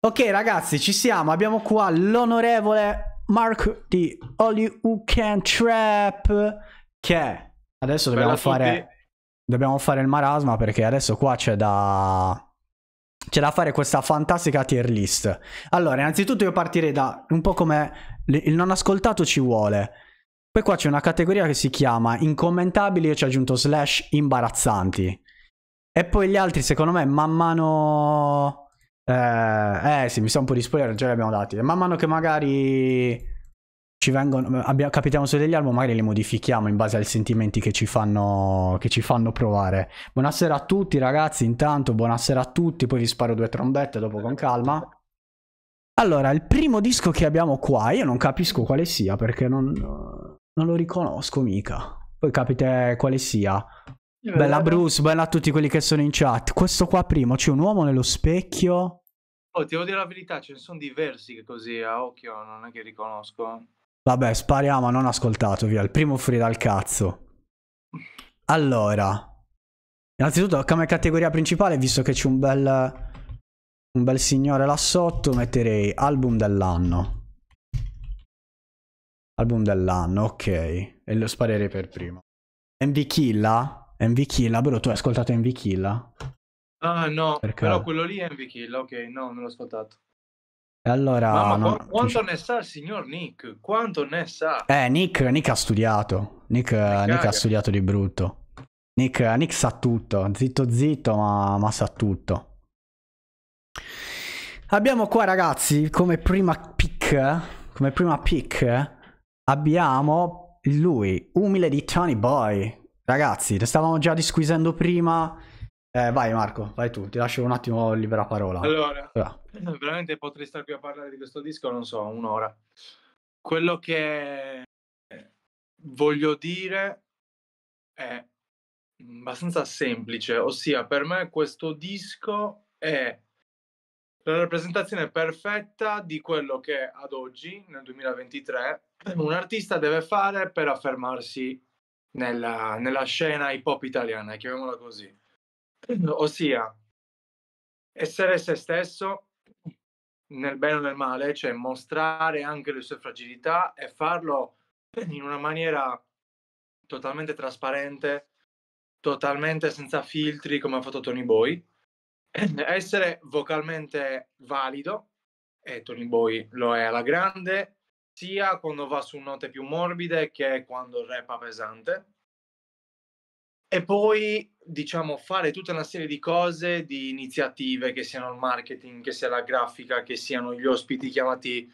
Ok ragazzi, ci siamo, abbiamo qua l'onorevole Mark di Holy Who Can Trap che adesso dobbiamo fare, dobbiamo fare, il marasma perché adesso qua c'è da... C'è da fare questa fantastica tier list. Allora, innanzitutto io partirei da un po' come il non ascoltato ci vuole. Poi qua c'è una categoria che si chiama incommentabili, io ci ho aggiunto slash imbarazzanti. E poi gli altri, secondo me, man mano eh, eh sì, mi sa un po' di spoiler, già li abbiamo dati. man mano che magari ci vengono, abbiamo, capitiamo su degli album, magari li modifichiamo in base ai sentimenti che ci, fanno, che ci fanno provare. Buonasera a tutti ragazzi, intanto buonasera a tutti, poi vi sparo due trombette dopo con calma. Allora, il primo disco che abbiamo qua, io non capisco quale sia perché non, non lo riconosco mica. Poi capite quale sia. Bella Bruce, bella a tutti quelli che sono in chat. Questo qua primo, c'è un uomo nello specchio. Oh, ti devo dire la verità, ce ne sono diversi che così a occhio non è che riconosco. Vabbè, spariamo, non ascoltato, via. Il primo free dal cazzo. Allora. Innanzitutto, come categoria principale, visto che c'è un bel... Un bel signore là sotto, metterei album dell'anno. Album dell'anno, ok. E lo sparerei per primo. MV Killa ah? Envy Killa, bro, tu hai ascoltato Envy Killa? Ah no, per però quello lì è Envy Killa, ok, no, non l'ho ascoltato. E allora... Mamma, no, qu- quanto ne sa il signor Nick? Quanto ne sa? Eh, Nick, Nick ha studiato, Nick, Nick ha studiato di brutto. Nick, Nick sa tutto, zitto zitto, ma, ma sa tutto. Abbiamo qua ragazzi come prima pick, come prima pick abbiamo lui, umile di Tony Boy, Ragazzi, ne stavamo già disquisendo prima. Eh, vai Marco, vai tu, ti lascio un attimo libera parola. Allora, allora, veramente potrei stare qui a parlare di questo disco, non so, un'ora. Quello che voglio dire è abbastanza semplice, ossia per me questo disco è la rappresentazione perfetta di quello che ad oggi, nel 2023, un artista deve fare per affermarsi nella, nella scena hip hop italiana, chiamiamola così. Mm. Ossia, essere se stesso nel bene o nel male, cioè mostrare anche le sue fragilità e farlo mm. in una maniera totalmente trasparente, totalmente senza filtri come ha fatto Tony Boy, mm. essere vocalmente valido, e Tony Boy lo è alla grande, sia quando va su note più morbide che quando repa pesante. E poi, diciamo, fare tutta una serie di cose, di iniziative, che siano il marketing, che sia la grafica, che siano gli ospiti chiamati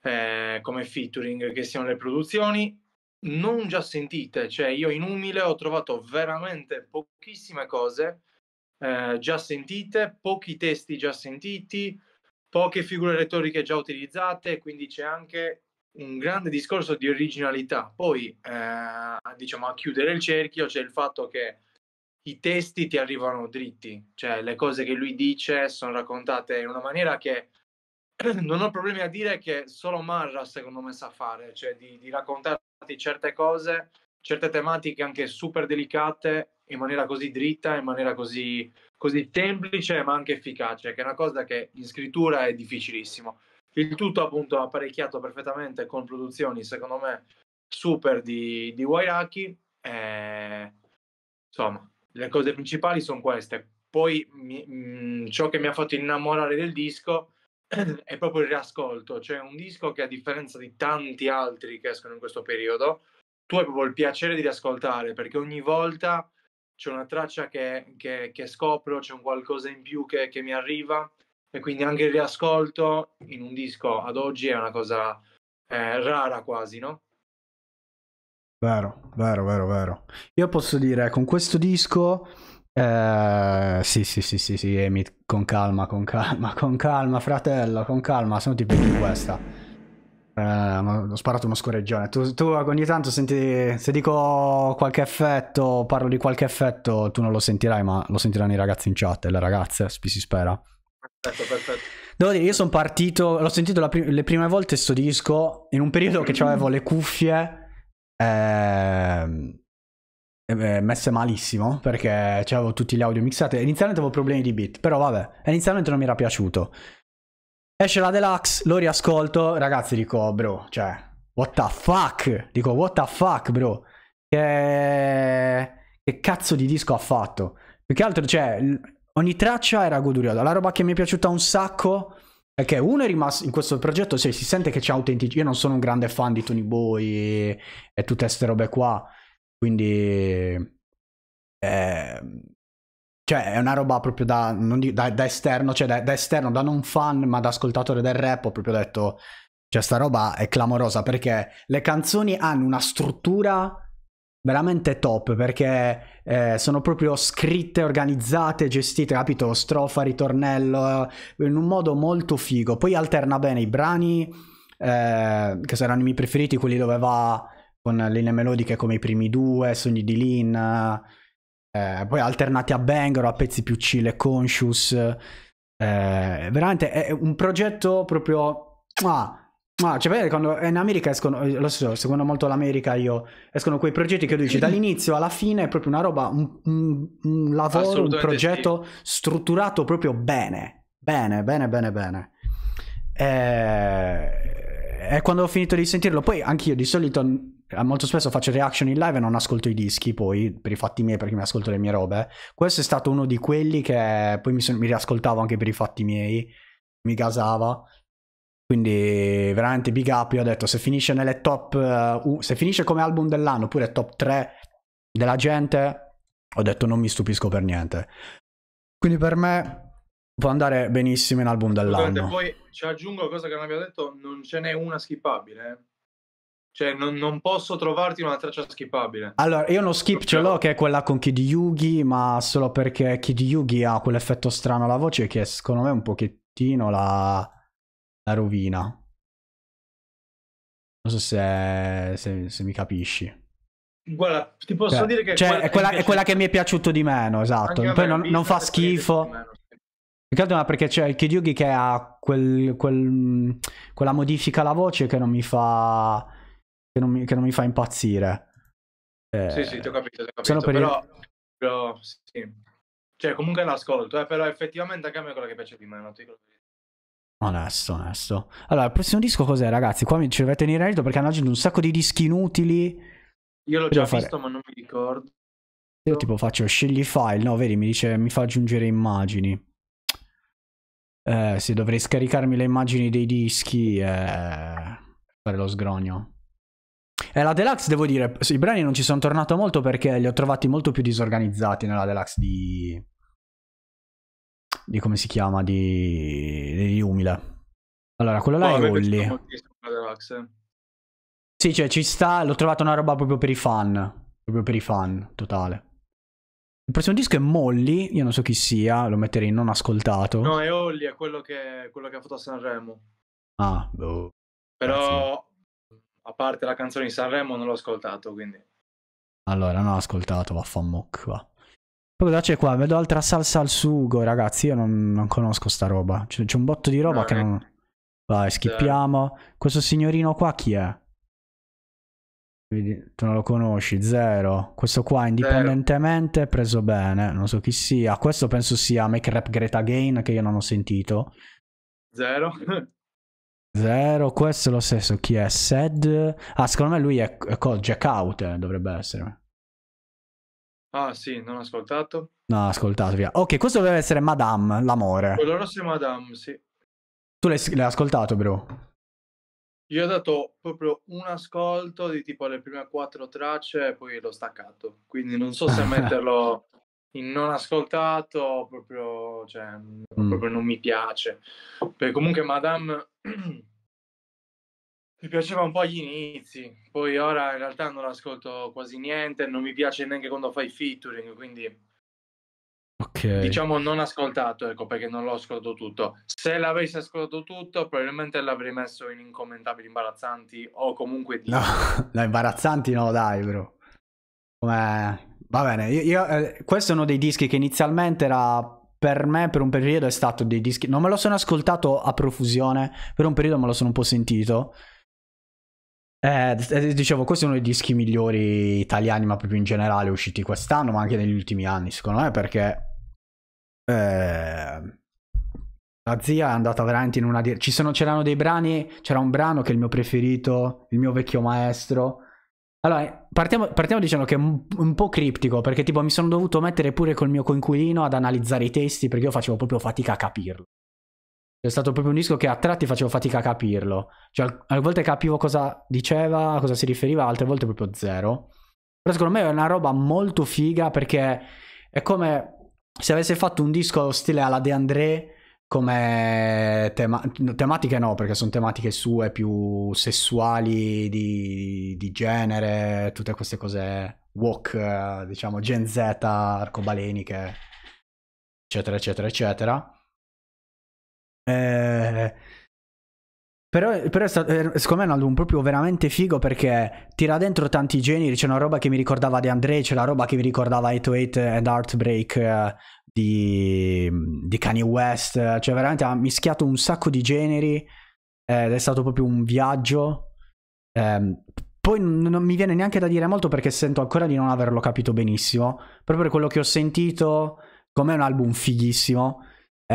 eh, come featuring, che siano le produzioni, non già sentite. Cioè, io in Umile ho trovato veramente pochissime cose eh, già sentite, pochi testi già sentiti, poche figure retoriche già utilizzate, quindi c'è anche un grande discorso di originalità. Poi, eh, diciamo, a chiudere il cerchio c'è il fatto che i testi ti arrivano dritti, cioè le cose che lui dice sono raccontate in una maniera che non ho problemi a dire che solo Marra secondo me sa fare, cioè di, di raccontarti certe cose, certe tematiche anche super delicate in maniera così dritta, in maniera così, così semplice ma anche efficace, che è una cosa che in scrittura è difficilissimo. Il tutto appunto apparecchiato perfettamente con produzioni, secondo me, super di, di Wairaki. E, eh, insomma, le cose principali sono queste. Poi mi, mh, mm, ciò che mi ha fatto innamorare del disco è proprio il riascolto, cioè un disco che a differenza di tanti altri che escono in questo periodo, tu hai proprio il piacere di riascoltare perché ogni volta c'è una traccia che, che, che scopro, c'è un qualcosa in più che, che mi arriva e quindi anche il riascolto in un disco ad oggi è una cosa eh, rara quasi, no? Vero, vero, vero, vero. Io posso dire, con questo disco... Eh, sì, sì, sì, sì, sì, Emit, con calma, con calma, con calma, fratello, con calma, se no ti becchi questa. Eh, ho sparato uno scoreggione. Tu, tu ogni tanto senti, se dico qualche effetto, parlo di qualche effetto, tu non lo sentirai, ma lo sentiranno i ragazzi in chat e le ragazze, si spera. Perfetto, perfetto. Devo dire, io sono partito, l'ho sentito prim- le prime volte sto disco in un periodo che avevo le cuffie ehm, eh, messe malissimo perché avevo tutti gli audio mixati. Inizialmente avevo problemi di beat, però vabbè, inizialmente non mi era piaciuto. Esce la deluxe, lo riascolto, ragazzi dico, bro, cioè, what the fuck? Dico, what the fuck, bro? Che, che cazzo di disco ha fatto? Più che altro, cioè, ogni traccia era goduriola. La roba che mi è piaciuta un sacco è che uno è rimasto in questo progetto, cioè, si sente che c'è autenticità. Io non sono un grande fan di Tony Boy e, e tutte queste robe qua, quindi... Eh, cioè, è una roba proprio da, dico, da, da esterno, cioè da, da, esterno, da non fan, ma da ascoltatore del rap, ho proprio detto, cioè, sta roba è clamorosa perché le canzoni hanno una struttura veramente top perché eh, sono proprio scritte, organizzate, gestite, capito? Strofa, ritornello, eh, in un modo molto figo. Poi alterna bene i brani, eh, che saranno i miei preferiti, quelli dove va con linee melodiche come i primi due, Sogni di Lin, eh, poi alternati a banger a pezzi più chill e conscious. Eh, veramente è un progetto proprio... Ah, ma Ah, cioè, quando in America escono, eh, lo so, secondo molto l'America io, escono quei progetti che tu dici dall'inizio alla fine è proprio una roba, un, un, un lavoro, un progetto sì. strutturato proprio bene, bene, bene, bene, bene. E... Eh, e quando ho finito di sentirlo, poi anch'io di solito molto spesso faccio reaction in live e non ascolto i dischi poi per i fatti miei perché mi ascolto le mie robe questo è stato uno di quelli che poi mi, son, mi riascoltavo anche per i fatti miei mi gasava quindi veramente big up, io ho detto se finisce nelle top, uh, se finisce come album dell'anno oppure top 3 della gente, ho detto non mi stupisco per niente. Quindi per me può andare benissimo in album dell'anno. E poi ci aggiungo cosa che non abbiamo detto, non ce n'è una skippabile. Eh. Cioè, non, non, posso trovarti una traccia skippabile. Allora, io uno skip ce cioè, l'ho che è quella con Kid Yugi, ma solo perché Kid Yugi ha quell'effetto strano alla voce che secondo me un pochettino la la rovina. Non so se, se, se mi capisci. Guarda, ti posso cioè, dire che cioè, è, quella, è, quella, che mi è piaciuto di meno, esatto. Poi non, non fa schifo. Più che perché c'è il Kiryugi che ha quel, quel, mm, quella modifica alla voce che non mi fa, che non mi, che non mi fa impazzire. Eh, sì, sì, ti ho capito, ti ho capito. Per... Però, però sì. Cioè, comunque l'ascolto, eh, però effettivamente anche a me è quella che piace di meno. Ti... Onesto, onesto. Allora, il prossimo disco cos'è, ragazzi? Qua mi ci dovete tenere reddito perché hanno aggiunto un sacco di dischi inutili. Io l'ho già fare. visto, ma non mi ricordo. Io tipo faccio scegli file, no, vedi, mi dice mi fa aggiungere immagini. Eh, se dovrei scaricarmi le immagini dei dischi, eh, fare lo sgrogno. E eh, la Deluxe, devo dire, i brani non ci sono tornato molto perché li ho trovati molto più disorganizzati nella Deluxe di, di come si chiama, di, di Umila. Allora, quello là oh, è Holly. Sì, cioè ci sta, l'ho trovata una roba proprio per i fan, proprio per i fan, totale. Il prossimo disco è Molly, io non so chi sia, lo metterei non ascoltato. No, è Holly, è quello che, quello che ha fatto a Sanremo. Ah, boh. Però, grazie. a parte la canzone di Sanremo, non l'ho ascoltato, quindi... Allora, non ho ascoltato, vaffanmoc, va. Poi cosa c'è qua? Vedo altra salsa al sugo, ragazzi. Io non, non conosco sta roba. C'è, un botto di roba no, che non... Vai, schippiamo. Questo signorino qua chi è? Tu non lo conosci, zero. Questo qua indipendentemente è preso bene, non so chi sia. Questo penso sia Make Rap Great Again che io non ho sentito. Zero. Zero, questo è lo stesso, chi è? Sed? Ah, secondo me lui è, è Jack Out, eh, dovrebbe essere. Ah sì, non ho ascoltato? No, ascoltato, via. Ok, questo deve essere Madame, l'amore. Quello nostro è Madame, sì. Tu l'hai, l'hai ascoltato, bro? Io ho dato proprio un ascolto di tipo le prime quattro tracce e poi l'ho staccato. Quindi non so se metterlo in non ascoltato, proprio, cioè, mm. proprio non mi piace. Perché comunque Madame Mi piaceva un po' agli inizi, poi ora in realtà non ascolto quasi niente, non mi piace neanche quando fai featuring, quindi Okay. Diciamo non ascoltato, ecco perché non l'ho ascoltato tutto. Se l'avessi ascoltato tutto, probabilmente l'avrei messo in incommentabili imbarazzanti o comunque No, no imbarazzanti no, dai, bro. Come... Va bene, io, io, eh, questo è uno dei dischi che inizialmente era per me per un periodo è stato dei dischi non me lo sono ascoltato a profusione, per un periodo me lo sono un po' sentito eh, eh, dicevo, questo è uno dei dischi migliori italiani, ma proprio in generale, usciti quest'anno, ma anche negli ultimi anni, secondo me, perché eh, la zia è andata veramente in una direzione. C'erano dei brani, c'era un brano che è il mio preferito, il mio vecchio maestro. Allora, eh, partiamo, partiamo dicendo che è un, un, po' criptico, perché tipo mi sono dovuto mettere pure col mio coinquilino ad analizzare i testi, perché io facevo proprio fatica a capirlo. È stato proprio un disco che a tratti facevo fatica a capirlo. Cioè, a volte capivo cosa diceva, a cosa si riferiva, altre volte proprio zero. Però secondo me è una roba molto figa perché è come se avesse fatto un disco stile alla De André come tema- tematiche no, perché sono tematiche sue più sessuali, di, di genere, tutte queste cose walk, diciamo, Gen Z, arcobaleniche, eccetera, eccetera, eccetera. Eh, però, però, eh, secondo me è un album proprio veramente figo perché tira dentro tanti generi, c'è una roba che mi ricordava di André, c'è la roba che mi ricordava 808 and Heartbreak eh, di, di, Kanye West, cioè veramente ha mischiato un sacco di generi eh, ed è stato proprio un viaggio. Eh, poi non mi viene neanche da dire molto perché sento ancora di non averlo capito benissimo, Proprio per quello che ho sentito, com'è un album fighissimo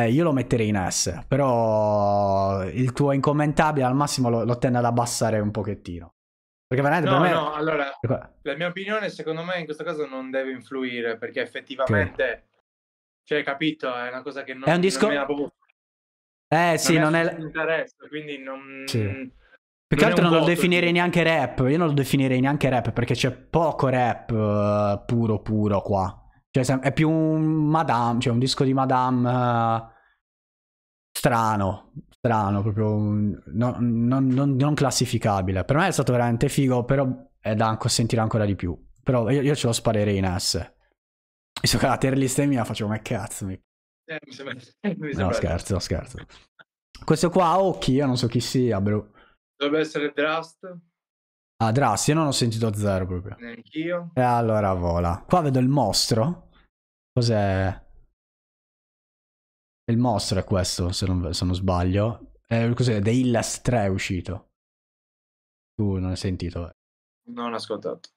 eh, io lo metterei in S, però il tuo incommentabile al massimo lo, lo tende ad abbassare un pochettino. Perché veramente no, per me... no, allora, la mia opinione secondo me in questo caso non deve influire, perché effettivamente, okay. cioè, capito, è una cosa che non, è un disco... non proprio... Eh sì, non, non è... Interesse, quindi non... Sì. Più che altro non lo definirei sì. neanche rap, io non lo definirei neanche rap perché c'è poco rap uh, puro puro qua. Cioè, è più un Madame, cioè un disco di Madame uh, strano, strano, proprio un, non, non, non, classificabile. Per me è stato veramente figo, però è da sentire ancora di più. Però io, io ce lo sparerei in S. Visto che la tier list è mia, faccio come cazzo. Mi... Eh, mi sembra... Mi No, scherzo, scherzo. Questo qua, ha Occhi, io non so chi sia, bro. Dovrebbe essere Drust. Ah, Drust, io non ho sentito zero proprio. Neanch'io. E allora vola. Qua vedo il mostro. Cos'è? Il mostro è questo, se non, se non sbaglio. Eh, cos'è? The Illas 3 è uscito. Tu non hai sentito? Non ho ascoltato.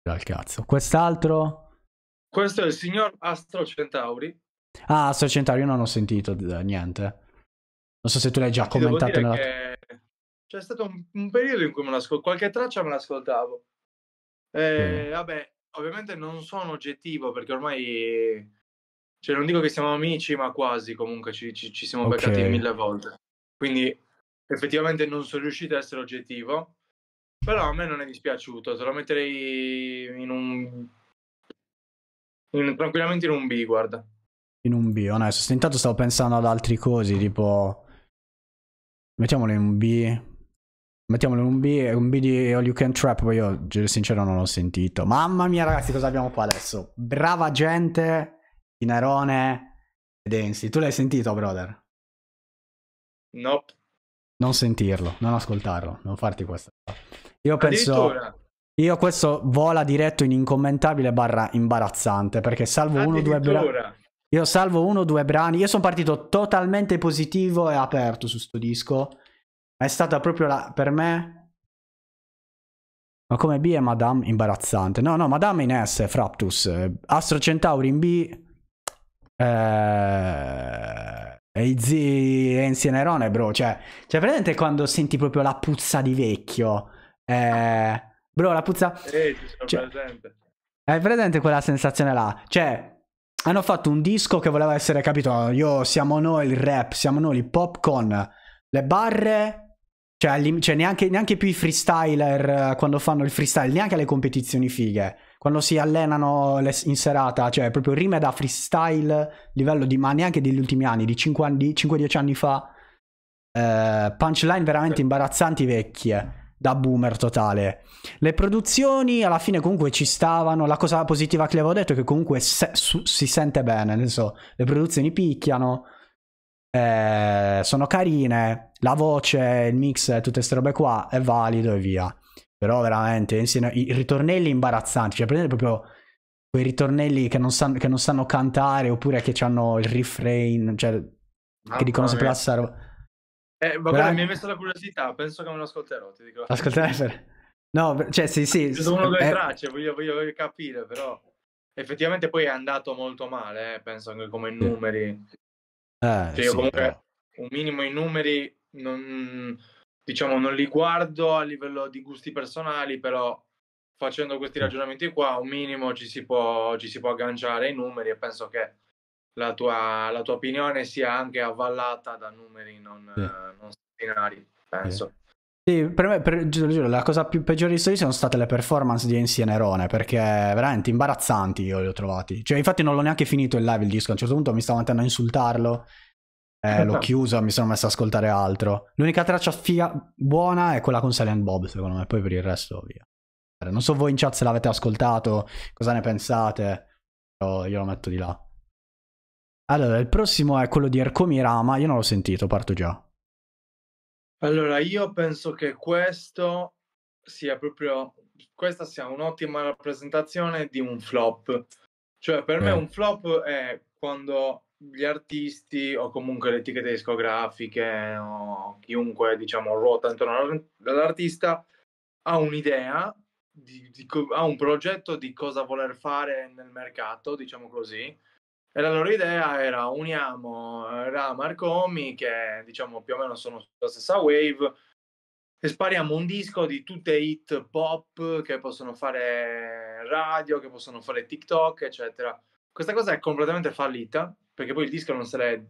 Dal cazzo. Quest'altro? Questo è il signor Astro Centauri. Ah, Astro Centauri, io non ho sentito niente. Non so se tu l'hai già Ti commentato. Nella... Che... C'è stato un, un, periodo in cui me l'ascoltavo, qualche traccia me l'ascoltavo. Eh, mm. Vabbè, ovviamente non sono oggettivo perché ormai, cioè non dico che siamo amici, ma quasi comunque ci, ci, ci siamo okay. beccati mille volte. Quindi effettivamente non sono riuscito ad essere oggettivo, però a me non è dispiaciuto, te lo metterei in un... In, tranquillamente in un B, guarda. In un B, onesto. Intanto stavo pensando ad altri cosi, tipo... Mettiamolo in un B, Mettiamolo un B, un B di All You Can Trap, poi io sincero non l'ho sentito. Mamma mia ragazzi, cosa abbiamo qua adesso? Brava gente, Inarone e Densi. Tu l'hai sentito, brother? No. Nope. Non sentirlo, non ascoltarlo, non farti questa. Io penso... Io questo vola diretto in incommentabile barra imbarazzante, perché salvo uno o due brani... Io salvo uno o due brani, io sono partito totalmente positivo e aperto su sto disco è stata proprio la, per me... Ma come B è Madame imbarazzante. No, no, Madame in S, Fraptus. Astro Centauri in B... Eh... AZ Enzi e Nerone, bro. Cioè, cioè, presente quando senti proprio la puzza di vecchio? Eh, bro, la puzza... Ehi, ci sono cioè, presente. Hai presente quella sensazione là? Cioè, hanno fatto un disco che voleva essere capito, io siamo noi il rap, siamo noi il popcorn, le barre cioè, cioè neanche, neanche, più i freestyler eh, quando fanno il freestyle, neanche alle competizioni fighe. Quando si allenano in serata, cioè proprio rime da freestyle, livello di, ma neanche degli ultimi anni, di 5-10 anni fa. Eh, punchline veramente imbarazzanti vecchie da boomer totale. Le produzioni alla fine comunque ci stavano, la cosa positiva che le avevo detto è che comunque se, su, si sente bene, nel senso, le produzioni picchiano, eh, sono carine, la voce, il mix, tutte queste robe qua è valido e via. Però veramente, insieme, i ritornelli imbarazzanti, cioè prendete proprio quei ritornelli che non, sanno, che non sanno cantare oppure che hanno il refrain, cioè Mamma che dicono sempre la stessa roba. Eh, ma guarda, mi hai messo la curiosità, penso che me lo ascolterò, ti dico. Ascolterai per... No, cioè sì, sì. Ci sono due eh, eh... tracce, voglio, voglio, capire, però effettivamente poi è andato molto male, eh, penso anche come numeri. Eh, cioè, io sì, comunque però. un minimo i numeri non, diciamo, non li guardo a livello di gusti personali, però facendo questi ragionamenti qua un minimo ci si può, ci si può agganciare ai numeri e penso che la tua, la tua opinione sia anche avvallata da numeri non, sì. Eh, non spinari, penso. Sì. Sì, per me, per, giuro, la cosa più peggiore di storia sono state le performance di Ensi e Nerone, perché veramente imbarazzanti io li ho trovati. Cioè, infatti non l'ho neanche finito in live il disco, a un certo punto mi stavo andando a insultarlo, eh, l'ho chiuso, mi sono messo ad ascoltare altro. L'unica traccia figa buona è quella con Silent Bob, secondo me, poi per il resto via. Cioè, non so voi in chat se l'avete ascoltato, cosa ne pensate, io, io lo metto di là. Allora, il prossimo è quello di Erkomi Rama, io non l'ho sentito, parto già. Allora, io penso che questo sia proprio, questa sia un'ottima rappresentazione di un flop. Cioè, per eh. me un flop è quando gli artisti o comunque le etichette discografiche o chiunque, diciamo, ruota intorno all'artista ha un'idea, di, di, ha un progetto di cosa voler fare nel mercato, diciamo così, e la loro idea era uniamo eh, Rama e Comi, che diciamo più o meno sono sulla stessa wave, e spariamo un disco di tutte hit pop che possono fare radio, che possono fare TikTok, eccetera. Questa cosa è completamente fallita, perché poi il disco non se l'è...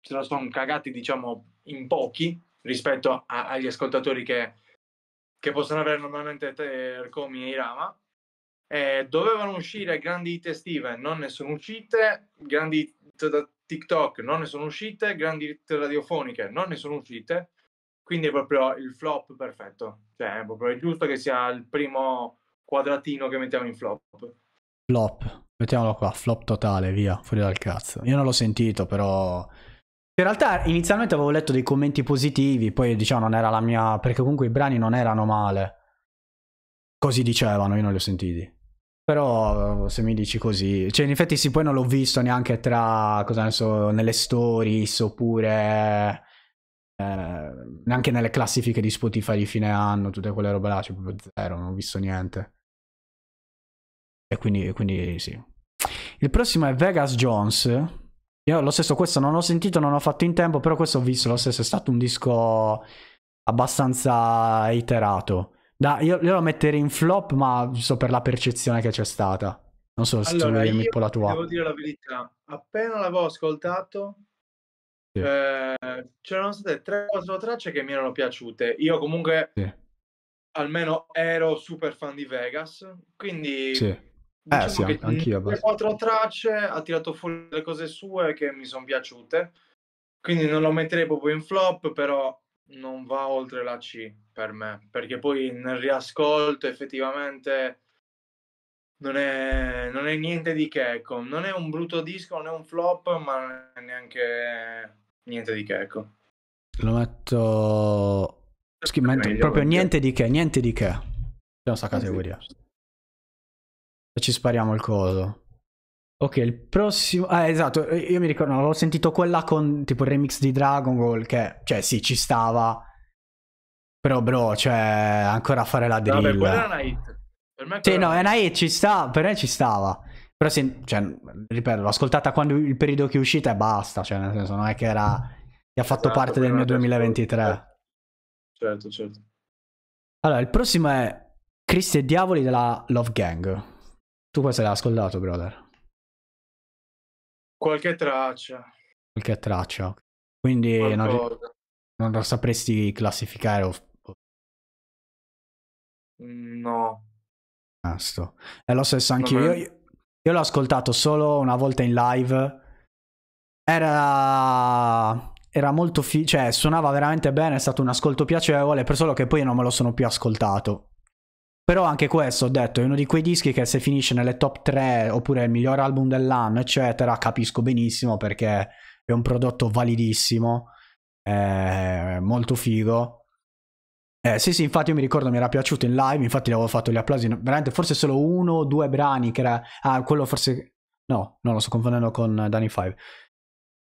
ce la sono cagati, diciamo, in pochi rispetto a- agli ascoltatori che, che possono avere normalmente te, Ercomi e Rama. Eh, dovevano uscire grandi hit estive, non ne sono uscite, grandi hit da TikTok, non ne sono uscite, grandi hit radiofoniche, non ne sono uscite. Quindi è proprio il flop perfetto. Cioè, è proprio giusto che sia il primo quadratino che mettiamo in flop. Flop, mettiamolo qua, flop totale, via, fuori dal cazzo. Io non l'ho sentito, però... In realtà inizialmente avevo letto dei commenti positivi, poi diciamo non era la mia... perché comunque i brani non erano male. Così dicevano, io non li ho sentiti. Però se mi dici così, cioè in effetti sì, poi non l'ho visto neanche tra, cosa ne so, nelle stories oppure eh, neanche nelle classifiche di Spotify di fine anno, tutte quelle robe là, c'è cioè proprio zero, non ho visto niente. E quindi, quindi sì. Il prossimo è Vegas Jones. Io lo stesso, questo non l'ho sentito, non ho fatto in tempo, però questo ho visto lo stesso, è stato un disco abbastanza iterato. Da, io, io, lo metterei in flop, ma giusto per la percezione che c'è stata. Non so se allora, tu Mippo la tua. Devo dire la verità, appena l'avevo ascoltato, sì. eh, c'erano state 3-4 tracce che mi erano piaciute. Io comunque, sì. almeno ero super fan di Vegas, quindi... Sì. Eh, diciamo eh sì, che anch'io. Le quattro tracce ha tirato fuori le cose sue che mi sono piaciute, quindi non lo metterei proprio in flop, però non va oltre la C per me, perché poi nel riascolto effettivamente non è, non è niente di che, ecco. non è un brutto disco, non è un flop, ma non è neanche niente di che. Ecco. Lo metto... Sì, metto meglio, proprio niente di che, niente di che. C'è questa categoria. E Ci spariamo il coso. Ok, il prossimo... Ah, esatto, io mi ricordo, avevo sentito quella con tipo il remix di Dragon Ball che, cioè, sì, ci stava. Però, bro, cioè, ancora a fare la drill. Vabbè, quella era una hit. Per me sì, no, è una hit, ci sta, per me ci stava. Però, se, cioè, ripeto, l'ho ascoltata quando il periodo che è uscita e basta, cioè, nel senso, non è che era... che ha fatto esatto, parte del mio 2023. Eh. Certo, certo. Allora, il prossimo è Cristi e Diavoli della Love Gang. Tu questo l'hai ascoltato, brother? Qualche traccia. Qualche traccia. Quindi non, non, lo sapresti classificare o... Mm, no. Ah, È lo stesso anch'io. Io, io, io l'ho ascoltato solo una volta in live. Era... Era molto... Fi- cioè, suonava veramente bene, è stato un ascolto piacevole, per solo che poi non me lo sono più ascoltato. Però anche questo, ho detto, è uno di quei dischi che se finisce nelle top 3 oppure il miglior album dell'anno, eccetera, capisco benissimo perché è un prodotto validissimo, molto figo. Eh, sì, sì, infatti io mi ricordo mi era piaciuto in live, infatti gli avevo fatto gli applausi, veramente forse solo uno o due brani che era... Ah, quello forse... No, non lo sto confondendo con Danny 5.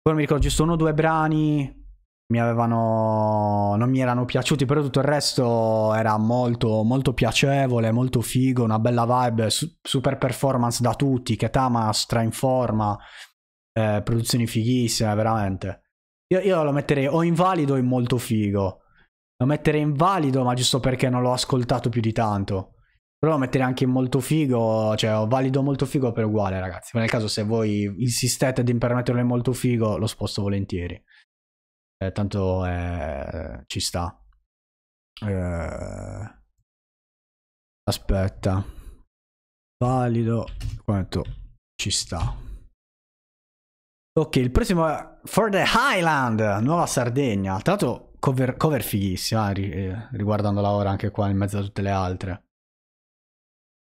Poi mi ricordo giusto uno o due brani mi avevano non mi erano piaciuti però tutto il resto era molto molto piacevole molto figo una bella vibe su- super performance da tutti Ketama stra in forma eh, produzioni fighissime veramente io, io, lo metterei o invalido o in molto figo lo metterei invalido ma giusto perché non l'ho ascoltato più di tanto però lo metterei anche in molto figo cioè o valido o molto figo per uguale ragazzi ma nel caso se voi insistete di permetterlo in molto figo lo sposto volentieri eh, tanto eh, ci sta. Eh, aspetta. Valido quanto ci sta. Ok, il prossimo è For the Highland, Nuova Sardegna. Tra l'altro cover, cover fighissima, eh, eh riguardandola ora anche qua in mezzo a tutte le altre.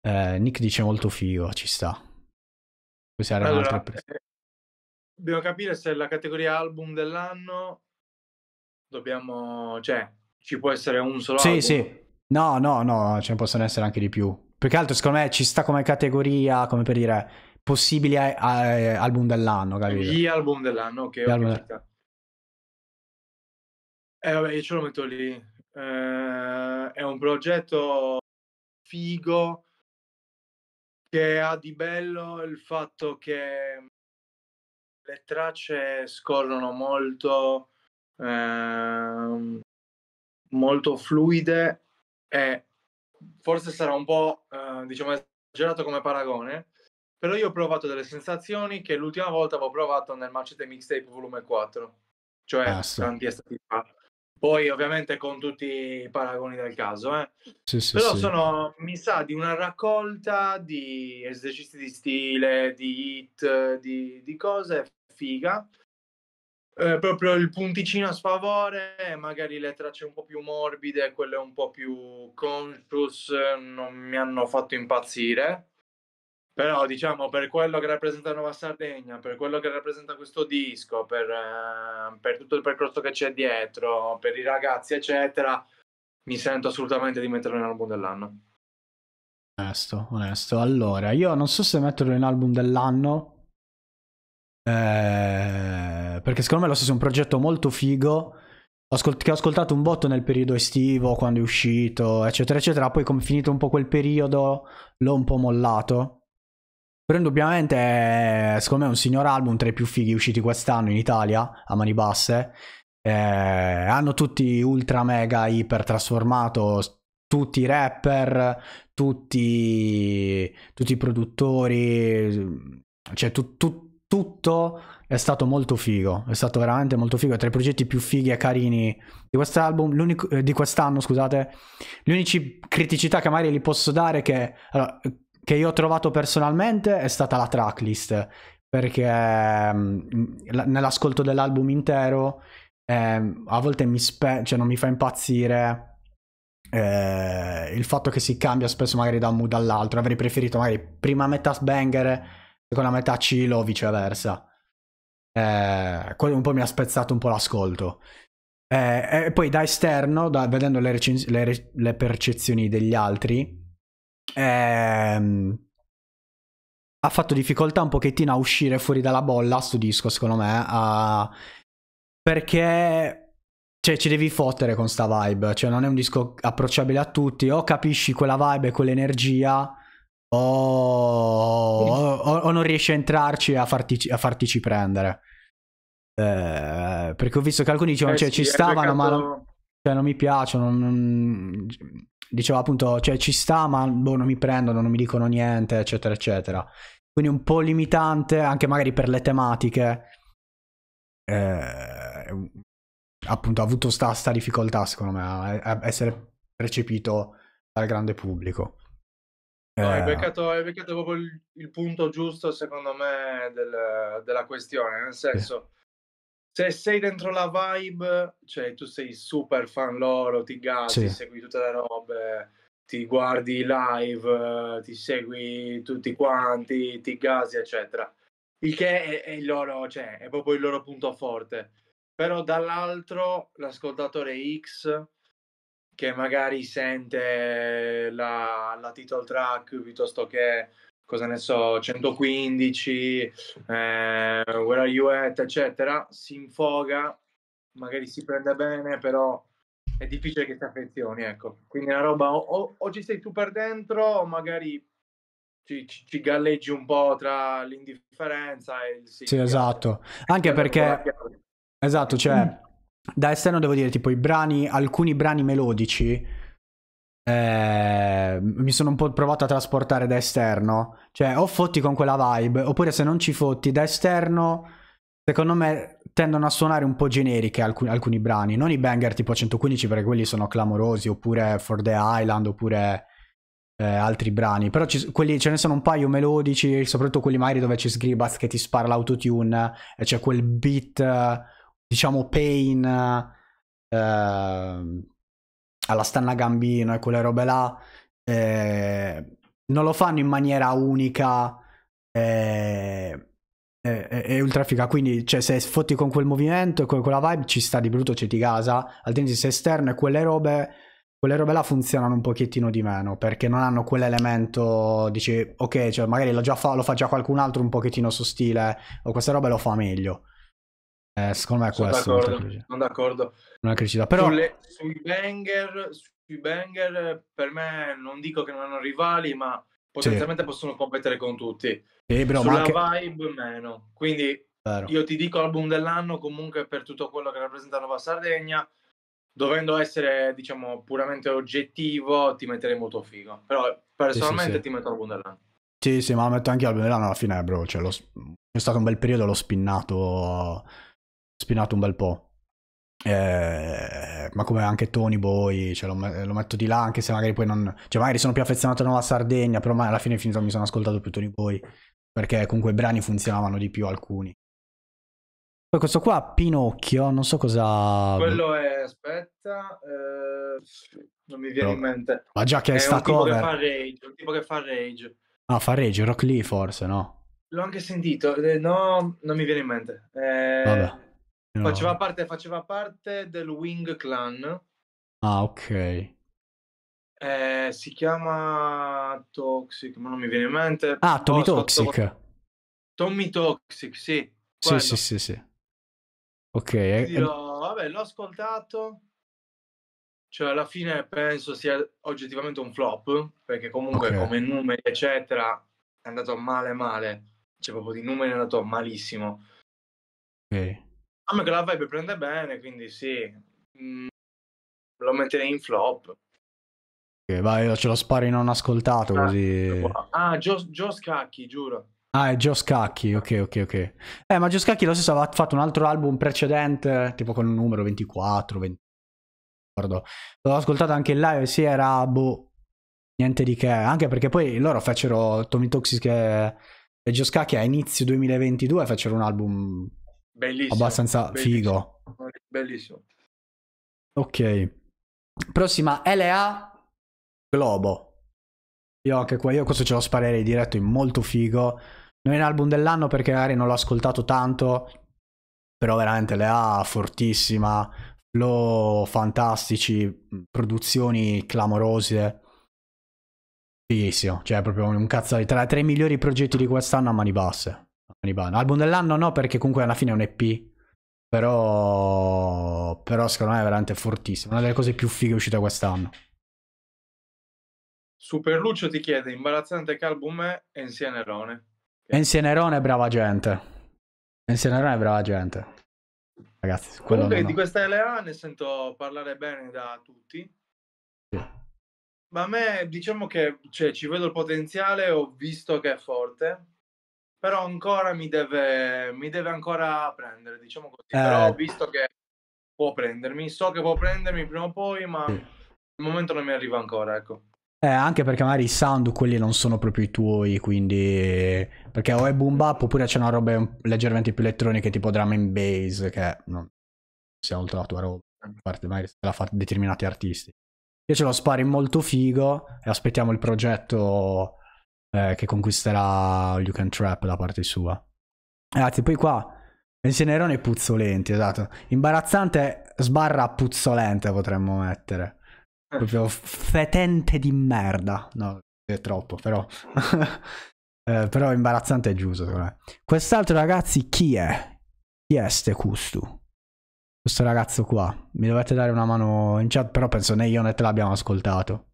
Eh, Nick dice molto figo, ci sta. Questa era allora, un'altra... Eh, dobbiamo capire se è la categoria album dell'anno dobbiamo, cioè, ci può essere un solo Sì, album. sì. sì. No, no, no, ce ne possono essere anche di più. Più che altro, secondo me, ci sta come categoria, come per dire, possibili eh, eh, album dell'anno, capito? Gli album dell'anno, ok. Gli album del... Eh, vabbè, io ce lo metto lì. Eh, è un progetto figo che ha di bello il fatto che le tracce scorrono molto eh, molto fluide e forse sarà un po' eh, diciamo esagerato come paragone, però io ho provato delle sensazioni che l'ultima volta avevo provato nel Machete Mixtape volume 4, cioè ah, tanti estati fa. Poi ovviamente con tutti i paragoni del caso, eh. sì, sì, però sono, mi sa, di una raccolta di esercizi di stile, di hit, di, di cose figa eh, proprio il punticino a sfavore, magari le tracce un po' più morbide, quelle un po' più conscious, eh, non mi hanno fatto impazzire. Però diciamo per quello che rappresenta Nuova Sardegna, per quello che rappresenta questo disco, per, eh, per tutto il percorso che c'è dietro, per i ragazzi, eccetera, mi sento assolutamente di metterlo in album dell'anno. Onesto, onesto. Allora, io non so se metterlo in album dell'anno. Eh perché secondo me lo stesso è un progetto molto figo che ho ascoltato un botto nel periodo estivo, quando è uscito, eccetera, eccetera. Poi, come finito un po' quel periodo, l'ho un po' mollato. Però indubbiamente, è, secondo me, è un signor album tra i più fighi usciti quest'anno in Italia, a mani basse. Eh, hanno tutti ultra mega iper trasformato, tutti i rapper, tutti, tutti i produttori, cioè tu, tu, tutto è stato molto figo, è stato veramente molto figo, è tra i progetti più fighi e carini di quest'album, eh, di quest'anno, scusate. Le unici criticità che magari gli posso dare che, allora, che io ho trovato personalmente è stata la tracklist, perché mm, nell'ascolto dell'album intero eh, a volte mi spe- cioè non mi fa impazzire eh, il fatto che si cambia spesso magari da un mood all'altro. Avrei preferito magari prima metà sbanger seconda con la metà Cilo viceversa. Eh, quello un po' mi ha spezzato un po' l'ascolto. Eh, e poi da esterno, da, vedendo le, recens- le, re- le, percezioni degli altri, ehm, ha fatto difficoltà un pochettino a uscire fuori dalla bolla sto disco, secondo me, a... perché cioè, ci devi fottere con sta vibe, cioè non è un disco approcciabile a tutti, o capisci quella vibe e quell'energia Oh. o, o, o non riesci a entrarci a farti, a fartici prendere. Eh, perché ho visto che alcuni dicevano, eh, cioè, sì, ci stavano, giocato... ma non, cioè, non mi piacciono. Non... Diceva appunto, cioè, ci sta, ma boh, non mi prendono, non mi dicono niente, eccetera, eccetera. Quindi un po' limitante, anche magari per le tematiche. Eh, appunto, ha avuto sta, sta difficoltà, secondo me, a, a essere percepito dal grande pubblico. No, hai eh. beccato, hai beccato proprio il, il punto giusto, secondo me, del- della questione. Nel senso, se sei dentro la vibe, cioè tu sei super fan loro, ti gasi, Sì. segui tutte le robe, ti guardi live, ti segui tutti quanti, ti gasi, eccetera. Il che è, è il loro, cioè, è proprio il loro punto forte. Però dall'altro, l'ascoltatore X che magari sente la, la title track piuttosto che cosa ne so 115 eh, Where Are You At eccetera si infoga magari si prende bene però è difficile che ti affezioni ecco quindi la roba o, o, o, ci sei tu per dentro o magari ci, ci, ci galleggi un po' tra l'indifferenza e il sì, sì esatto anche perché esatto cioè mm da esterno devo dire, tipo i brani, alcuni brani melodici, eh, mi sono un po' provato a trasportare da esterno. Cioè, o fotti con quella vibe, oppure se non ci fotti da esterno, secondo me tendono a suonare un po' generiche alcuni, alcuni brani. Non i banger tipo 115 perché quelli sono clamorosi, oppure For the Island, oppure eh, altri brani. Però ci, quelli, ce ne sono un paio melodici, soprattutto quelli magari dove ci sgribas che ti spara l'autotune e c'è quel beat diciamo Pain eh, alla Stanna Gambino e quelle robe là eh, non lo fanno in maniera unica eh, e, e, ultrafica quindi cioè, se fotti con quel movimento e con quella vibe ci sta di brutto c'è cioè, di casa altrimenti se esterno e quelle robe quelle robe là funzionano un pochettino di meno perché non hanno quell'elemento dici ok cioè magari lo, fa, lo fa già qualcun altro un pochettino su stile o queste robe lo fa meglio eh, secondo me è questo. Sono d'accordo. Sono d'accordo. Non è cresciuta. Però... Sulle, sui, banger, sui banger, per me, non dico che non hanno rivali, ma potenzialmente sì. possono competere con tutti. Sì, bro, Sulla anche... vibe, meno. Quindi Vero. io ti dico album dell'anno comunque per tutto quello che rappresenta Nuova Sardegna. Dovendo essere, diciamo, puramente oggettivo, ti metterei molto figo. Però personalmente sì, sì, ti metto album dell'anno. Sì, sì, ma metto anche album dell'anno alla fine, bro. Cioè, lo... C'è stato un bel periodo, l'ho spinnato spinato un bel po'. Eh, ma come anche Tony Boy, cioè lo, lo, metto di là anche se magari poi non... Cioè magari sono più affezionato alla Sardegna, però alla fine finito mi sono ascoltato più Tony Boy, perché comunque i brani funzionavano di più alcuni. Poi questo qua, Pinocchio, non so cosa... Quello è, aspetta, eh, non mi viene però, in mente. Ma già che è, è sta un tipo cover... Che un tipo che fa rage. Ah, fa rage, Rock Lee forse, no? L'ho anche sentito, eh, no, non mi viene in mente. Eh... Vabbè. No. Faceva, parte, faceva, parte, del Wing Clan. Ah, ok. Eh, si chiama Toxic, ma non mi viene in mente. Ah, Tommy oh, Toxic. Scotto... Tommy Toxic, sì. Sì, sì, sì, sì. Ok. Dirò, eh, eh, vabbè, l'ho ascoltato. Cioè, alla fine penso sia oggettivamente un flop, perché comunque okay. come numeri, eccetera, è andato male male. C'è cioè, proprio di numeri è andato malissimo. Ok. A me che la vibe prende bene, quindi sì, mm, lo metterei in flop. Okay, vai, ce lo spari non ascoltato ah, così. Ah, Joe, Scacchi, giuro. Ah, è Gio Scacchi, ok, ok, ok. Eh, ma Gio Scacchi lo stesso aveva fatto un altro album precedente, tipo con un numero 24, 20... Ricordo. L'ho ascoltato anche in live, sì, era boh, niente di che. Anche perché poi loro fecero Tommy Toxic e, Gio Scacchi a inizio 2022, fecero un album bellissimo, abbastanza bellissimo, figo. Bellissimo. Ok. Prossima LA Globo. Io anche qua, io questo ce lo sparerei diretto, è molto figo. Non è un album dell'anno perché magari non l'ho ascoltato tanto, però veramente LA fortissima, flow fantastici, produzioni clamorose. Fighissimo, cioè proprio un cazzo di tra i tre migliori progetti di quest'anno a mani basse. Monibano. Album dell'anno no, perché comunque alla fine è un EP. Però, però secondo me è veramente fortissimo. Una delle cose più fighe uscite quest'anno. Superluccio ti chiede imbarazzante che album è Ensia Nerone. Ensia Nerone è brava gente. Ensia Nerone è brava gente. Ragazzi, comunque no. di questa LA ne sento parlare bene da tutti. Sì. Ma a me diciamo che cioè, ci vedo il potenziale, ho visto che è forte però ancora mi deve, mi deve ancora prendere, diciamo così. Eh. Però visto che può prendermi, so che può prendermi prima o poi, ma al momento non mi arriva ancora, ecco. Eh, anche perché magari i sound quelli non sono proprio i tuoi, quindi... Perché o è boom bap oppure c'è una roba leggermente più elettronica tipo drum and bass, che non sia oltre la tua roba, a parte magari se la fa determinati artisti. Io ce l'ho spari molto figo e aspettiamo il progetto eh, che conquisterà You Can Trap da parte sua. Ragazzi, poi qua Pensierone puzzolenti, esatto. Imbarazzante sbarra puzzolente potremmo mettere. Eh. Proprio fetente di merda. No, è troppo, però. eh, però imbarazzante è giusto, secondo me. Quest'altro, ragazzi, chi è? Chi è ste custu? Questo ragazzo qua. Mi dovete dare una mano in chat, però penso né io né te l'abbiamo ascoltato.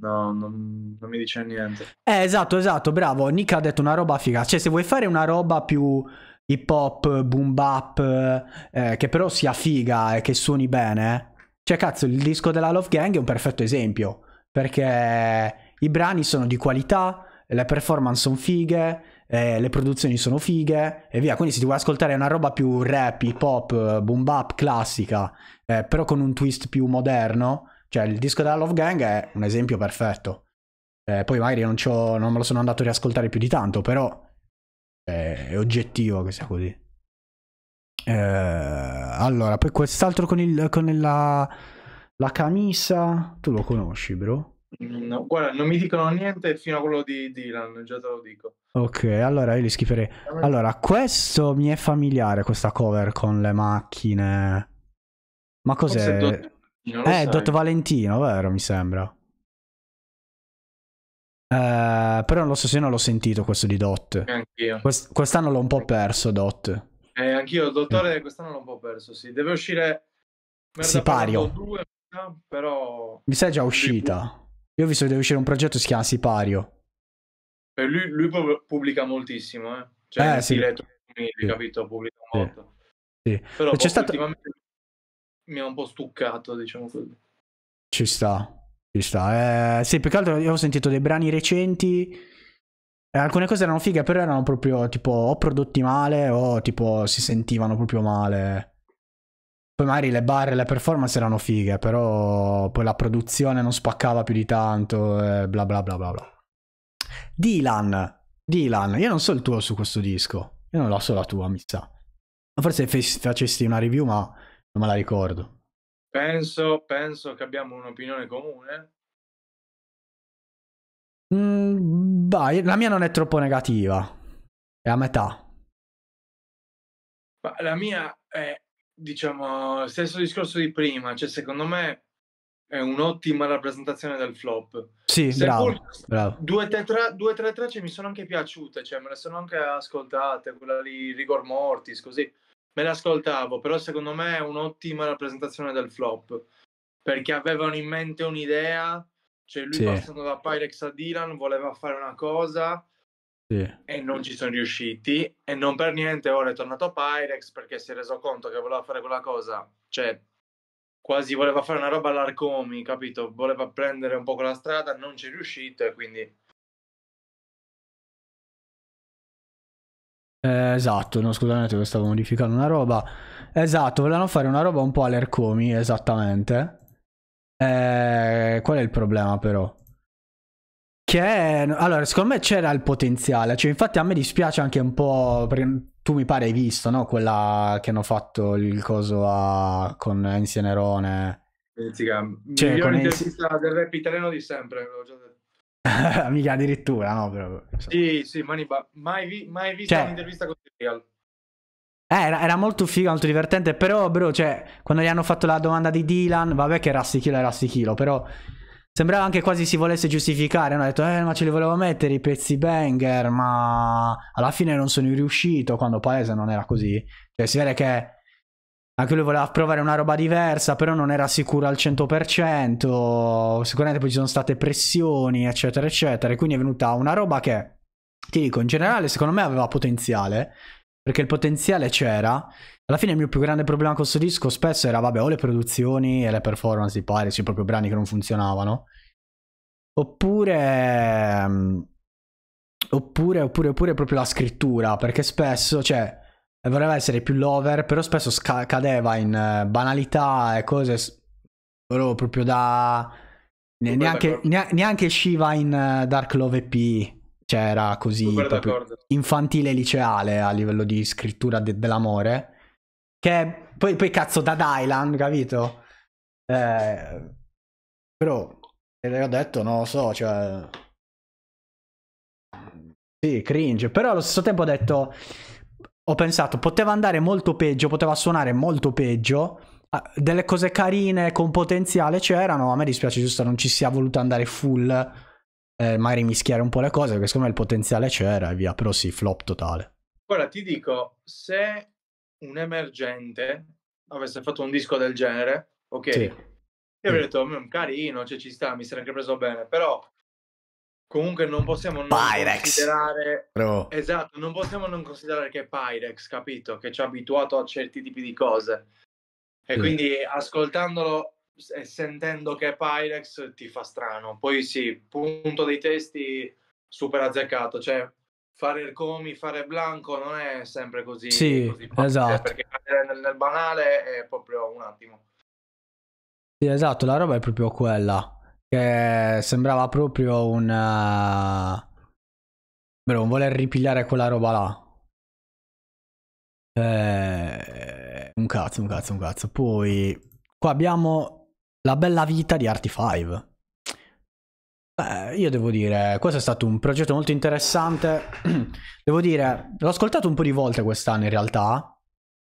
No, non, non mi dice niente. Eh, esatto, esatto, bravo. Nick ha detto una roba figa. Cioè, se vuoi fare una roba più hip hop, boom bap, eh, eh che però sia figa e che suoni bene. Eh. Cioè, cazzo, il disco della Love Gang è un perfetto esempio. Perché i brani sono di qualità, le performance sono fighe, eh, le produzioni sono fighe e via. Quindi se ti vuoi ascoltare una roba più rap, hip hop, boom bap, classica, eh, però con un twist più moderno, cioè, il disco della Love Gang è un esempio perfetto. Eh, poi magari non, non, me lo sono andato a riascoltare più di tanto, però eh, è oggettivo che sia così. Eh, allora, poi quest'altro con, il, con la, la camisa, tu lo conosci, bro? No, guarda, non mi dicono niente fino a quello di Dylan, già te lo dico. Ok, allora io li schiferei. Allora, questo mi è familiare, questa cover con le macchine. Ma cos'è? Non eh, Dot Valentino, vero, mi sembra. Eh, però non lo so se non l'ho sentito questo di Dot. Anch'io. Quest- quest'anno l'ho un po' perso, Dot. Eh, anch'io, Dottore, eh. quest'anno l'ho un po' perso, sì. Deve uscire... Merda pario. però... Mi sa già uscita. Io ho visto che deve uscire un progetto che si chiama Sipario. E eh, lui, lui pubblica moltissimo, eh. Cioè, eh, sì. Letto, capito, pubblica molto. Sì. Sì. Però c'è stato... ultimamente mi ha un po' stuccato, diciamo così. Ci sta, ci sta. Eh, sì, più che altro io ho sentito dei brani recenti. E eh, alcune cose erano fighe, però erano proprio tipo o prodotti male o tipo si sentivano proprio male. Poi magari le barre e le performance erano fighe, però poi la produzione non spaccava più di tanto e bla bla bla bla bla. Dylan, Dylan, io non so il tuo su questo disco, io non lo so la tua, mi sa. Forse facesti una review, ma non me la ricordo. Penso, penso che abbiamo un'opinione comune. Mm, bah, la mia non è troppo negativa. È a metà. Ma la mia è, diciamo, stesso discorso di prima. Cioè, secondo me è un'ottima rappresentazione del flop. Sì, Seppur bravo, bravo. tre, 3 3 cioè, mi sono anche piaciute, cioè me le sono anche ascoltate, quella di Rigor Mortis, così me l'ascoltavo, però secondo me è un'ottima rappresentazione del flop, perché avevano in mente un'idea, cioè lui sì. passando da Pyrex a Dylan voleva fare una cosa sì. e non ci sono riusciti e non per niente ora è tornato a Pyrex perché si è reso conto che voleva fare quella cosa, cioè quasi voleva fare una roba all'Arcomi, capito? Voleva prendere un po' quella strada, non ci è riuscito e quindi Eh, esatto, no scusate stavo modificando una roba. Esatto, volevano fare una roba un po' all'Ercomi, esattamente. Eh, qual è il problema però? Che allora, secondo me c'era il potenziale, cioè infatti a me dispiace anche un po' tu mi pare hai visto, no, quella che hanno fatto il coso a... con Insienerone. Cioè, migliore con... intervista del rap italiano di sempre, l'ho già Amica, addirittura, no? Però, Sì, sì, mani ba- mai, vi- mai visto cioè... un'intervista con Real. Eh, era, era, molto figo, molto divertente, però, bro, cioè, quando gli hanno fatto la domanda di Dylan, vabbè che rastichilo era rastichilo, però sembrava anche quasi si volesse giustificare, hanno detto, eh, ma ce li volevo mettere i pezzi banger, ma alla fine non sono riuscito, quando Paese non era così. Cioè, si vede che anche lui voleva provare una roba diversa, però non era sicuro al 100%, sicuramente poi ci sono state pressioni, eccetera, eccetera, e quindi è venuta una roba che, ti dico, in generale secondo me aveva potenziale, perché il potenziale c'era. Alla fine il mio più grande problema con questo disco spesso era, vabbè, o le produzioni e le performance di Paris, i propri brani che non funzionavano, oppure... Mm, oppure, oppure, oppure proprio la scrittura, perché spesso, cioè, eh, voleva essere più lover, però spesso sca- cadeva in uh, banalità e cose. S- volevo proprio da. Ne- neanche, ne- neanche Shiva in uh, Dark Love P. Cioè, era così infantile liceale a livello di scrittura de- dell'amore. Che poi, poi cazzo da Dylan, capito? Eh, però, le ho detto, non lo so, cioè. Sì, cringe. Però allo stesso tempo ho detto ho pensato poteva andare molto peggio, poteva suonare molto peggio. Ah, delle cose carine con potenziale c'erano. A me dispiace giusto non ci sia voluto andare full. Eh, magari mischiare un po' le cose, perché secondo me il potenziale c'era e via. Però sì, flop totale. Ora ti dico, se un emergente avesse fatto un disco del genere, ok. Sì. Io avrei mm. detto, mm, carino, cioè ci sta, mi sarei anche preso bene, però Comunque non possiamo non Pyrex. considerare Bro. Esatto, non possiamo non considerare che è Pyrex, capito? Che ci ha abituato a certi tipi di cose. E sì. quindi ascoltandolo e sentendo che è Pyrex ti fa strano. Poi sì, punto dei testi super azzeccato, cioè fare il comi, fare blanco non è sempre così. Sì, così esatto. Perché nel, nel banale è proprio un attimo. Sì, esatto, la roba è proprio quella che sembrava proprio un... Eh, beh, non voler ripigliare quella roba là. Eh, un cazzo, un cazzo, un cazzo. Poi qua abbiamo la bella vita di Artify. Beh, io devo dire, questo è stato un progetto molto interessante. devo dire, l'ho ascoltato un po' di volte quest'anno in realtà.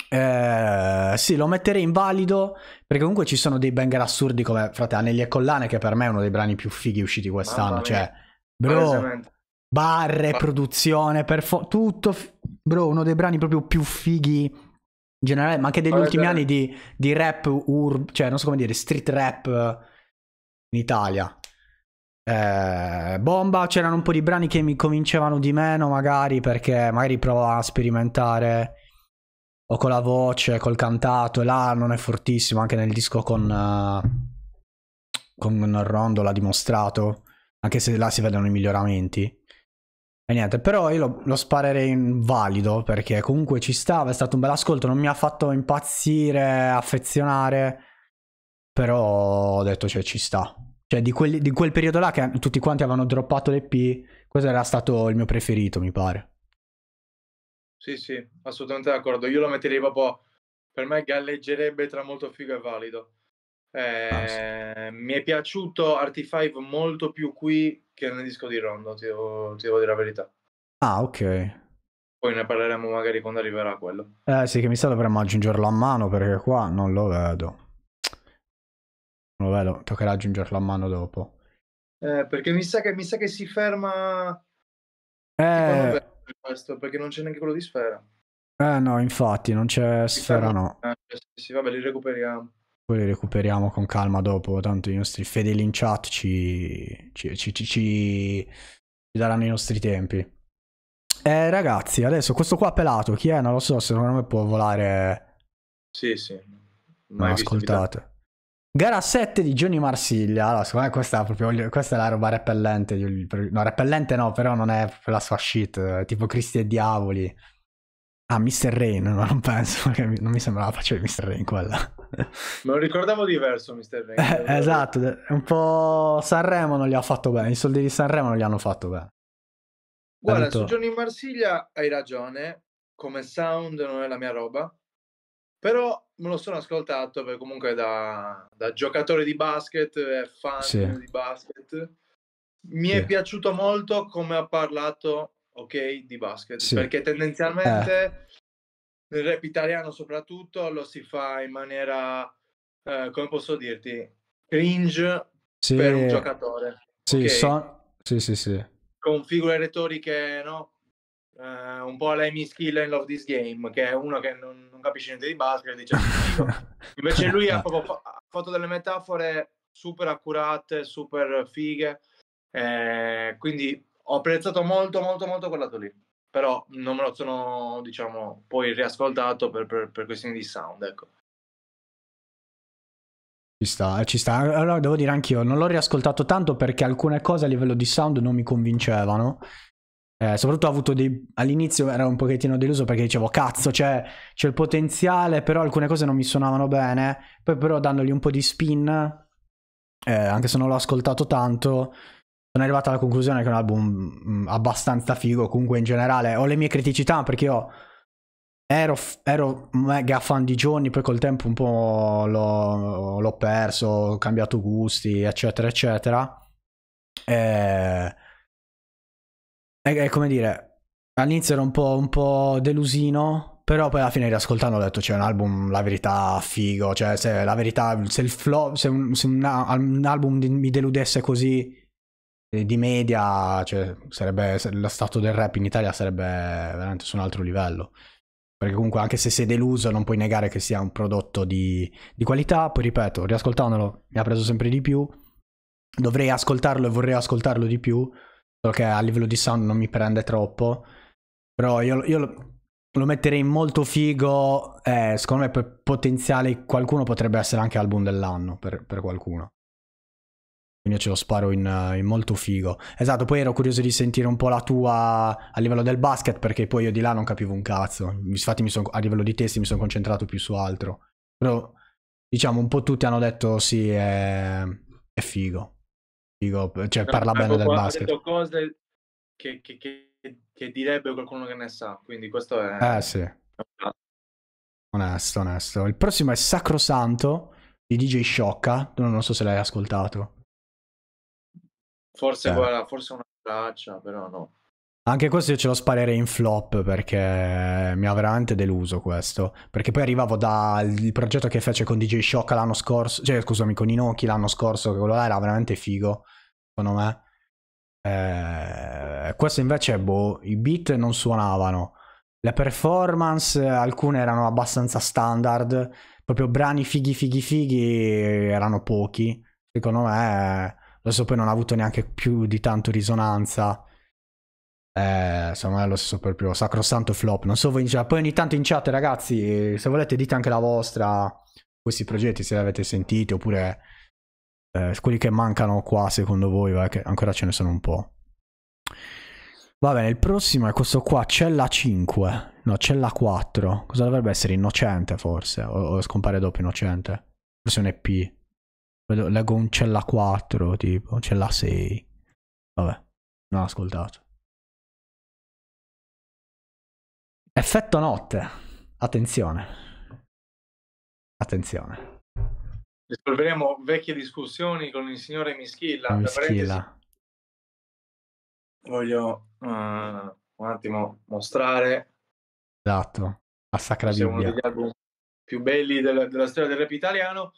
Eh, sì, lo metterei invalido perché comunque ci sono dei banger assurdi come frate Anelli e Collane che per me è uno dei brani più fighi usciti quest'anno, cioè bro, barre, produzione, perfo- tutto f- bro, uno dei brani proprio più fighi in generale, ma anche degli Vabbè, ultimi anni di, di rap urb, cioè non so come dire, street rap in Italia. Eh, bomba, c'erano un po' di brani che mi convincevano di meno magari perché magari provavano a sperimentare o con la voce, col cantato, e là non è fortissimo, anche nel disco con, uh, con Rondo l'ha dimostrato, anche se là si vedono i miglioramenti. E niente, però io lo, lo sparerei invalido perché comunque ci stava, è stato un bel ascolto, non mi ha fatto impazzire, affezionare, però ho detto cioè ci sta. Cioè di, quelli, di quel periodo là che tutti quanti avevano droppato l'EP, questo era stato il mio preferito mi pare. Sì, sì, assolutamente d'accordo. Io lo metterei proprio, per me galleggerebbe tra molto figo e valido. Ah, eh, mi è piaciuto Artifive molto più qui che nel disco di Rondo, ti devo, ti devo dire la verità. Ah, ok. Poi ne parleremo magari quando arriverà quello. Eh sì, che mi sa dovremmo aggiungerlo a mano perché qua non lo vedo. Non lo vedo, toccherà aggiungerlo a mano dopo. Eh, perché mi sa che, mi sa che si ferma... Eh questo, perché non c'è neanche quello di Sfera. Eh no, infatti, non c'è Sfera, no. Eh, cioè, sì, sì, vabbè, li recuperiamo. Poi li recuperiamo con calma dopo, tanto i nostri fedeli in chat ci, ci, ci, ci daranno i nostri tempi. Eh, ragazzi, adesso questo qua pelato, chi è? Non lo so, secondo me può volare... Sì, sì. Ma no, ascoltate. Gara 7 di Johnny Marsiglia. Allora, secondo me questa è, proprio, questa è la roba repellente. no, repellente no, però non è la sua shit. Tipo Cristi e Diavoli. Ah, Mr. Rain, ma non penso, perché non mi sembrava faccia di Mr. Rain quella. Me lo ricordavo diverso Mr. Rain. Eh, esatto, un po' Sanremo non gli ha fatto bene, i soldi di Sanremo non gli hanno fatto bene. Guarda, Tanto... su Johnny Marsiglia hai ragione, come sound non è la mia roba, però me lo sono ascoltato perché comunque da, da giocatore di basket e fan sì. di basket mi sì. è piaciuto molto come ha parlato ok di basket sì. perché tendenzialmente eh. nel rap italiano soprattutto lo si fa in maniera eh, come posso dirti cringe per un giocatore sì, okay? so... sì sì sì con figure retoriche no eh, un po' l'Amy Skill in Love This Game, che è uno che non, non capisce niente di basket, dice invece lui ha, ah. proprio, ha fatto delle metafore super accurate, super fighe, eh, quindi ho apprezzato molto molto molto quel lato lì, però non me lo sono diciamo poi riascoltato per, per, per questioni di sound, ecco. Ci sta, ci sta. Allora devo dire anch'io, non l'ho riascoltato tanto perché alcune cose a livello di sound non mi convincevano. Eh, soprattutto ho avuto dei... all'inizio ero un pochettino deluso perché dicevo cazzo cioè, c'è il potenziale però alcune cose non mi suonavano bene poi però dandogli un po' di spin eh, anche se non l'ho ascoltato tanto sono arrivato alla conclusione che è un album mm, abbastanza figo comunque in generale ho le mie criticità perché io ero, ero mega fan di Johnny poi col tempo un po' l'ho, l'ho perso ho cambiato gusti eccetera eccetera eh è, è come dire, all'inizio ero un po', un po', delusino, però poi alla fine riascoltando ho detto c'è cioè, un album, la verità, figo, cioè se la verità, se il flop, se un, se un, un album mi deludesse così eh, di media, cioè sarebbe, lo stato del rap in Italia sarebbe veramente su un altro livello. Perché comunque anche se sei deluso non puoi negare che sia un prodotto di, di qualità, poi ripeto, riascoltandolo mi ha preso sempre di più, dovrei ascoltarlo e vorrei ascoltarlo di più, che a livello di sound non mi prende troppo. Però io, io lo, lo metterei molto figo. Eh, secondo me per potenziale qualcuno potrebbe essere anche album dell'anno per, per qualcuno. Quindi io ce lo sparo in, in, molto figo. Esatto, poi ero curioso di sentire un po' la tua a livello del basket, perché poi io di là non capivo un cazzo. Infatti, son, a livello di testi mi sono concentrato più su altro. Però, diciamo, un po' tutti hanno detto sì, è, è figo. Dico, cioè, Però parla bene del qua, basket. Ha detto cose che, che, che, che, direbbe qualcuno che ne sa, quindi questo è... Eh sì. Onesto, onesto. Il prossimo è Sacrosanto di DJ Sciocca. Non so se l'hai ascoltato. Forse, eh. guarda, forse una traccia, però no. Anche questo io ce lo sparerei in flop perché mi ha veramente deluso questo. Perché poi arrivavo dal progetto che fece con DJ Shock l'anno scorso, cioè scusami, con Inoki l'anno scorso, che quello là era veramente figo, secondo me. Eh, questo invece, boh, i beat non suonavano. Le performance, alcune erano abbastanza standard, proprio brani fighi fighi fighi erano pochi. Secondo me, lo eh, so poi non ha avuto neanche più di tanto risonanza eh, secondo me è lo stesso proprio sacrosanto flop. Non so voi in cioè, chat. Poi ogni tanto in chat, ragazzi, se volete dite anche la vostra questi progetti, se li avete sentiti, oppure eh, quelli che mancano qua secondo voi, va, che ancora ce ne sono un po'. Va bene, il prossimo è questo qua, cella 5. No, cella 4. Cosa dovrebbe essere? Innocente forse, o, o scompare dopo innocente. Forse un EP. leggo un cella 4, tipo, cella 6. Vabbè, non ho ascoltato. Effetto notte. Attenzione. Attenzione. Risolveremo vecchie discussioni con il signore Mischilla. Mischilla. Voglio uh, un attimo mostrare. Esatto. A Sacra Bibbia. uno degli album più belli della, della storia del rap italiano.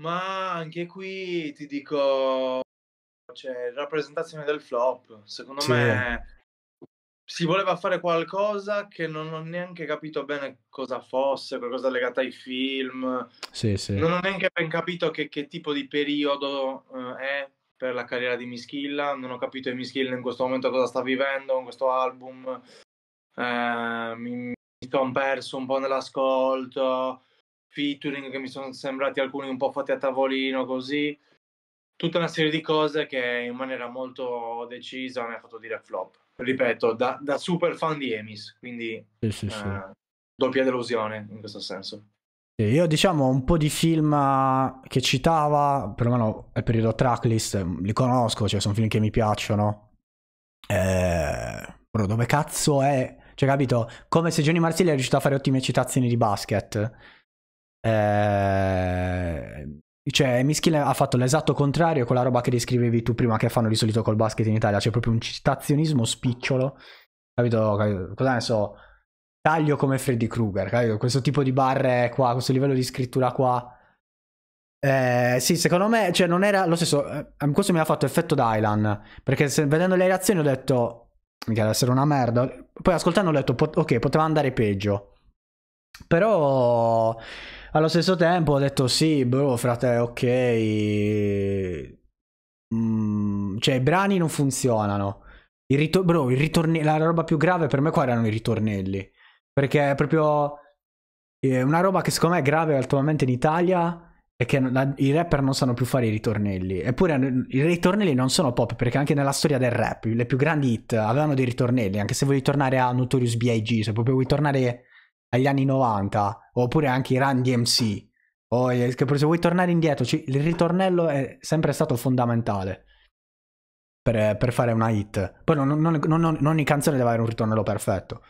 Ma anche qui ti dico, c'è cioè, rappresentazione del flop. Secondo sì. me si voleva fare qualcosa che non ho neanche capito bene cosa fosse, qualcosa legato ai film. Sì, sì. Non ho neanche ben capito che, che tipo di periodo uh, è per la carriera di Mischilla. Non ho capito di Mischilla in questo momento cosa sta vivendo con questo album. Eh, mi, mi sono perso un po' nell'ascolto. Featuring che mi sono sembrati alcuni un po' fatti a tavolino così. Tutta una serie di cose che in maniera molto decisa mi ha fatto dire flop ripeto, da, da, super fan di Emis, quindi sì, sì, sì. Eh, doppia delusione in questo senso. Io diciamo un po' di film eh, che citava, perlomeno al periodo tracklist, mm, li conosco, cioè sono film che mi piacciono. Eh, bro, dove cazzo è? Cioè, capito? Come se Johnny Marsili è riuscito a fare ottime citazioni di basket. Eh, cioè, Mischil ha fatto l'esatto contrario con la roba che descrivevi tu prima, che fanno di solito col basket in Italia. C'è proprio un citazionismo spicciolo. Capito? Cosa ne so? Taglio come Freddy Krueger, capito? Questo tipo di barre qua, questo livello di scrittura qua. Eh, sì, secondo me, cioè, non era lo stesso. Eh, questo mi ha fatto effetto Dylan. Perché se, vedendo le reazioni ho detto, mica essere una merda. Poi ascoltando ho detto, pot- ok, poteva andare peggio. Però allo stesso tempo ho detto sì, bro, frate, ok. Mm, cioè, i brani non funzionano. Il ritor- bro, il ritorne- la roba più grave per me qua erano i ritornelli. Perché è proprio eh, una roba che secondo me è grave attualmente in Italia è che la- i rapper non sanno più fare i ritornelli. Eppure i ritornelli non sono pop, perché anche nella storia del rap le più grandi hit avevano dei ritornelli, anche se vuoi tornare a Notorious B.I.G., se proprio vuoi tornare agli anni 90, oppure anche i Run DMC, o eh, che se vuoi tornare indietro, ci, il ritornello è sempre stato fondamentale per, per fare una hit. Poi non, non, non, non, ogni canzone deve avere un ritornello perfetto,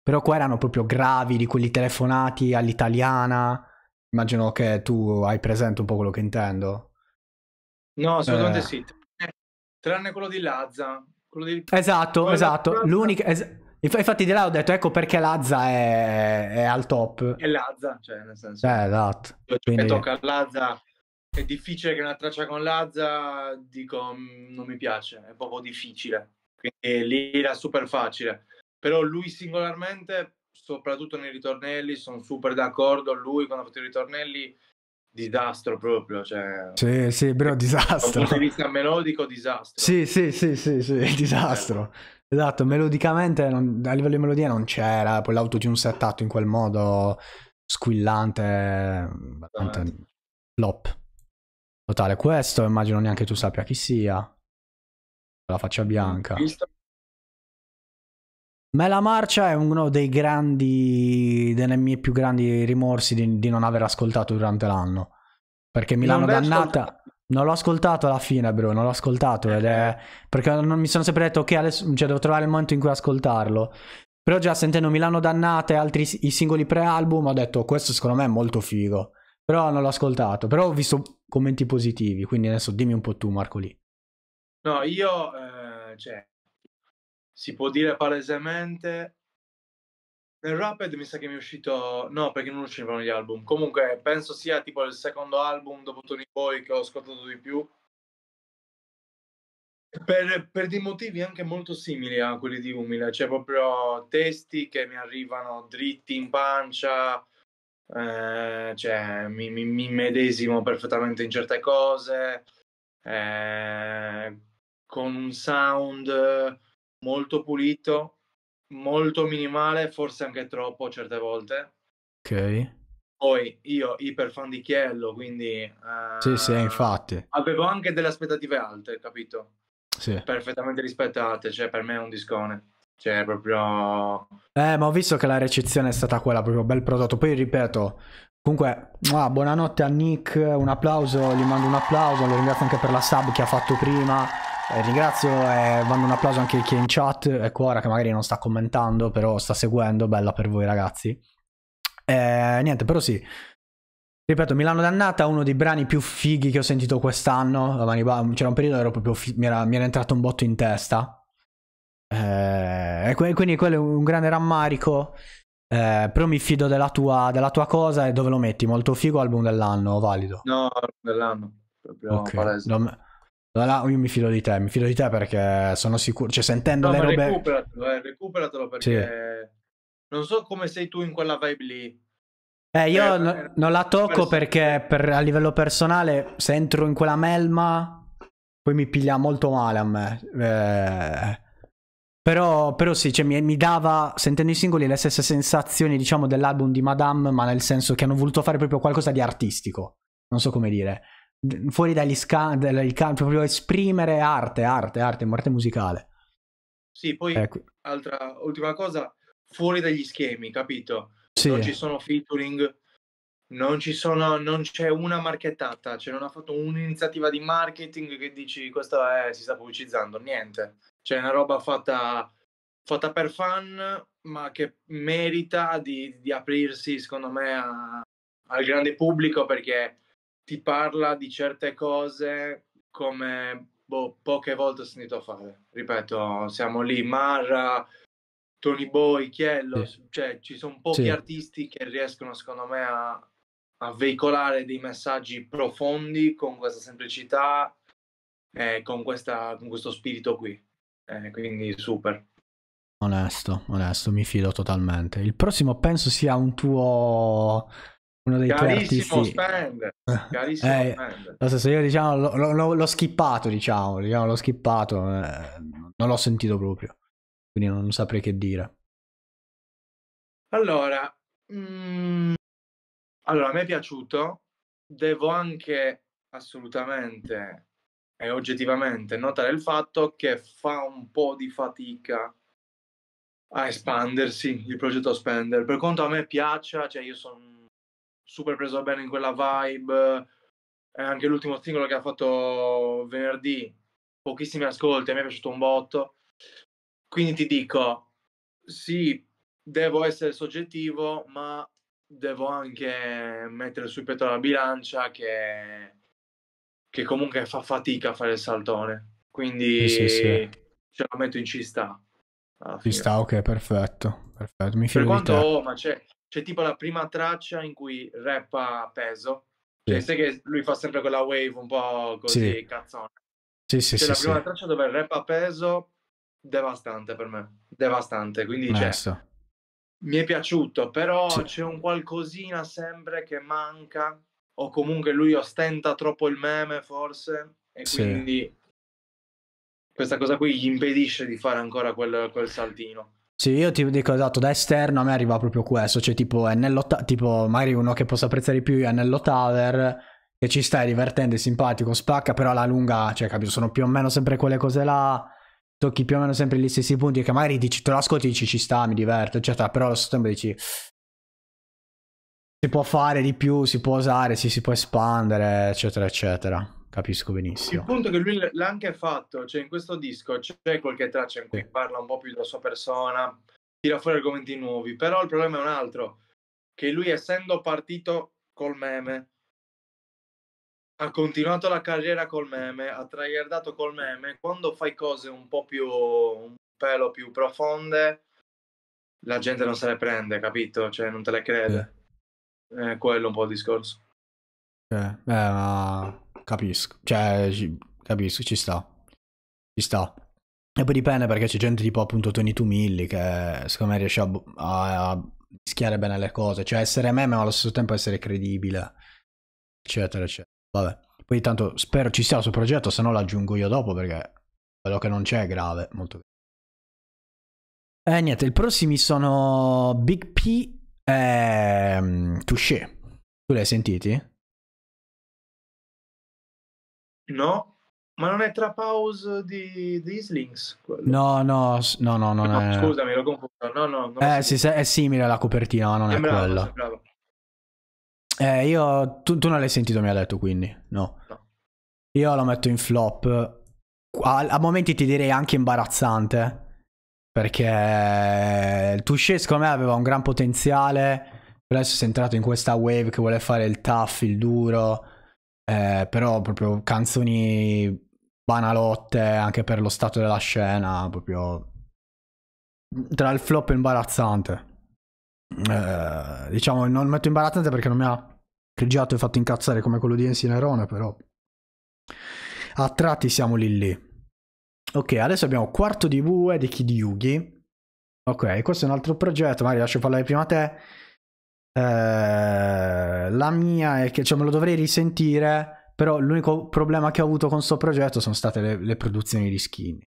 però qua erano proprio gravi di quelli telefonati all'italiana. Immagino che tu hai presente un po' quello che intendo. No, assolutamente eh. sì. Tranne quello di Lazza. Quello di... Esatto, quello esatto. L'unica... Es- Infatti di là ho detto ecco perché Lazza è, è al top. È Lazza, cioè nel senso. Eh, esatto. Io cioè, cioè, Quindi... tocca a Lazza, è difficile che una traccia con Lazza, dico mm, non mi piace, è proprio difficile. Quindi lì era super facile. Però lui singolarmente, soprattutto nei ritornelli, sono super d'accordo. Lui quando ha fatto i ritornelli, disastro proprio. Cioè... Sì, sì, però disastro. Dal punto di vista melodico, disastro. Sì, sì, sì, sì, sì, disastro. Eh Esatto, melodicamente non, a livello di melodia non c'era, poi l'autotune settato in quel modo squillante, veramente flop. Totale, questo immagino neanche tu sappia chi sia. La faccia bianca. la Marcia è uno dei grandi, dei miei più grandi rimorsi di, di non aver ascoltato durante l'anno. Perché Milano Dannata... Non l'ho ascoltato alla fine, bro, non l'ho ascoltato ed è... Eh. Perché non mi sono sempre detto, ok, adesso... Cioè, devo trovare il momento in cui ascoltarlo. Però già sentendo Milano Dannate e altri i singoli pre-album ho detto, questo secondo me è molto figo. Però non l'ho ascoltato, però ho visto commenti positivi, quindi adesso dimmi un po' tu Marco lì. No, io, eh, cioè, si può dire palesemente nel Rapid mi sa che mi è uscito. No, perché non uscivano gli album. Comunque, penso sia tipo il secondo album dopo Tony Boy che ho ascoltato di più. Per, per, dei motivi anche molto simili a quelli di Umile, cioè proprio testi che mi arrivano dritti in pancia, eh, cioè mi, mi, mi, medesimo perfettamente in certe cose, eh, con un sound molto pulito, molto minimale, forse anche troppo certe volte. Ok. Poi io iper fan di Chiello, quindi... Eh, sì, sì, eh, infatti. Avevo anche delle aspettative alte, capito? Sì. Perfettamente rispettate, cioè per me è un discone. Cioè, proprio... Eh, ma ho visto che la recezione è stata quella, proprio bel prodotto. Poi ripeto, comunque, ah, buonanotte a Nick, un applauso, gli mando un applauso, lo ringrazio anche per la sub che ha fatto prima. Eh, ringrazio e eh, mando un applauso anche a chi è in chat, e eh, Cuora che magari non sta commentando, però sta seguendo, bella per voi ragazzi. Eh, niente, però sì. Ripeto, Milano Dannata è uno dei brani più fighi che ho sentito quest'anno. C'era un periodo che fi- mi, era, mi, era, entrato un botto in testa. Eh, e quindi quello è un grande rammarico. Eh, però mi fido della tua, della tua, cosa e dove lo metti? Molto figo album dell'anno, valido? No, album dell'anno. Proprio okay. palese. Dom- Là io mi fido di te, mi fido di te perché sono sicuro, cioè sentendo no, le robe... Recuperatelo, eh, recuperatelo perché sì. non so come sei tu in quella vibe lì. Eh, io eh, no, non la tocco per... perché per, a livello personale se entro in quella melma poi mi piglia molto male a me. Eh... Però, però, sì, cioè, mi, mi, dava, sentendo i singoli, le stesse sensazioni, diciamo, dell'album di Madame, ma nel senso che hanno voluto fare proprio qualcosa di artistico. Non so come dire fuori dagli scan, proprio esprimere arte, arte, arte, arte musicale. Sì, poi ecco. altra ultima cosa, fuori dagli schemi, capito? Sì. Non ci sono featuring, non, ci sono, non c'è una marchettata, cioè non ha fatto un'iniziativa di marketing che dici questo è, si sta pubblicizzando, niente. Cioè è una roba fatta, fatta per fan, ma che merita di, di aprirsi, secondo me, a, al grande pubblico perché ti parla di certe cose come boh, poche volte ho sentito fare. Ripeto, siamo lì, Marra, Tony Boy, Chiello, sì. cioè ci sono pochi sì. artisti che riescono secondo me a, a, veicolare dei messaggi profondi con questa semplicità e eh, con, con, questo spirito qui. Eh, quindi super. Onesto, onesto, mi fido totalmente. Il prossimo penso sia un tuo uno dei carissimo tuoi artisti... Spend, eh. carissimo eh, Spend. Lo stesso, io diciamo, lo, lo, l'ho skippato, diciamo, diciamo l'ho skippato, eh, non l'ho sentito proprio, quindi non saprei che dire. Allora, mh, mm, allora, a me è piaciuto, devo anche assolutamente e oggettivamente notare il fatto che fa un po' di fatica a espandersi il progetto Spender. Per quanto a me piaccia, cioè io sono super preso bene in quella vibe. È anche l'ultimo singolo che ha fatto venerdì, pochissimi ascolti, a me è piaciuto un botto. Quindi ti dico, sì, devo essere soggettivo, ma devo anche mettere sul petto la bilancia che, che, comunque fa fatica a fare il saltone. Quindi sì, sì, sì. ce la metto in ci sta. Ci sta, ok, perfetto. perfetto. Mi per quanto, oh, ma c'è, c'è tipo la prima traccia in cui rappa peso. Cioè, sì. sai che lui fa sempre quella wave un po' così sì. cazzona. Sì, sì, c'è sì, la prima traccia dove rappa peso devastante per me, devastante, quindi cioè, mi è piaciuto, però c'è un qualcosina sempre che manca o comunque lui ostenta troppo il meme forse e quindi questa cosa qui gli impedisce di fare ancora quel, quel saltino. Sì, io ti dico esatto, da esterno a me arriva proprio questo, cioè tipo, è tipo magari uno che possa apprezzare di più è Nello Tower, che ci stai divertendo, è simpatico, spacca, però alla lunga, cioè capito, sono più o meno sempre quelle cose là, tocchi più o meno sempre gli stessi punti, che magari dici, te lo ascolti e dici ci sta, mi diverto, eccetera, però allo stesso tempo dici... Si può fare di più, si può usare, si, si può espandere, eccetera, eccetera capisco benissimo. Il punto è che lui l'ha anche fatto, cioè in questo disco c'è qualche traccia in cui sì. parla un po' più della sua persona, tira fuori argomenti nuovi, però il problema è un altro, che lui essendo partito col meme, ha continuato la carriera col meme, ha tryhardato col meme, quando fai cose un po' più, un pelo più profonde, la gente non se le prende, capito? Cioè non te le crede. Sì. Eh, è quello un po' il discorso. Cioè, beh, ma capisco. Cioè, capisco, ci sta. Ci sta. E poi dipende perché c'è gente tipo appunto Tony Tumilli che secondo me riesce a, a, a mischiare bene le cose, cioè essere meme ma allo stesso tempo essere credibile, eccetera, eccetera. Vabbè. Poi intanto spero ci sia il suo progetto, se no l'aggiungo io dopo perché quello che non c'è è grave, molto grave. Eh niente, i prossimi sono Big P e mm, Touché. Tu li hai sentiti? No? Ma non è Trap House di, di Islings? No, no, no, no, non no, eh, è... Scusami, lo confundo. No, no, eh, sì, è simile alla copertina, ma non è, è bravo, quello. Bravo. Eh, io... Tu, tu, non l'hai sentito, mi ha detto, quindi? No. no. Io lo metto in flop. A, a momenti ti direi anche imbarazzante. Perché eh, il Touché, secondo me, aveva un gran potenziale. Però adesso è entrato in questa wave che vuole fare il tough, il duro eh, però proprio canzoni banalotte anche per lo stato della scena, proprio mm, tra il flop e imbarazzante. Eh, diciamo, non metto imbarazzante perché non mi ha cregiato e fatto incazzare come quello di Nerone però a tratti siamo lì lì. Ok, adesso abbiamo quarto di Bue di Kid Yugi. Ok, questo è un altro progetto, magari lascio parlare prima a te. Eh, la mia è che cioè, me lo dovrei risentire, però l'unico problema che ho avuto con sto progetto sono state le, le produzioni di skin.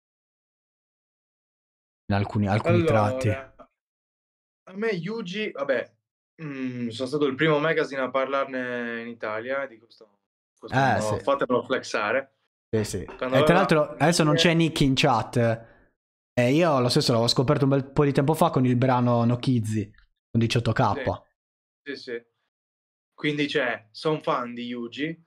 In alcuni, alcuni allora, tratti. A me Yuji, vabbè, mh, mm, sono stato il primo magazine a parlarne in Italia eh, di questo, eh, sì. fatelo flexare. Sì, sì. E tra l'altro adesso non c'è Nick in chat. Eh, io lo stesso l'avevo scoperto un bel po' di tempo fa con il brano No Kizzy con 18k. Sì. Sì, sì. Quindi, cioè, sono fan di Yuji,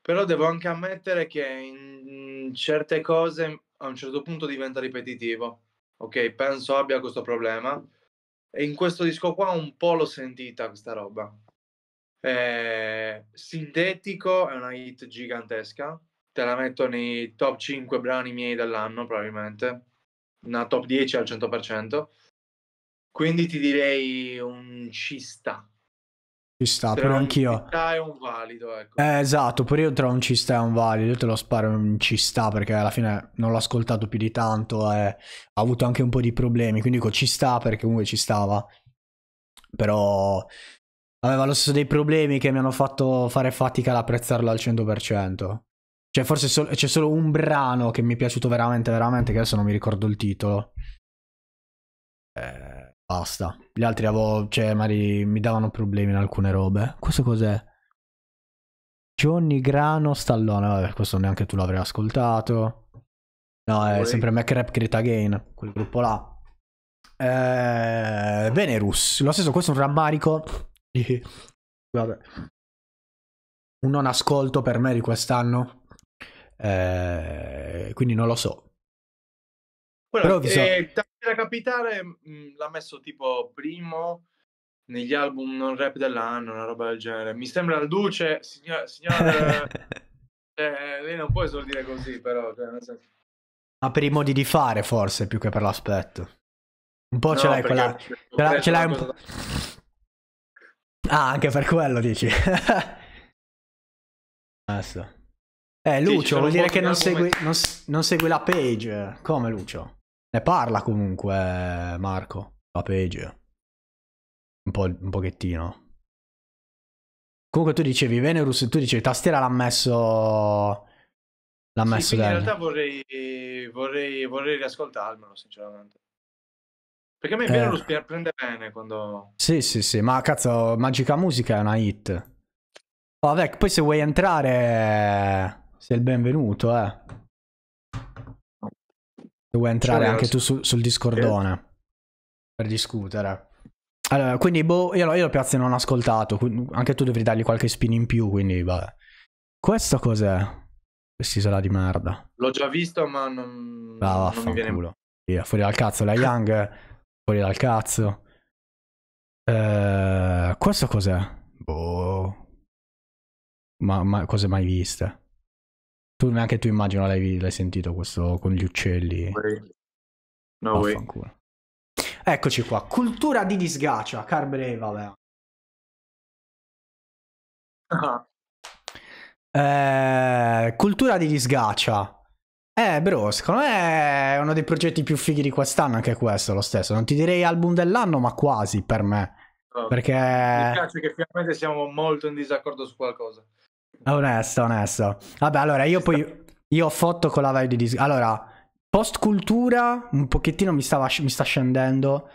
però devo anche ammettere che in certe cose a un certo punto diventa ripetitivo. Ok, penso abbia questo problema. E in questo disco qua un po' l'ho sentita questa roba. È sintetico è una hit gigantesca. Te la metto nei top 5 brani miei dell'anno, probabilmente. Una top 10 al 100%. Quindi ti direi un ci sta. Ci sta, però anch'io. Ci sta è un valido, ecco. Eh, esatto, pure io trovo un ci sta e un valido, io te lo sparo un mm, ci sta perché alla fine non l'ho ascoltato più di tanto e eh, ha avuto anche un po' di problemi, quindi dico ci sta perché comunque ci stava. Però aveva lo stesso dei problemi che mi hanno fatto fare fatica ad apprezzarlo al 100%. Cioè, forse so- c'è solo un brano che mi è piaciuto veramente, veramente, che adesso non mi ricordo il titolo. Eh Basta. Gli altri avevo, cioè, magari mi davano problemi in alcune robe. Questo cos'è? Johnny Grano Stallone. Vabbè, questo neanche tu l'avrai ascoltato. No, è Oi. sempre MacRap Great Again, quel gruppo là. Eh, Venerus. Lo stesso, questo è un rammarico. Vabbè. Un non ascolto per me di quest'anno. Eh, quindi non lo so. Però vi so... eh, da capitale mh, mm, l'ha messo tipo primo negli album non rap dell'anno, una roba del genere. Mi sembra il Duce, signora, signora eh, eh, lei non può esordire così, però. Cioè, senso... Ma per i modi di fare, forse, più che per l'aspetto. Un po' no, ce l'hai quella... Ce l'hai, ce l'hai un po'... Da... Ah, anche per quello, dici? Adesso. Eh, Lucio, sì, vuol dire che non segui, non, non segui la page. Come, Lucio? Ne parla comunque Marco, la page. Un, po', un pochettino. Comunque tu dicevi Venerus, tu dicevi tastiera l'ha messo... L'ha sì, messo... In realtà vorrei, vorrei, vorrei riascoltarmelo, sinceramente. Perché a me eh. Venus prende bene quando... Sì, sì, sì, ma cazzo, Magica Musica è una hit. Oh, vabbè, poi se vuoi entrare sei il benvenuto, eh. Devo entrare anche tu su, sul discordone eh. per discutere. Allora, quindi boh, io, io piazze non ho ascoltato, anche tu devi dargli qualche spin in più, quindi vabbè. Questo cos'è? Quest'isola di merda. L'ho già visto, ma non, ah, vaffanculo. non viene Via, fuori dal cazzo la Young, fuori dal cazzo. Eh, questo cos'è? Boh. Ma, ma cose mai viste. Tu neanche tu immagino l'hai, l'hai sentito questo con gli uccelli. No way. Eccoci qua, cultura di disgacia, Carbre, vabbè. Uh-huh. Eh, cultura di disgacia. Eh, bro, secondo me è uno dei progetti più fighi di quest'anno, anche questo lo stesso. Non ti direi album dell'anno, ma quasi per me. Oh. Perché... Mi piace che finalmente siamo molto in disaccordo su qualcosa. Onesto, onesto. Vabbè, allora io poi... Io ho fotto con la vibe di disco. Allora, post cultura un pochettino mi, stava, mi sta scendendo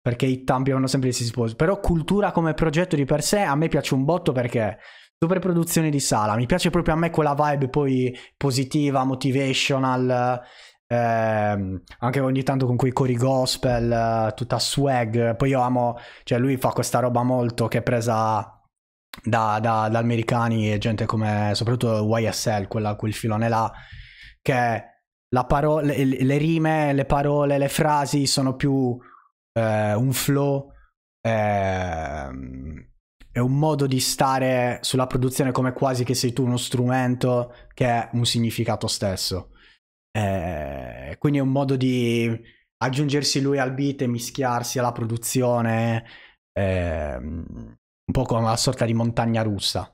perché i tampi vanno sempre gli stessi posti. Però cultura come progetto di per sé a me piace un botto perché Super produzione di sala, mi piace proprio a me quella vibe poi positiva, motivational, ehm, anche ogni tanto con quei cori gospel, tutta swag. Poi io amo, cioè lui fa questa roba molto che è presa da, da, da, americani e gente come soprattutto YSL, quella, quel filone là, che le, le, rime, le parole, le frasi sono più eh, un flow, eh, è un modo di stare sulla produzione come quasi che sei tu uno strumento che è un significato stesso. Eh, quindi è un modo di aggiungersi lui al beat e mischiarsi alla produzione. Eh, un po' come una sorta di montagna russa.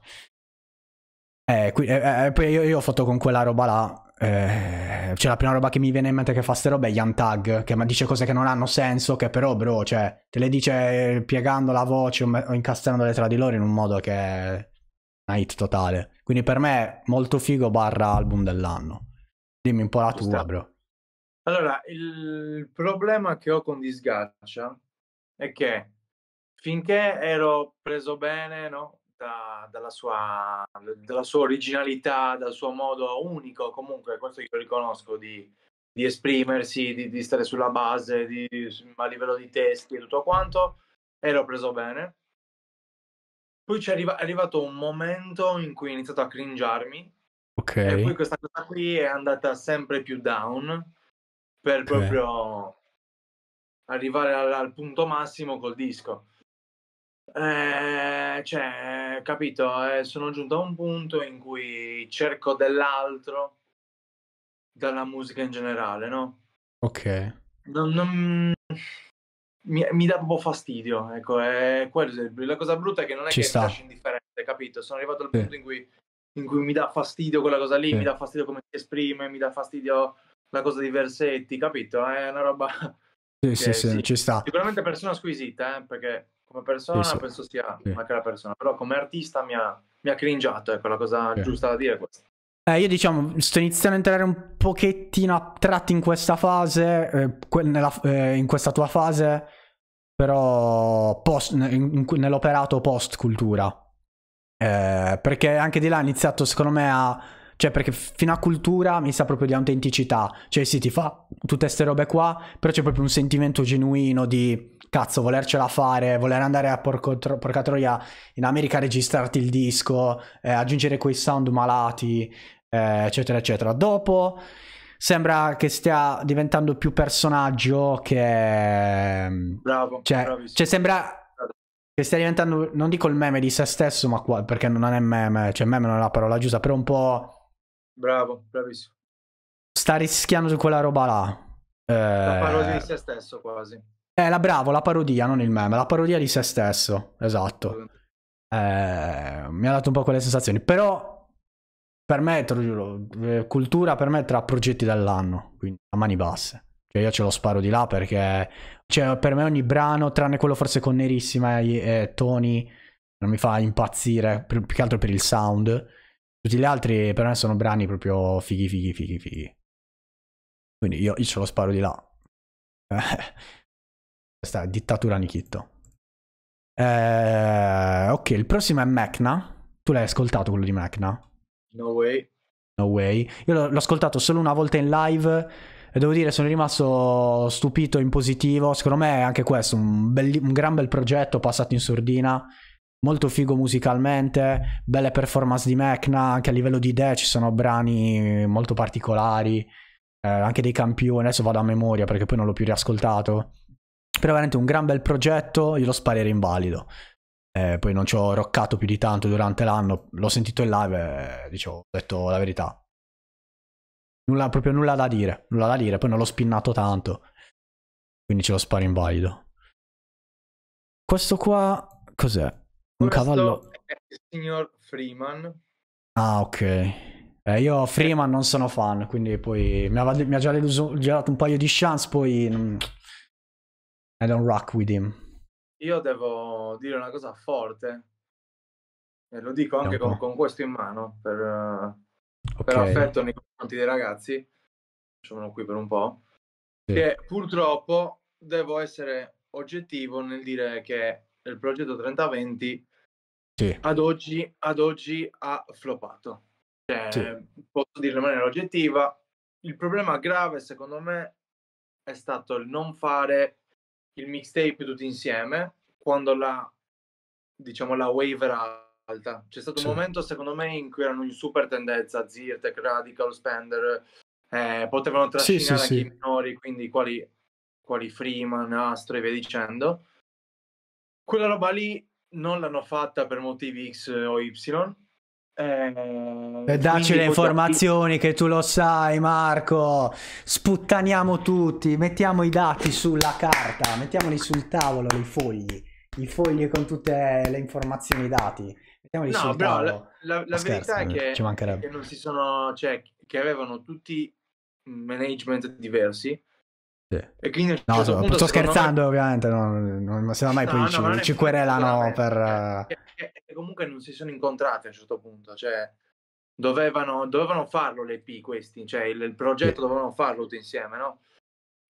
Eh, qui, eh, eh, poi io, io, ho fatto con quella roba là. Eh, cioè, la prima roba che mi viene in mente che fa ste robe è Yantag, che dice cose che non hanno senso, che però, bro, cioè, te le dice eh, piegando la voce o incastrandole tra di loro in un modo che è una hit totale. Quindi per me, molto figo barra album dell'anno. Dimmi un po' la tua, bro. Allora, il problema che ho con Disgaccia è che finché ero preso bene no? da, dalla, sua, dalla, sua, originalità, dal suo modo unico, comunque questo io lo riconosco, di, di esprimersi, di, di, stare sulla base, di, a livello di testi e tutto quanto, ero preso bene. Poi è, arriva, è arrivato un momento in cui ho iniziato a cringiarmi okay. e poi questa cosa qui è andata sempre più down per okay. proprio arrivare al, al punto massimo col disco eh, cioè, capito, eh, sono giunto a un punto in cui cerco dell'altro dalla musica in generale, no? Ok. Non, non... Mi, mi, dà po' fastidio, ecco, è quello. La cosa brutta è che non è Ci che sta. mi lasci indifferente, capito? Sono arrivato al sì. punto in cui, in cui, mi dà fastidio quella cosa lì, sì. mi dà fastidio come si esprime, mi dà fastidio la cosa di versetti, capito? È una roba... Sì, che, sì, sì, ci sta. Sicuramente persona squisita, eh, perché come persona penso, penso sia sì. anche la persona, però come artista mi ha, mi ha cringiato, ecco la cosa sì. giusta da dire questa. Eh, io diciamo, sto iniziando a entrare un pochettino a tratti in questa fase, eh, nella, eh, in questa tua fase, però post, in, in, nell'operato post cultura. Eh, perché anche di là ho iniziato secondo me a... Cioè, perché fino a cultura mi sa proprio di autenticità. Cioè, sì, ti fa tutte queste robe qua, però c'è proprio un sentimento genuino di cazzo, volercela fare, voler andare a porco, porca troia in America a registrarti il disco, eh, aggiungere quei sound malati, eh, eccetera, eccetera. Dopo sembra che stia diventando più personaggio che... Ehm, Bravo, cioè, cioè sembra che stia diventando, non dico il meme di se stesso, ma qua, perché non è meme, cioè meme non è la parola giusta, però un po'... Bravo, bravissimo. Sta rischiando su quella roba là. Eh... La parola di eh, se stesso quasi. Eh, la bravo, la parodia, non il meme, la parodia di se stesso, esatto. Eh, mi ha dato un po' quelle sensazioni, però per me, te lo giuro, eh, cultura per me è tra progetti dell'anno, quindi a mani basse. Cioè io ce lo sparo di là perché cioè, per me ogni brano, tranne quello forse con Nerissima e, e Tony, non mi fa impazzire, più che altro per il sound. Tutti gli altri per me sono brani proprio fighi, fighi, fighi, fighi. Quindi io, io ce lo sparo di là. Questa è dittatura Nikitto. Eh, ok, il prossimo è Mecna. Tu l'hai ascoltato quello di Mecna? No way. No way. Io l'ho ascoltato solo una volta in live e devo dire sono rimasto stupito in positivo. Secondo me è anche questo un, un gran bel progetto passato in sordina molto figo musicalmente, belle performance di Mecna, anche a livello di idee ci sono brani molto particolari, eh, anche dei campioni, adesso vado a memoria perché poi non l'ho più riascoltato, però veramente un gran bel progetto, io lo sparerei invalido. Eh, poi non ci ho roccato più di tanto durante l'anno, l'ho sentito in live e dicevo, ho detto la verità. Nulla, proprio nulla da dire, nulla da dire, poi non l'ho spinnato tanto. Quindi ce lo sparo invalido. Questo qua cos'è? Un Questo cavallo è il signor Freeman. Ah, ok. Eh, io Freeman non sono fan, quindi poi mi, aveva, mi ha già deluso, girato un paio di chance, poi i don't rock with him. Io devo dire una cosa forte, e lo dico anche con, con, questo in mano, per, eh, okay. per affetto nei confronti dei ragazzi, sono qui per un po', sì. che purtroppo devo essere oggettivo nel dire che il progetto 3020 sì. ad, oggi, ad oggi ha floppato. Cioè, sì. Posso dirlo in maniera oggettiva, il problema grave secondo me è stato il non fare il mixtape tutti insieme quando la, diciamo, la wave era alta. C'è stato sì. un momento, secondo me, in cui erano in super tendenza Zirtec, Radical, Spender, eh, potevano trascinare sì, sì, anche i minori, quindi quali, quali Freeman, Astro e via dicendo. Quella roba lì non l'hanno fatta per motivi X o Y, eh, Dacci le informazioni che tu lo sai, Marco. Sputtaniamo tutti, mettiamo i dati sulla carta, mettiamoli sul tavolo, i fogli, i fogli con tutte le informazioni, i dati. Mettiamoli no, sul bro, tavolo. La, la, la verità è eh, che, ci Che non si sono, cioè, che avevano tutti management diversi e quindi no, certo punto, sto scherzando me... ovviamente, no, non, non, se no mai no, poi no, ci querelano eh, per... E eh, eh, comunque non si sono incontrati a un certo punto, cioè dovevano, dovevano farlo l'EP questi, cioè il, il progetto dovevano farlo tutti insieme, no?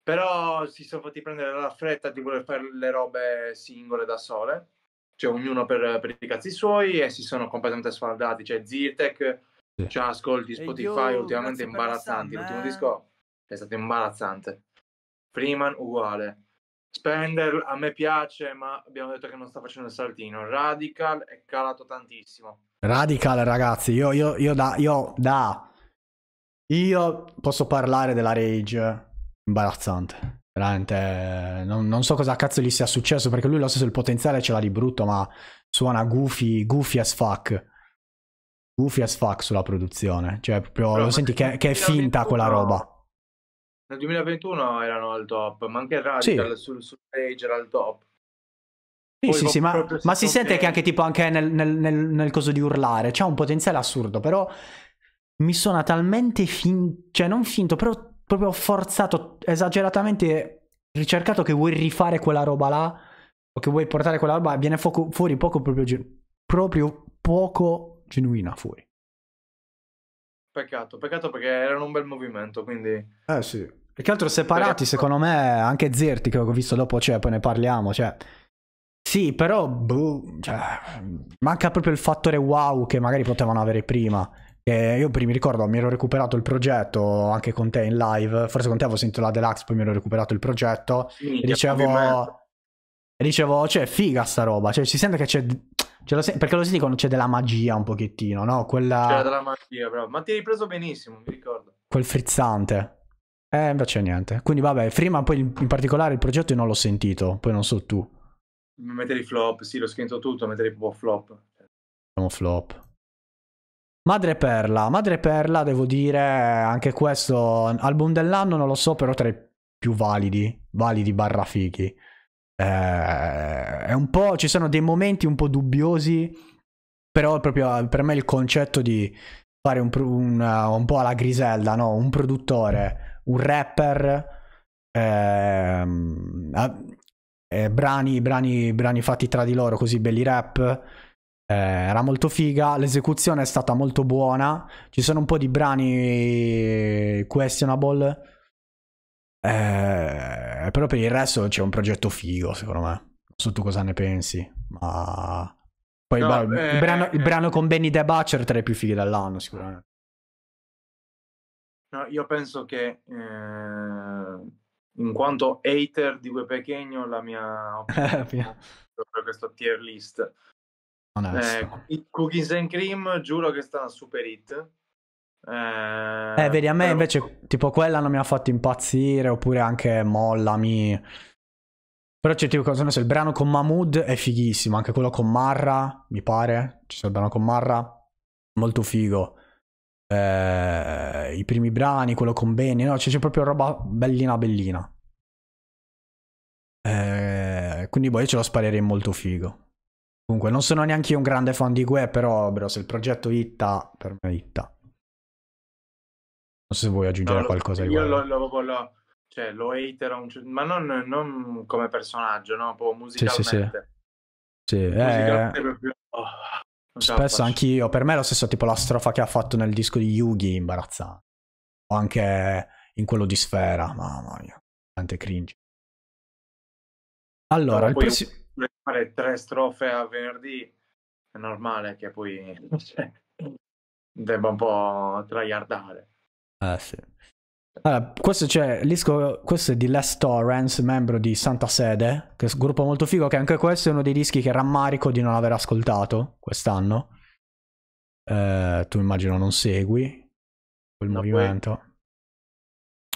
Però si sono fatti prendere la fretta di voler fare le robe singole da sole, cioè ognuno per, per i cazzi suoi e si sono completamente sfaldati, cioè Zirtec sì. cioè, ascolti Spotify io, ultimamente imbarazzanti, l'ultimo disco è stato imbarazzante. Freeman uguale. Spender a me piace, ma abbiamo detto che non sta facendo il saltino. Radical è calato tantissimo. Radical, ragazzi, io, io, io da, io da. Io posso parlare della rage imbarazzante. Veramente, non, non, so cosa cazzo gli sia successo perché lui lo stesso il potenziale ce l'ha di brutto, ma suona goofy, goofy as fuck. Goofy as fuck sulla produzione. Cioè, proprio Però lo senti che, che è finta quella roba. Nel 2021 erano al top, ma anche il Radical sì. sul, sul page era al top. Sì, Poi sì, sì, ma, ma si sente che anche tipo anche nel, nel, nel, nel coso di urlare c'è un potenziale assurdo, però mi suona talmente finto, cioè non finto, però proprio forzato, esageratamente ricercato che vuoi rifare quella roba là o che vuoi portare quella roba, viene fuoco, fuori poco proprio, proprio poco genuina fuori. Peccato, peccato perché erano un bel movimento, quindi... Eh sì. Più che altro separati, secondo me, anche Zerti che ho visto dopo, cioè, poi ne parliamo, cioè... Sì, però, boh, cioè, manca proprio il fattore wow che magari potevano avere prima. E io prima, mi ricordo, mi ero recuperato il progetto anche con te in live, forse con te avevo sentito la Deluxe, poi mi ero recuperato il progetto sì, e dicevo... E dicevo, cioè, figa sta roba, cioè si sente che c'è lo sen- perché lo senti quando c'è della magia un pochettino, no? Quella... C'è della magia, però. Ma ti hai ripreso benissimo, mi ricordo. Quel frizzante. Eh, invece niente. Quindi vabbè, prima poi in particolare il progetto io non l'ho sentito, poi non so tu. Mettere i flop, sì, l'ho scritto tutto, mettere po' flop. Siamo flop. Madre Perla, Madre Perla devo dire anche questo album dell'anno non lo so, però tra i più validi, validi barra fighi eh, è un po', ci sono dei momenti un po' dubbiosi, però proprio per me il concetto di fare un, un, eh, un po' alla griselda, no? un produttore, un rapper, eh, eh, brani, brani, brani fatti tra di loro così belli rap eh, era molto figa, l'esecuzione è stata molto buona, ci sono un po' di brani questionable eh, però per il resto c'è un progetto figo, secondo me. Non so tu cosa ne pensi, ma... Poi no, il, beh, brano, il, eh, brano, eh. con Benny The Butcher tra i più fighi dell'anno, sicuramente. No, io penso che... Eh in quanto hater di Gue Pechegno, la mia opinione per questo tier list. Eh, Cookies and Cream, giuro che sta una super hit. Eh, eh vedi, a me eh, però... invece tipo quella non mi ha fatto impazzire, oppure anche Mollami. Però c'è tipo cosa ne so, il brano con Mahmood è fighissimo, anche quello con Marra, mi pare. Ci sia il brano con Marra, molto figo. Eh, I primi brani, quello con Beni, no, c'è proprio roba bellina bellina. Eh, quindi boh, ce lo sparerei molto figo. Comunque, non sono neanche io un grande fan di Gue, però, bro, se il progetto Itta, per me Itta so se vuoi aggiungere no, qualcosa. Io lo, lo, lo, cioè, lo hater, ma non, non, come personaggio, no? Po musicalmente. Sì, sì, sì. sì musicalmente eh... proprio... oh, Spesso anch'io, per me è lo stesso tipo la strofa che ha fatto nel disco di Yugi, imbarazzante. O anche in quello di Sfera, mamma mia, tante cringe. Allora, il prossimo... fare tre strofe a venerdì è normale che poi cioè, debba un po' traiardare. Ah, sì. Allora, questo, cioè, questo, è di Les Torrance, membro di Santa Sede, che è un gruppo molto figo, che anche questo è uno dei dischi che rammarico di non aver ascoltato quest'anno. Eh, tu immagino non segui quel no, movimento.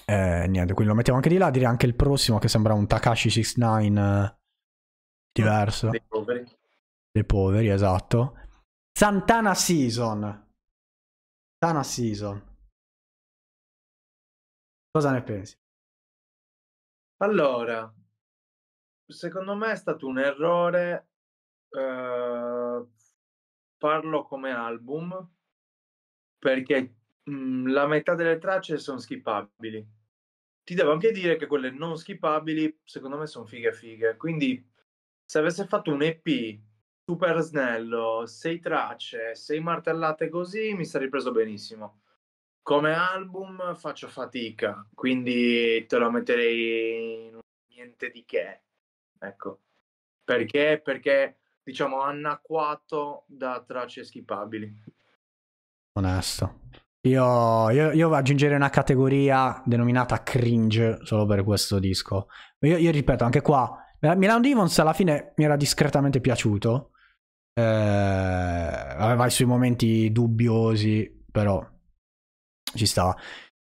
Eh, niente, quindi lo mettiamo anche di là, direi anche il prossimo che sembra un Takashi 69 eh, diverso. Dei poveri. Dei poveri, esatto. Santana Season. Santana Season. Cosa ne pensi? Allora, secondo me è stato un errore. Eh, parlo come album perché mh, mm, la metà delle tracce sono skippabili. Ti devo anche dire che quelle non skippabili, secondo me, sono fighe fighe. Quindi, se avesse fatto un EP super snello, sei tracce, sei martellate così, mi sarei preso benissimo. Come album faccio fatica, quindi te lo metterei in niente di che. Ecco. Perché? Perché diciamo anacquato da tracce skippabili. Onesto. Io, io, io, aggiungerei una categoria denominata cringe solo per questo disco. Io, io ripeto, anche qua, eh, Milan Divons alla fine mi era discretamente piaciuto. Eh, aveva i suoi momenti dubbiosi, però ci sta.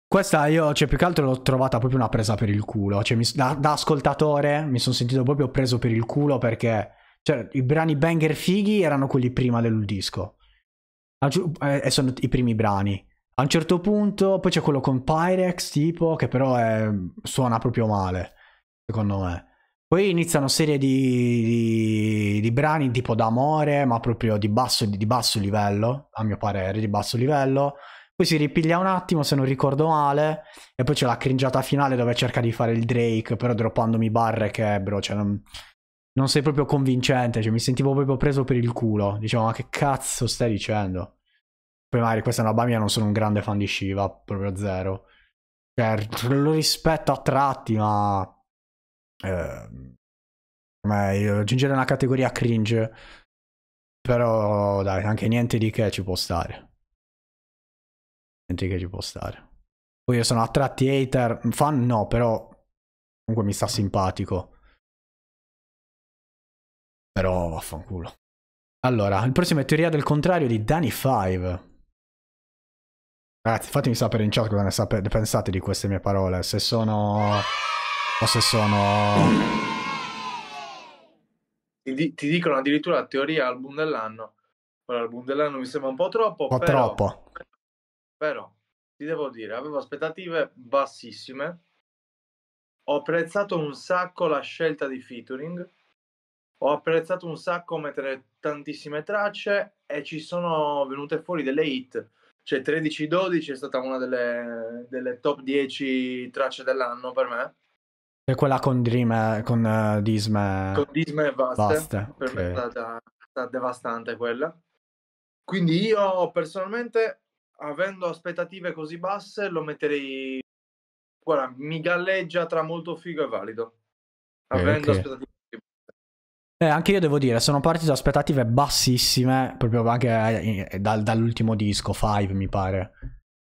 Questa io, cioè più che altro l'ho trovata proprio una presa per il culo, cioè mi, da, da, ascoltatore mi sono sentito proprio preso per il culo perché cioè, i brani banger fighi erano quelli prima del disco eh, e sono i primi brani. A un certo punto poi c'è quello con Pyrex tipo che però è, suona proprio male, secondo me. Poi iniziano serie di, di, di, brani tipo d'amore, ma proprio di basso, di basso livello, a mio parere, di basso livello. Poi si ripiglia un attimo, se non ricordo male, e poi c'è la cringiata finale dove cerca di fare il Drake, però droppandomi barre che, bro, cioè non, non sei proprio convincente, cioè mi sentivo proprio preso per il culo. Dicevo, ma che cazzo stai dicendo? Poi magari questa è una bambina, non sono un grande fan di Shiva, proprio zero. Cioè, lo rispetto a tratti, ma... Eh, ma aggiungere una categoria cringe... Però, dai, anche niente di che ci può stare senti che ci può stare. Poi io sono a tratti hater, fan no, però comunque mi sta simpatico. Però vaffanculo. Allora, il prossimo è Teoria del Contrario di Danny5. Ragazzi, fatemi sapere in chat cosa ne sapete, pensate di queste mie parole, se sono... o se sono... Ti, ti dicono addirittura teoria album dell'anno. Ora l'album dell'anno mi sembra un po' troppo. Un po' però... troppo però ti devo dire, avevo aspettative bassissime. Ho apprezzato un sacco la scelta di featuring. Ho apprezzato un sacco mettere tantissime tracce e ci sono venute fuori delle hit. Cioè 13-12 è stata una delle, delle top 10 tracce dell'anno per me. E quella con Dream, con uh, eh, Disme. Eh, con Disme e Vaste. Per okay. me è stata, è stata devastante quella. Quindi io personalmente avendo aspettative così basse, lo metterei. Guarda, mi galleggia tra molto figo e valido. Eh, avendo okay. aspettative. Eh, anche io devo dire, sono partito da aspettative bassissime, proprio anche eh, dal, dall'ultimo disco, Five mi pare,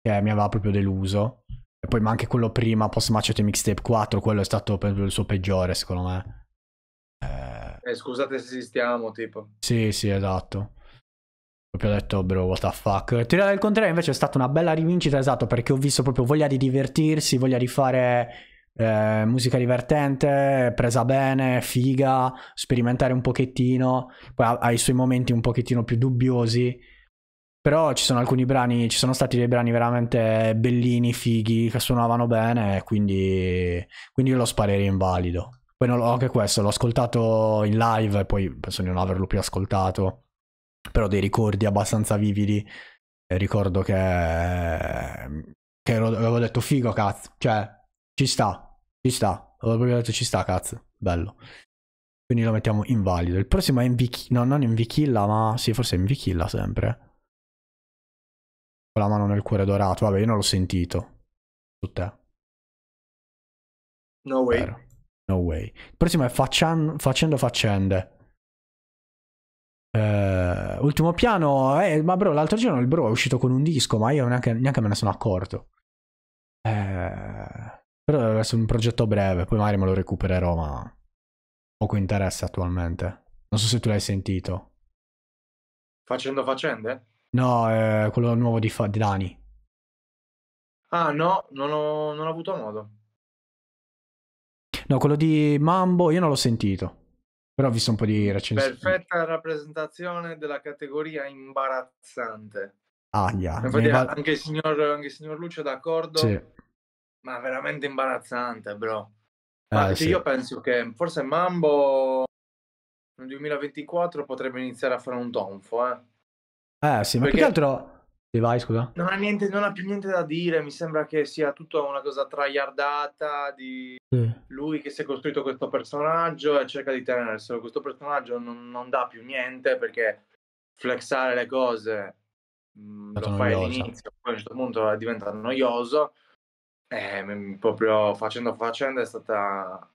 che mi aveva proprio deluso. E poi, ma anche quello prima, Post Machete Mixtape 4, quello è stato il suo peggiore, secondo me. Eh... eh scusate se esistiamo, tipo. Sì, sì, esatto. Proprio ho detto, bro, what the fuck. Tirare del contrario invece è stata una bella rivincita, esatto, perché ho visto proprio voglia di divertirsi, voglia di fare eh, musica divertente, presa bene, figa, sperimentare un pochettino. Poi ha, ha, i suoi momenti un pochettino più dubbiosi. Però ci sono alcuni brani, ci sono stati dei brani veramente bellini, fighi, che suonavano bene, quindi, quindi io lo sparerei invalido. Poi non anche questo, l'ho ascoltato in live e poi penso di non averlo più ascoltato però dei ricordi abbastanza vividi. Ricordo che, mm, che avevo detto figo cazzo, cioè ci sta, ci sta, avevo proprio detto ci sta cazzo, bello. Quindi lo mettiamo invalido. Il prossimo è in no non in Vichilla, ma sì forse è in Vichilla sempre. Con la mano nel cuore dorato, vabbè io non l'ho sentito. Su te. No way. Vero. No way. Il prossimo è faccian... facendo faccende. Uh, ultimo piano, eh, ma bro, l'altro giorno il bro è uscito con un disco, ma io neanche, neanche me ne sono accorto. Uh, però deve essere un progetto breve, poi magari me lo recupererò, ma poco interessa attualmente. Non so se tu l'hai sentito. Facendo faccende? No, eh, quello nuovo di, fa- di Dani. Ah no, non ho, non ho avuto modo. No, quello di Mambo io non l'ho sentito. Però ho visto un po' di recensioni. Perfetta rappresentazione della categoria imbarazzante. Ah, yeah. Infatti, va... anche, il signor, anche il signor Lucio è d'accordo. Sì. Ma veramente imbarazzante, bro. Eh, ma eh, sì. io penso che forse Mambo nel 2024 potrebbe iniziare a fare un tonfo, eh. Eh sì, ma Perché... più che altro sì, vai, scusa. Non ha, niente, non ha più niente da dire, mi sembra che sia tutta una cosa tryhardata di sì. lui che si è costruito questo personaggio e cerca di tenerselo. Questo personaggio non, non dà più niente perché flexare le cose mh, mm, lo fai all'inizio, poi a un certo punto diventa noioso. Eh, proprio facendo faccenda è stata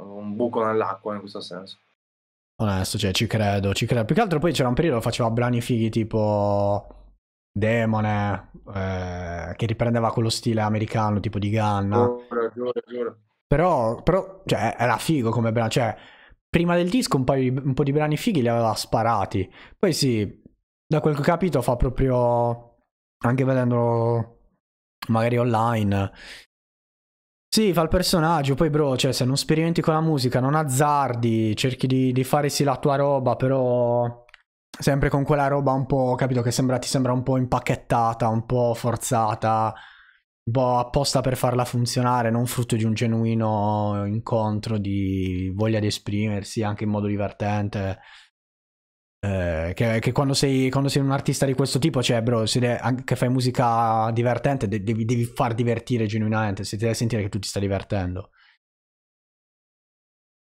un buco nell'acqua in questo senso. Onesto, cioè ci credo, ci credo. Più che altro poi c'era un periodo che faceva brani fighi tipo Demone, eh, che riprendeva quello stile americano tipo di Ganna. Però, però cioè, era figo come brano. Cioè, prima del disco un, di, un, po' di brani fighi li aveva sparati. Poi sì, da quel che ho capito fa proprio... Anche vedendolo magari online. Sì, fa il personaggio, poi bro, cioè se non sperimenti con la musica, non azzardi, cerchi di, di farsi la tua roba, però sempre con quella roba un po', capito, che sembra, ti sembra un po' impacchettata, un po' forzata, un po' apposta per farla funzionare, non frutto di un genuino incontro di voglia di esprimersi anche in modo divertente. Eh, che, che quando, sei, quando, sei, un artista di questo tipo, cioè, bro, se de- anche fai musica divertente, de- devi, devi, far divertire genuinamente, se ti deve sentire che tu ti stai divertendo.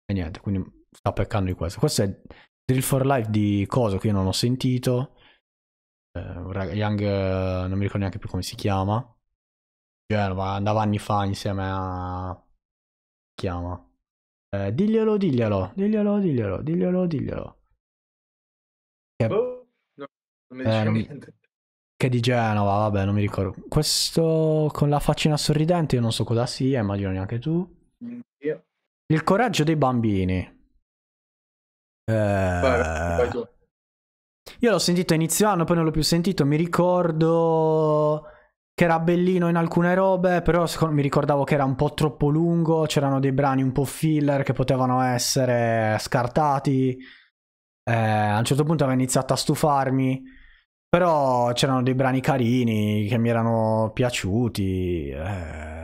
E niente, quindi sta peccando di questo. Questo è Drill for Life di Coso che io non ho sentito. Eh, Young, non mi ricordo neanche più come si chiama. Genova, andava anni fa insieme a... Chiama. Eh, diglielo, diglielo, diglielo, diglielo, diglielo, diglielo. Che... Oh, no, non mi dice eh, niente. Che è di Genova, vabbè, non mi ricordo. Questo con la faccina sorridente, io non so cosa sia, immagino neanche tu. Mm, io. Il coraggio dei bambini. Io l'ho sentito a inizio anno, poi non l'ho più sentito. Mi ricordo che era bellino in alcune robe, però secondo, mi ricordavo che era un po' troppo lungo, c'erano dei brani un po' filler che potevano essere scartati. Eh, a un certo punto aveva iniziato a stufarmi, però c'erano dei brani carini che mi erano piaciuti. Eh,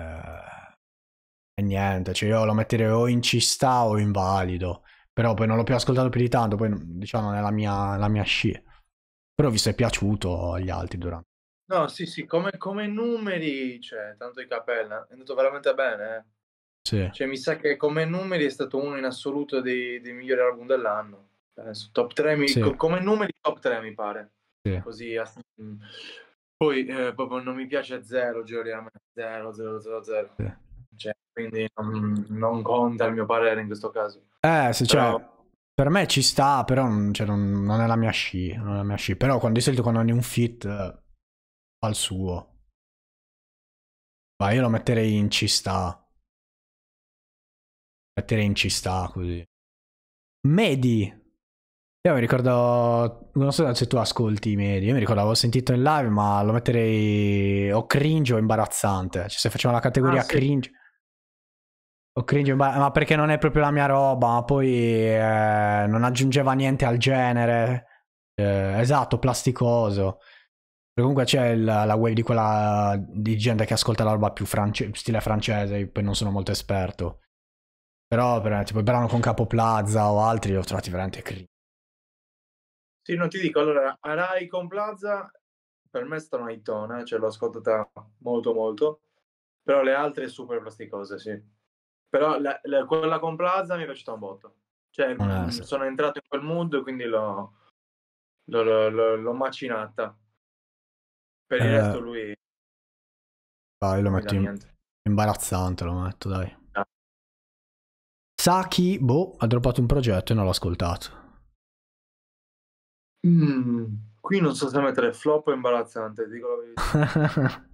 e niente, cioè io lo metterei o in cista o invalido. Però poi non l'ho più ascoltato più di tanto, poi diciamo non è la mia, la mia scia. Però vi sei piaciuto agli altri durante. No, sì, sì, come, come numeri, cioè, tanto di cappella, è andato veramente bene. Eh. Sì. Cioè, mi sa che come numeri è stato uno in assoluto dei, dei migliori album dell'anno. Penso. Cioè, top 3, mi, sì. co- come numeri top 3 mi pare. Sì. Così, ass- mm. poi eh, proprio non mi piace zero, giuro, a me. Zero, zero, zero, zero. Sì. Cioè, quindi non, non conta il mio parere in questo caso. Eh, sì, cioè, però... per me ci sta, però cioè, non, non, è la mia sci, non è la mia sci. Però quando, di solito quando hanno un fit fa il suo. Ma io lo metterei in ci sta. Metterei in ci sta così. Medi. Io mi ricordo, non so se tu ascolti i medi, io mi ricordo, l'avevo sentito in live, ma lo metterei o cringe o imbarazzante. Cioè, se facciamo la categoria ah, cringe, ho cringe, ma perché non è proprio la mia roba, ma poi eh, non aggiungeva niente al genere. Eh, esatto, plasticoso. Comunque c'è il, la wave di quella di gente che ascolta la roba più france- stile francese, poi non sono molto esperto. Però per, tipo il brano con Capo Plaza o altri li ho trovati veramente cringe. Sì, non ti dico, allora, Arai con Plaza per me sta una itona, eh, cioè l'ho ascoltata molto molto, però le altre super plasticose, sì. Però la, la, quella con Plaza mi è piaciuta un botto. Cioè, ah, mm, sì. sono entrato in quel mood, quindi l'ho, l'ho, l'ho, l'ho macinata. Per eh, il resto lui... Vai, lo metto in... imbarazzante, lo metto, dai. Ah. Saki, boh, ha droppato un progetto e non l'ho ascoltato. Mm, qui non so se mettere flop o imbarazzante, dico la verità.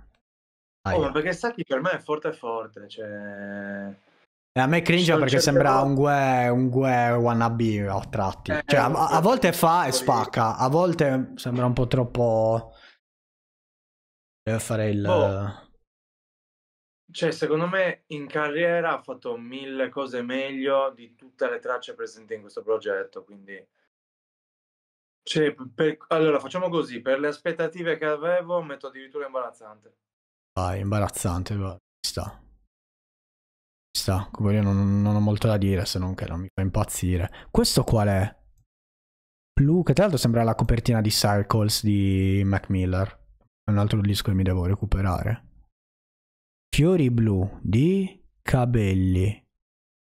ah, oh, perché Saki per me è forte forte, cioè... E a me cringe perché sembra un gue, un gue wannabe a tratti. Eh, cioè, a, a, eh, volte eh, fa e spacca, a volte sembra un po' troppo... Deve fare il... Oh. Cioè, secondo me in carriera ha fatto mille cose meglio di tutte le tracce presenti in questo progetto, quindi... Cioè, per... Allora, facciamo così, per le aspettative che avevo metto addirittura imbarazzante. Ah, imbarazzante, va. sta sta, quello non, non ho molto da dire se non che non mi fa impazzire. Questo qual è? Blue, che tra l'altro sembra la copertina di Circles di Mac Miller. È un altro disco che mi devo recuperare. Fiori blu di capelli.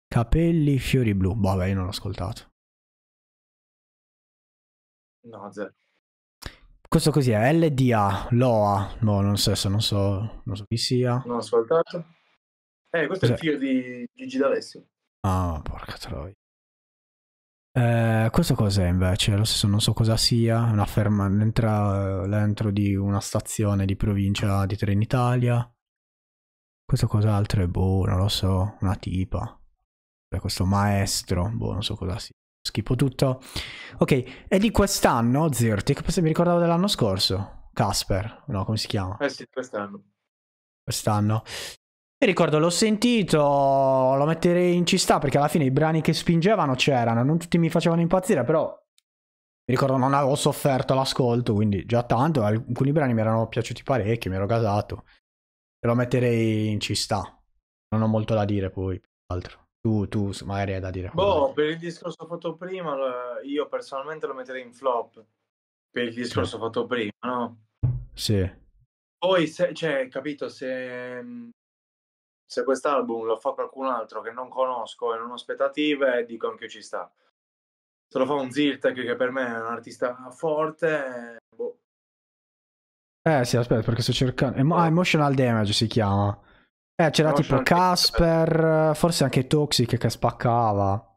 Capelli, fiori blu. Boh, vabbè, io non l'ho ascoltato. No, zero. Questo così è LDA, LOA. no, boh, non so, non so, non so chi sia. Non ho ascoltato. Eh, questo cioè... è il cioè figlio di Gigi D'Alessio. Ah, porca troia. Eh, questo cos'è invece? Lo stesso non so cosa sia, una ferma dentro, eh, l'entro di una stazione di provincia di Trenitalia. Questo cos'altro è? Boh, non lo so, una tipa. Questo maestro, boh, non so cosa sia. Schifo tutto. Ok, è di quest'anno Zirtic, se mi ricordavo dell'anno scorso. Casper, no, come si chiama? Eh sì, quest'anno. Quest'anno. E ricordo, l'ho sentito, lo metterei in ci sta perché alla fine i brani che spingevano c'erano, non tutti mi facevano impazzire, però mi ricordo non avevo sofferto l'ascolto, quindi già tanto, alcuni brani mi erano piaciuti parecchio, mi ero casato. E lo metterei in ci sta. Non ho molto da dire poi, altro. Tu, tu magari hai da dire. Boh, per il discorso fatto prima, io personalmente lo metterei in flop. Per il discorso sì. fatto prima, no? Sì. Poi, se, cioè, capito, se se quest'album lo fa qualcun altro che non conosco e non ho aspettative, dico anche ci sta. Se lo fa un Zirtek, che per me è un artista forte, boh. Eh sì, aspetta, perché sto cercando... Emo- ah, Emotional Damage si chiama. Eh, c'era emotional tipo Casper, forse anche Toxic che spaccava.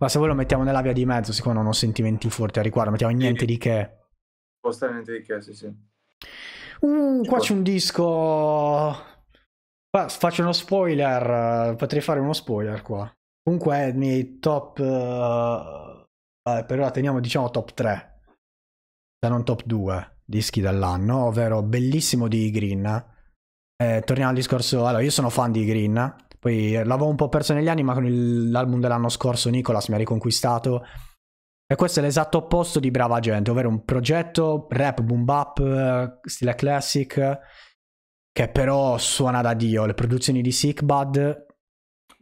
Ma se voi lo mettiamo nella via di mezzo, siccome non ho sentimenti forti a riguardo, mettiamo niente sì. di che. Può niente di che, sì, sì. Uh, qua c'è un disco faccio uno spoiler, eh, potrei fare uno spoiler qua. Comunque è nei top... Uh, per ora teniamo diciamo top 3, se non top 2 dischi dell'anno, ovvero Bellissimo di Green. Eh, torniamo al discorso, allora io sono fan di Green, poi l'avevo un po' perso negli anni, ma con il, l'album dell'anno scorso Nicolas mi ha riconquistato. E questo è l'esatto opposto di Brava Gente, ovvero un progetto rap boom bap, eh, stile classic, che però suona da Dio. Le produzioni di Sickbad,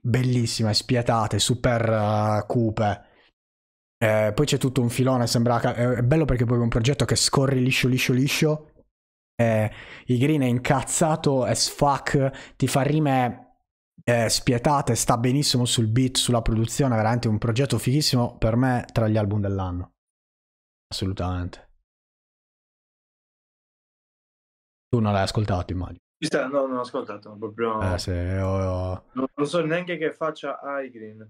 bellissime, spietate, super uh, cupe. Eh, poi c'è tutto un filone, sembra... Eh, è bello perché poi è un progetto che scorre liscio, liscio, liscio. Eh, I Green è incazzato, è sfuck, ti fa rime eh, spietate, sta benissimo sul beat, sulla produzione, veramente un progetto fighissimo per me tra gli album dell'anno. Assolutamente. Tu non l'hai ascoltato, immagino. No, non l'ho ascoltato, proprio... Eh, sì, io... Non so neanche che faccia Igreen.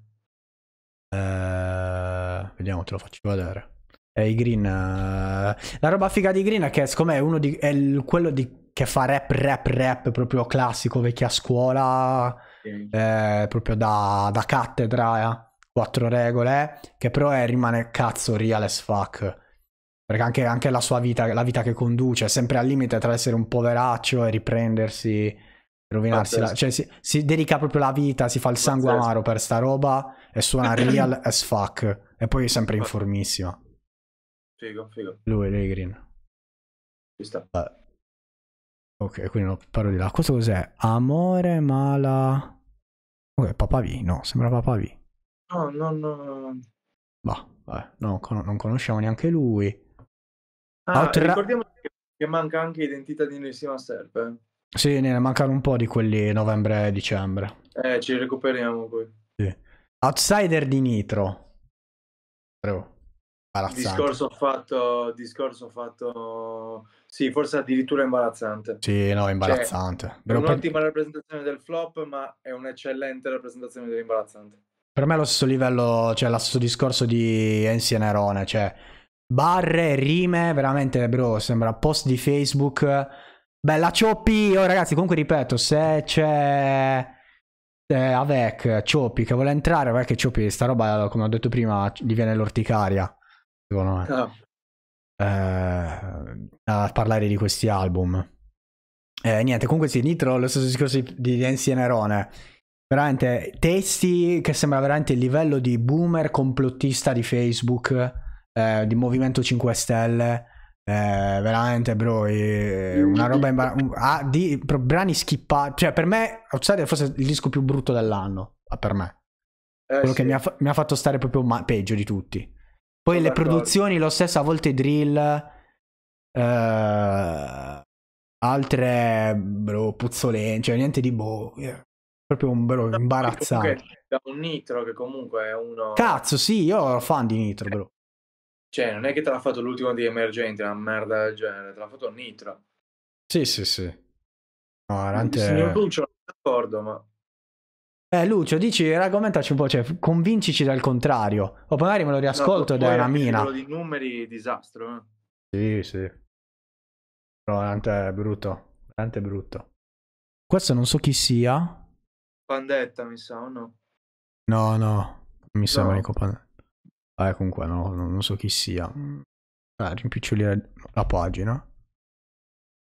Eh, vediamo, te lo faccio vedere. Ehi Green, uh... la roba figa di Green è che secondo è, uno di, è l... quello di... che fa rap, rap, rap proprio classico, vecchia scuola, eh, proprio da, da cattedra, eh? quattro regole, che però è... rimane cazzo real as fuck. Perché anche, anche, la sua vita, la vita che conduce, è sempre al limite tra essere un poveraccio e riprendersi, rovinarsi. La, cioè, si, si, dedica proprio la vita, si fa il sangue Pazzesco. amaro per sta roba e suona real as fuck. E poi è sempre informissima. Figo, figo. Lui, Ray Green. Ci sta. Uh, ok, quindi non parlo di là. Questo cos'è? Amore, mala... Ok, Papà V, no, sembra Papà V. No, no, no. Bah, vabbè, eh, no, con- non conosciamo neanche lui. Ah, tra... ricordiamo che manca anche Identità di noi Nessima Serpe. Sì, ne mancano un po' di quelli novembre e dicembre. Eh, ci recuperiamo poi. Sì. Outsider di Nitro. Prego. Discorso fatto, discorso fatto, sì, forse addirittura imbarazzante. Sì, no, cioè, imbarazzante. Cioè, è un'ottima per... rappresentazione del flop, ma è un'eccellente rappresentazione dell'imbarazzante. Per me è lo stesso livello, cioè lo stesso discorso di Ensi e Nerone, cioè barre, rime, veramente, bro, sembra post di Facebook. Bella Cioppi! Oh, ragazzi, comunque ripeto, se c'è... Eh, Avec, Cioppi, che vuole entrare, che Cioppi, sta roba, come ho detto prima, gli viene l'orticaria, secondo me. Oh. Eh, a parlare di questi album. Eh, niente, comunque sì, Nitro, lo stesso discorso di Nancy e Nerone. Veramente, testi che sembra veramente il livello di boomer complottista di Facebook eh, di Movimento 5 Stelle. Eh, veramente, bro, eh, una roba imbar- un, ah, di pro, brani schippati. Cioè, per me, Outsider forse il disco più brutto dell'anno. Ah, per me, eh, quello sì. che mi ha, mi ha, fatto stare proprio ma- peggio di tutti. Poi Sono le produzioni, lo stesso, a volte drill, eh, altre, bro, puzzolenti, cioè niente di boh. Yeah. Proprio un bro imbarazzante. Da un Nitro che comunque è uno. Cazzo, sì, io ero fan di Nitro, bro. Cioè, non è che te l'ha fatto l'ultimo di Emergente, una merda del genere, te l'ha fatto Nitro. Sì, sì, sì. No, veramente... Il signor Lucio, non d'accordo, ma... Eh, Lucio, dici, argomentaci un po', cioè, convincici dal contrario. O magari me lo riascolto no, ed è una mina. di numeri disastro, eh. Sì, sì. No, veramente è brutto. è brutto. Questo non so chi sia. Pandetta, mi sa, o no? No, no. Mi no. sembra Nico Pandetta. Vabbè, ah, eh, comunque no, non so chi sia. Ah, rimpicciolire la pagina.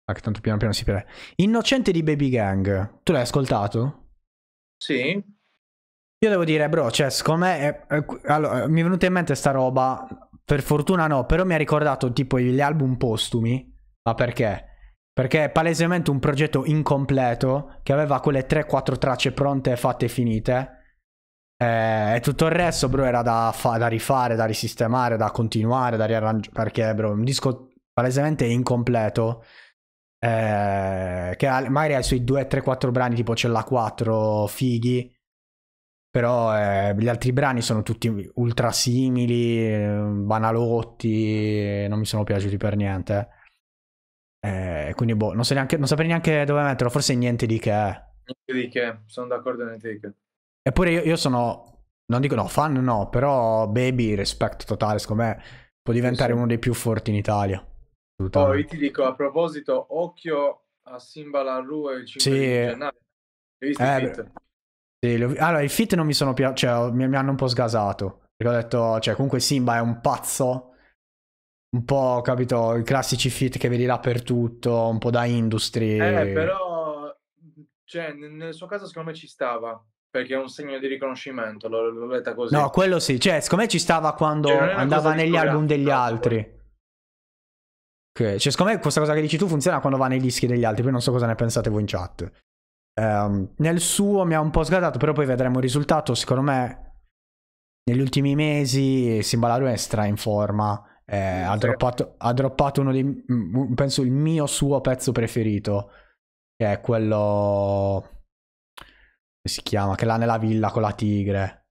Ah, che tanto piano piano si perde. Innocente di Baby Gang. Tu l'hai ascoltato? Sì. Io devo dire, bro, cioè, secondo me... È... Allora, eh, mi è venuta in mente sta roba. Per fortuna no, però mi ha ricordato tipo gli album postumi. Ma perché? Perché è palesemente un progetto incompleto che aveva quelle 3-4 tracce pronte, fatte e finite eh, e tutto il resto, bro, era da, da rifare, da risistemare, da continuare, da riarrangiare. Perché, bro, un disco palesemente incompleto. Eh, che magari ha i suoi 2, 3, 4 brani, tipo c'è la 4 fighi. Però eh, gli altri brani sono tutti ultra simili, banalotti, non mi sono piaciuti per niente. Eh, quindi boh, non, so neanche, non saprei neanche dove metterlo, forse niente di che. Niente di che, sono d'accordo, niente di che. Eppure io, io sono, non dico no, fan no, però Baby, rispetto totale, secondo me può diventare sì, sì. uno dei più forti in Italia. Poi ti dico, a proposito, occhio a Simbala Rue il 5 sì. gennaio. Hai visto eh, il sì, vi... Allora, i fit non mi sono piaciuti, cioè, mi, mi, hanno un po' sgasato. Perché ho detto, cioè, comunque Simba è un pazzo. Un po', capito, i classici fit che vedi dappertutto, un po' da industry. Eh, però, cioè, nel suo caso secondo me ci stava perché è un segno di riconoscimento, l'ho, l'ho letta così. No, quello sì, cioè, siccome ci stava quando cioè, andava negli album degli no, altri. Ok, cioè, siccome questa cosa che dici tu funziona quando va nei dischi degli altri, poi non so cosa ne pensate voi in chat. Um, nel suo mi ha un po' sgradato, però poi vedremo il risultato. Secondo me, negli ultimi mesi Simbalaro è stra in forma. Eh, sì, ha, droppato, ha, droppato, uno dei, mm, mm, penso, il mio suo pezzo preferito, che è quello si chiama? Che là nella villa con la tigre.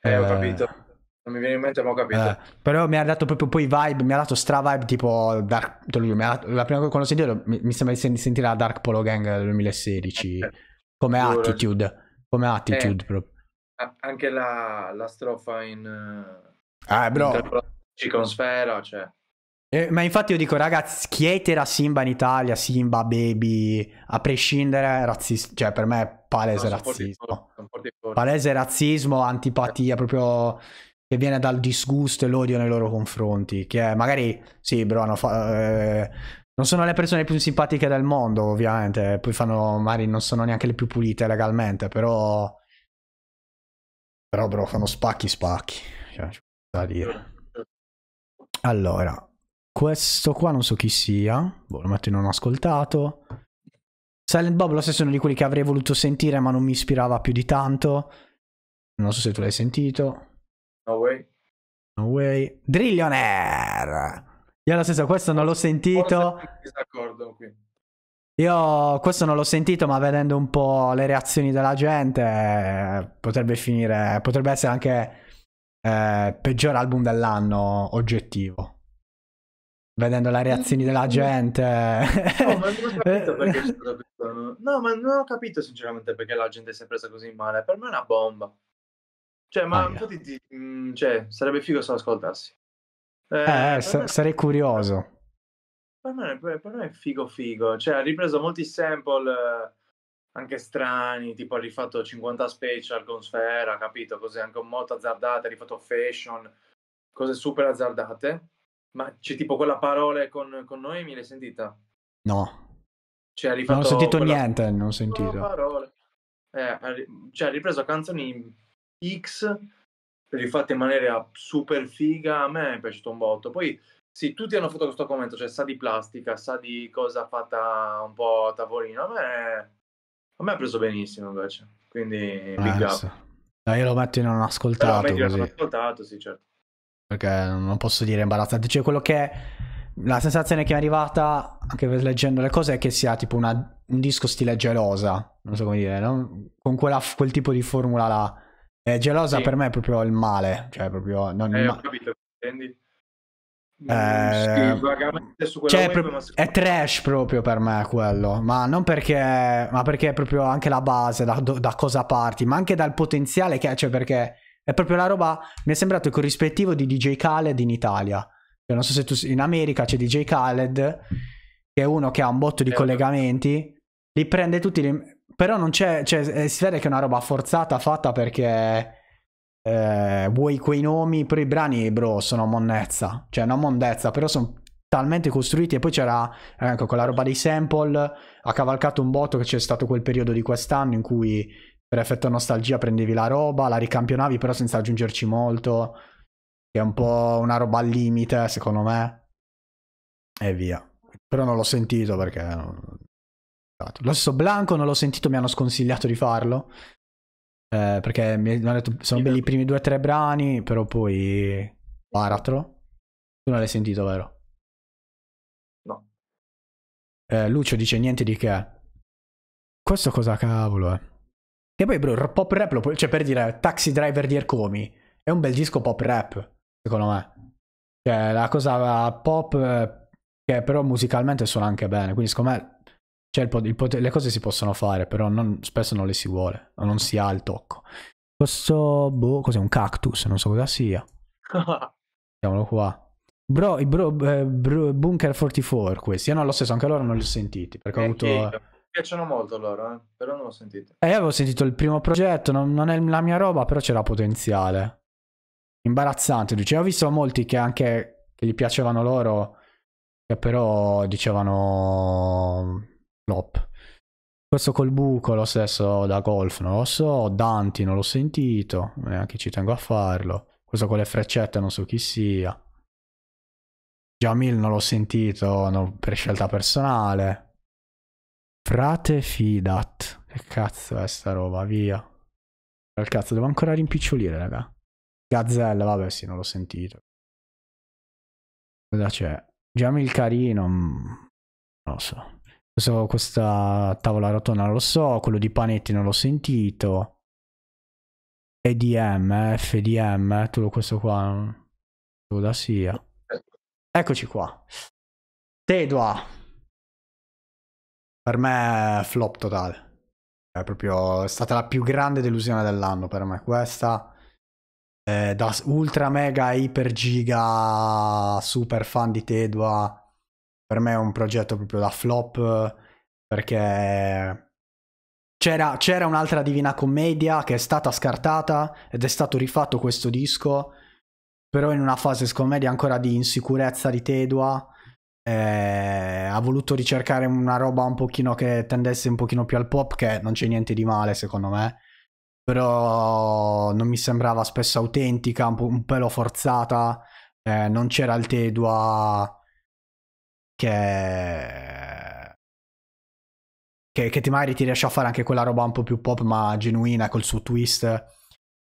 Eh, ho eh. capito. Non mi viene in mente, ma ho capito. Eh, però mi ha dato proprio poi vibe, mi ha dato stra vibe tipo Dark. Dico, dato, la prima cosa che ho sentito mi, mi sembra di sentire la Dark Polo Gang del 2016. Eh, come attitude. Come attitude eh, proprio. Anche la, la strofa in. Eh, bro. Con sfera, cioè. Eh, ma infatti io dico, ragazzi, chi etera Simba in Italia, Simba, Baby, a prescindere, è razzista. Cioè, per me è palese no, razzismo. Palese razzismo, antipatia, proprio che viene dal disgusto e l'odio nei loro confronti. Che è, magari, sì, bro, hanno fa- eh, non sono le persone più simpatiche del mondo, ovviamente. Eh, poi fanno, magari non sono neanche le più pulite legalmente, però... Però, bro, fanno spacchi spacchi. Cioè, da dire. Certo, certo. Allora, questo qua non so chi sia. Boh, lo metto in non ascoltato. Silent Bob lo stesso è uno di quelli che avrei voluto sentire ma non mi ispirava più di tanto. Non so se tu l'hai sentito. No way. No way. Drillionaire! Io lo stesso, questo non l'ho sentito. Disaccordo qui. Io questo non l'ho sentito, ma vedendo un po' le reazioni della gente, potrebbe finire. Potrebbe essere anche eh, peggior album dell'anno oggettivo vedendo le reazioni della gente. No, ma non ho capito No, non ho capito sinceramente perché la gente si è presa così male. Per me è una bomba. Cioè, ma ah, infatti ti, mh, mm, cioè, sarebbe figo se lo ascoltassi. Eh, eh, eh s- me... sarei curioso. Per me, per, per me, è figo figo. Cioè, ha ripreso molti sample eh, anche strani, tipo ha rifatto 50 special con Sfera, capito? Cose anche molto azzardate, ha rifatto fashion, cose super azzardate ma c'è tipo quella parola con, con Noemi, l'hai sentita? No. Cioè, non ho sentito quella... niente, non ho sentito. Parole. Eh, cioè, ha ripreso canzoni X, rifatte in maniera super figa, a me è piaciuto un botto. Poi, sì, tutti hanno fatto questo commento, cioè sa di plastica, sa di cosa fatta un po' a tavolino, a me, a me ha preso benissimo invece, quindi Penso. big up. No, io lo metto in non ascoltato. Però, così. ascoltato, sì, certo. Perché non posso dire imbarazzante. Cioè, quello che. La sensazione che mi è arrivata, anche leggendo le cose, è che sia tipo una, un disco stile gelosa. Non so come dire, no? Con quella, quel tipo di formula là. E gelosa sì. per me è proprio il male. Cioè, proprio. Non, eh, ma... ho capito, intendi? Mm, eh, sì, cioè, web, è trash proprio per me quello, ma non perché, ma perché è proprio anche la base, da, da, cosa parti, ma anche dal potenziale che c'è, cioè perché è proprio la roba, mi è sembrato il corrispettivo di DJ Khaled in Italia. Cioè, non so se tu in America c'è DJ Khaled, che è uno che ha un botto di eh, collegamenti, li prende tutti, li... però non c'è, cioè, eh, si vede che è una roba forzata fatta perché eh, vuoi quei nomi, però i brani, bro, sono monnezza, cioè non mondezza, però sono talmente costruiti e poi c'era, eh, ecco, quella roba dei sample, ha cavalcato un botto che c'è stato quel periodo di quest'anno in cui per effetto nostalgia prendevi la roba, la ricampionavi però senza aggiungerci molto, che è un po' una roba al limite secondo me, e via. Però non l'ho sentito perché... Esatto. Lo stesso Blanco non l'ho sentito, mi hanno sconsigliato di farlo, eh, perché mi hanno detto sono belli i primi due o tre brani, però poi... Baratro. Tu non l'hai sentito, vero? No. Eh, Lucio dice niente di che. Questo cosa cavolo è? Eh? Che poi, bro, pop rap, lo cioè per dire, Taxi Driver di Ercomi, è un bel disco pop rap, secondo me. Cioè, la cosa pop che però musicalmente suona anche bene, quindi secondo me cioè, il, il, le cose si possono fare, però non, spesso non le si vuole, o non si ha il tocco. Questo, boh, cos'è? Un cactus, non so cosa sia. Vediamolo qua. Bro, i bro, eh, bro, Bunker 44 questi, io non lo stesso, anche loro non li ho sentiti, perché ho eh, avuto piacciono molto loro, eh? però non l'ho sentito. Eh, avevo sentito il primo progetto, non, non è la mia roba, però c'era potenziale. Imbarazzante, dicevo, ho visto molti che anche che gli piacevano loro, che però dicevano flop. Questo col buco lo stesso da golf, non lo so, Danti non l'ho sentito, neanche ci tengo a farlo. Questo con le freccette non so chi sia. Jamil non l'ho sentito non, per scelta personale. Frate Fidat. Che cazzo è sta roba? Via. Al cazzo, devo ancora rimpicciolire, raga. Gazzella, vabbè, sì, non l'ho sentito. Cosa c'è? Jamil Carino. Mm, non lo so. so. Questa tavola rotonda non lo so. Quello di Panetti non l'ho sentito. EDM, eh, FDM, eh, tutto questo qua. Mm, tutto sia. Eccoci qua. Tedua. Per me è flop totale. È proprio è stata la più grande delusione dell'anno per me. Questa è da ultra mega iper giga super fan di Tedua per me è un progetto proprio da flop perché c'era, c'era un'altra Divina Commedia che è stata scartata ed è stato rifatto questo disco però in una fase scommedia ancora di insicurezza di Tedua eh, ha voluto ricercare una roba un pochino che tendesse un pochino più al pop, che non c'è niente di male secondo me, però non mi sembrava spesso autentica, un, po- un pelo forzata, eh, non c'era il Tedua che... che... che ti magari ti riesce a fare anche quella roba un po' più pop ma genuina col suo twist.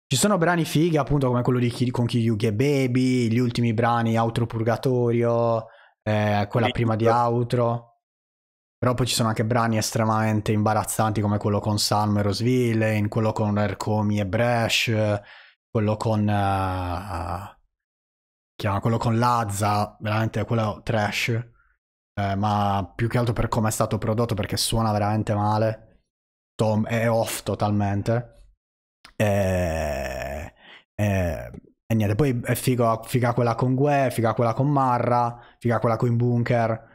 Ci sono brani fighi appunto come quello di Ki- con Kyugi e Baby, gli ultimi brani Outro Purgatorio, eh, quella prima di Outro. Però poi ci sono anche brani estremamente imbarazzanti come quello con Salmo e Rosville, quello con Ercomi e Bresh, quello con... Uh, chiama, quello con Lazza, veramente quello trash. Eh, ma più che altro per come è stato prodotto perché suona veramente male. Tom è off totalmente. E... Eh, eh e niente, poi è figo, figa quella con Gue, figa quella con Marra, figa quella con Bunker.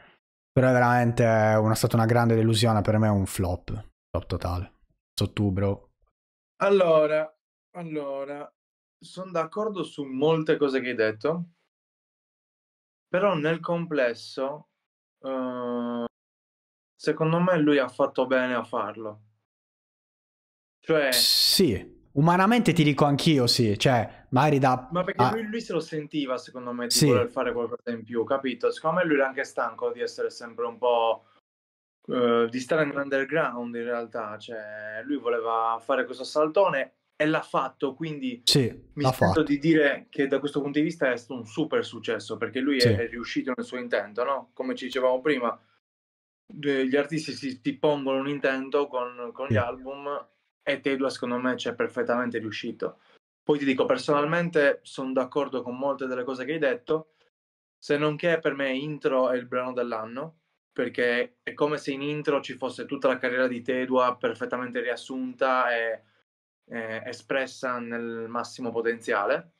Però è veramente una, stata una grande delusione, per me è un flop, flop totale. Sottubro. Allora, allora, sono d'accordo su molte cose che hai detto, però nel complesso, uh, secondo me lui ha fatto bene a farlo. Cioè... Sì, umanamente ti dico anch'io sì, cioè magari da... Ma perché ah. lui, lui, se lo sentiva, secondo me, di sì. voler fare qualcosa in più, capito? Secondo me lui era anche stanco di essere sempre un po'... Uh, di stare nell'underground in realtà, cioè lui voleva fare questo saltone e l'ha fatto, quindi sì, mi sento fatto. di dire che da questo punto di vista è stato un super successo perché lui sì. è riuscito nel suo intento, no? Come ci dicevamo prima, gli artisti si, si pongono un intento con, con gli album e Tedua secondo me c'è perfettamente riuscito. Poi ti dico, personalmente sono d'accordo con molte delle cose che hai detto, se non che per me Intro è il brano dell'anno, perché è come se in intro ci fosse tutta la carriera di Tedua perfettamente riassunta e, e espressa nel massimo potenziale.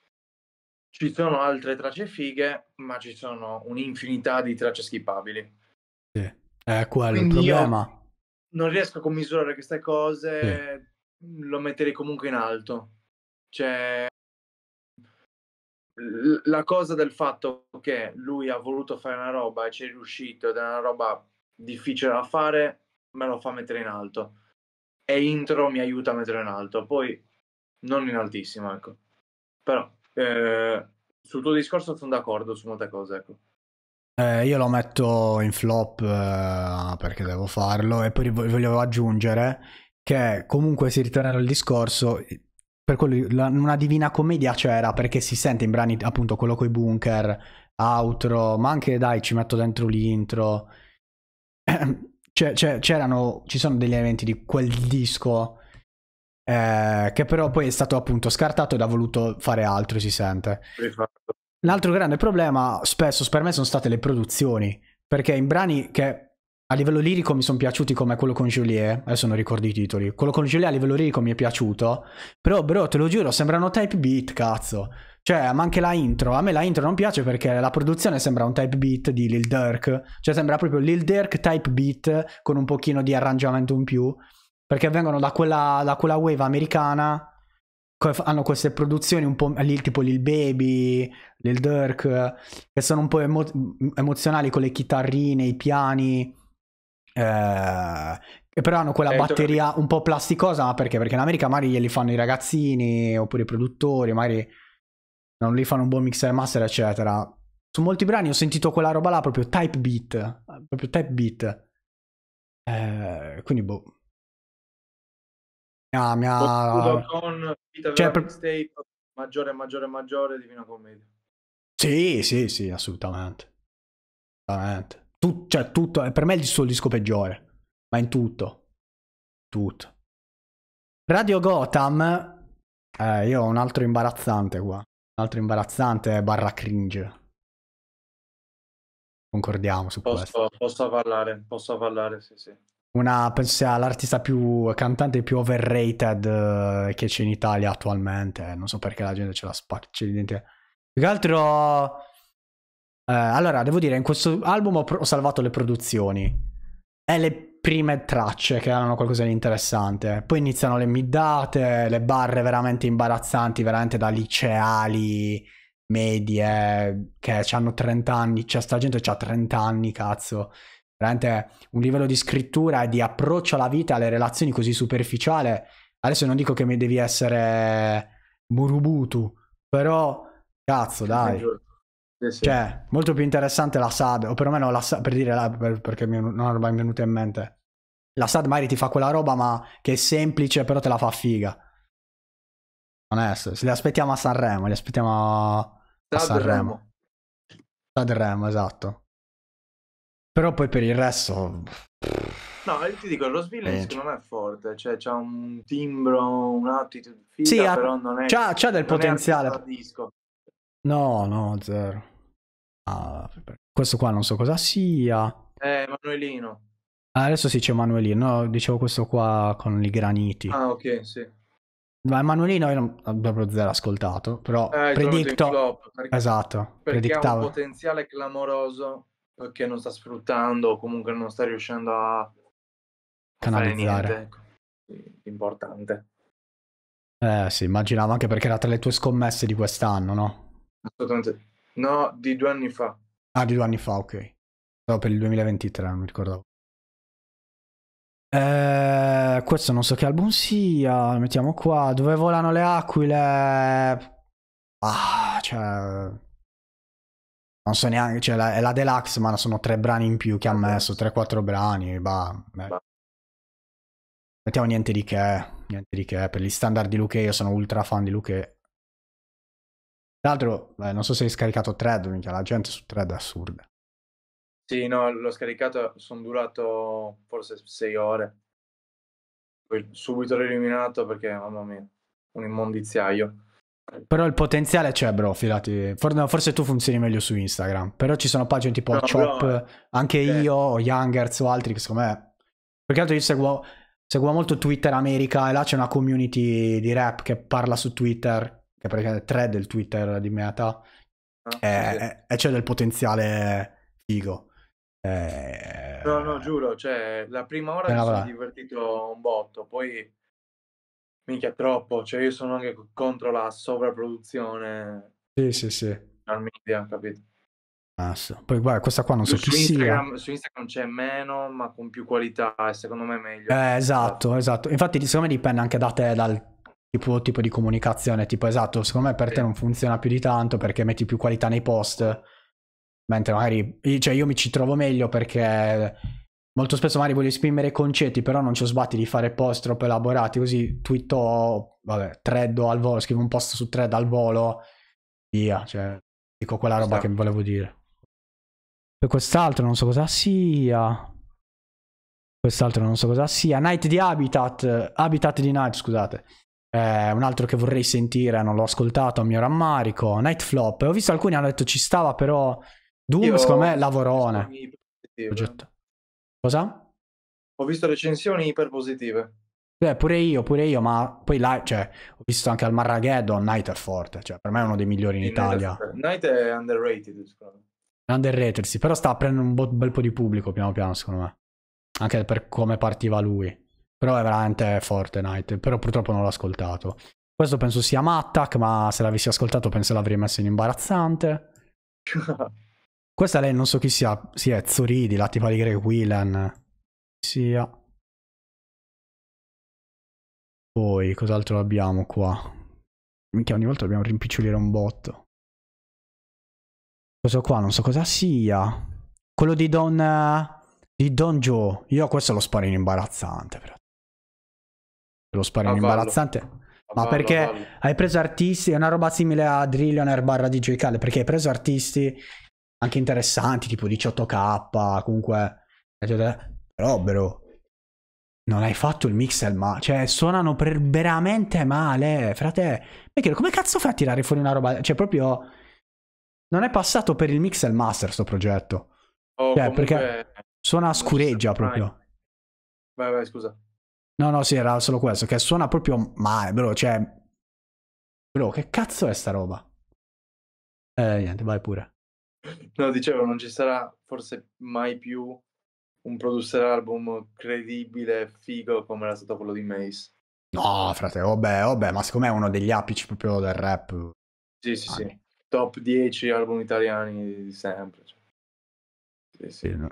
Ci sono altre tracce fighe, ma ci sono un'infinità di tracce skippabili. Sì, è quello Quindi il problema. Non riesco a commisurare queste cose, sì. lo metterei comunque in alto. Cioè, la cosa del fatto che lui ha voluto fare una roba e ci è riuscito ed è una roba difficile da fare, me lo fa mettere in alto. E intro mi aiuta a mettere in alto, poi non in altissimo, ecco. Però eh, sul tuo discorso sono d'accordo su molte cose, ecco. Eh, io lo metto in flop eh, perché devo farlo e poi volevo aggiungere che comunque si ritornerà al discorso per quello la, una divina commedia c'era perché si sente in brani appunto quello coi bunker, outro, ma anche dai ci metto dentro l'intro. c'erano, ci sono degli elementi di quel disco eh, che però poi è stato appunto scartato ed ha voluto fare altro, si sente. Esatto. L'altro grande problema spesso per me sono state le produzioni, perché in brani che a livello lirico mi sono piaciuti come quello con Juliet, adesso non ricordo i titoli, quello con Juliet a livello lirico mi è piaciuto, però bro te lo giuro sembrano type beat cazzo, cioè ma anche la intro, a me la intro non piace perché la produzione sembra un type beat di Lil Durk, cioè sembra proprio Lil Durk type beat con un pochino di arrangiamento in più, perché vengono da quella, da quella wave americana hanno queste produzioni un po' tipo Lil Baby, Lil Durk, che sono un po' emo- emozionali con le chitarrine, i piani, eh, però hanno quella eh, batteria un po' plasticosa, ma perché? Perché in America magari glieli fanno i ragazzini oppure i produttori, magari non li fanno un buon mixer master, eccetera. Su molti brani ho sentito quella roba là proprio type beat, proprio type beat. Eh, quindi boh. Ah, ha... Con cioè, per... Mistake, maggiore, maggiore, maggiore, Divina Commedia. Sì, sì, sì, assolutamente. Assolutamente. Tu, cioè, tutto, eh, per me è il suo disco peggiore, ma in tutto. Tutto. Radio Gotham, eh, io ho un altro imbarazzante qua. Un altro imbarazzante barra cringe. Concordiamo su posso, questo. Posso parlare, posso parlare, sì, sì. Una, penso sia l'artista più cantante più overrated eh, che c'è in Italia attualmente. Non so perché la gente ce la spaccia. Più che altro Uh, allora, devo dire, in questo album ho, ho salvato le produzioni. E le prime tracce che erano qualcosa di interessante. Poi iniziano le middate, le barre veramente imbarazzanti, veramente da liceali, medie, che hanno 30 anni, cioè sta gente ha 30 anni, cazzo. Veramente un livello di scrittura e di approccio alla vita, alle relazioni così superficiale. Adesso non dico che mi devi essere murubutu, però cazzo, dai. Sì, Cioè, molto più interessante la SAD, o perlomeno la SAD, per dire la, per, perché mi, non è mai venuta in mente. La SAD magari ti fa quella roba, ma che è semplice, però te la fa figa. Onesto, se li aspettiamo a Sanremo, li aspettiamo a, a Sanremo. SAD esatto. Però poi per il resto... No, io ti dico, lo Svillen secondo me è forte, cioè c'ha un timbro, un'attitude figa, sì, però non è... C'ha, c'ha del potenziale. È disco. No, no, zero. Ah, questo qua non so cosa sia. Eh, Manuelino. Ah, adesso si dice Manuelino, no, dicevo questo qua con i graniti. Ah, ok, sì. Ma Manuelino io non proprio zero ascoltato, però eh, predicto... Flop, perché, esatto, perché predictavo. ha un potenziale clamoroso che non sta sfruttando o comunque non sta riuscendo a canalizzare. Niente. Ecco. Importante. Eh sì, immaginavo anche perché era tra le tue scommesse di quest'anno, no? Assolutamente. No, di due anni fa. Ah, di due anni fa, ok. No, per il 2023, non mi ricordavo. Eh, questo non so che album sia, mettiamo qua. Dove volano le aquile? Ah, cioè... Non so neanche, cioè è la deluxe, ma sono tre brani in più che ha messo, 3-4 brani, bah, beh. Mettiamo niente di che, niente di che, per gli standard di Luke, io sono ultra fan di Luke. Tra l'altro, eh, non so se hai scaricato thread, minchia, la gente su thread è assurda. Sì, no, l'ho scaricato, sono durato forse sei ore. Poi subito l'ho eliminato perché, mamma mia, un immondiziaio. Però il potenziale c'è, bro, fidati. For- no, forse tu funzioni meglio su Instagram, però ci sono pagine tipo no, Chop, bro. anche eh. io, o Youngers o altri che secondo me... Perché altro io seguo, seguo molto Twitter America e là c'è una community di rap che parla su Twitter che praticamente è thread Twitter di Meta, ah, e, sì. c'è del potenziale figo. E... Eh, no, no, giuro, cioè, la prima ora eh, mi sono divertito un botto, poi minchia troppo, cioè io sono anche contro la sovrapproduzione. Sì, sì, sì. Al media, capito? Asso. Ah, poi guarda, questa qua non so su chi Instagram, sia. Su Instagram c'è meno, ma con più qualità e secondo me è meglio. Eh, esatto, esatto. Infatti secondo me dipende anche da te, dal tipo, tipo di comunicazione, tipo esatto, secondo me per te non funziona più di tanto perché metti più qualità nei post, mentre magari cioè io mi ci trovo meglio perché molto spesso magari voglio esprimere concetti, però non ci ho sbatti di fare post troppo elaborati, così twitto, vabbè, threaddo al volo, scrivo un post su thread al volo, via, cioè dico quella roba sì. Esatto. che volevo dire. E quest'altro non so cosa sia. Quest'altro non so cosa sia. Night di Habitat. Habitat di Night, scusate. Eh, un altro che vorrei sentire, non l'ho ascoltato a mio rammarico, Nightflop. Ho visto alcuni hanno detto ci stava, però Doom Io secondo me lavorone. Progetto. Cosa? Ho visto recensioni iper positive. Eh, pure io, pure io, ma poi là, cioè, ho visto anche al Marrageddon, Night è forte, cioè, per me è uno dei migliori in, in Italia. Night è underrated, secondo me. Underrated, sì, però sta prendendo un bel po' di pubblico piano piano, secondo me. Anche per come partiva lui. Però è veramente Fortnite, però purtroppo non l'ho ascoltato. Questo penso sia Mattak, ma se l'avessi ascoltato penso l'avrei messo in imbarazzante. Questa lei non so chi sia, si sì, è Zoridi, la tipa di Greg Whelan. Sia. Poi, cos'altro abbiamo qua? Minchia, ogni volta dobbiamo rimpicciolire un botto. Questo qua non so cosa sia. Quello di Don... Uh, di Don Joe. Io questo lo sparo in imbarazzante, però. Lo sparing Avallo. imbarazzante. Ma Avallo, perché Avallo. hai preso artisti, è una roba simile a Drillionaire barra DJ Khaled, perché hai preso artisti anche interessanti, tipo 18k, comunque... Però, bro, non hai fatto il mixel, ma... Cioè, suonano per veramente male, frate. Perché come cazzo fai a tirare fuori una roba... Cioè, proprio... Non è passato per il mix e il master sto progetto. Oh, cioè, comunque... perché suona a scureggia proprio. Vai, vai, scusa. No, no, sì, era solo questo, che suona proprio male, bro, cioè... Bro, che cazzo è sta roba? Eh, niente, vai pure. No, dicevo, non ci sarà forse mai più un producer album credibile, figo, come era stato quello di Mace. No, frate, vabbè, vabbè, ma secondo me è uno degli apici proprio del rap. Sì, sì, anni. sì. Top 10 album italiani di sempre. Cioè. Sì, sì. sì no.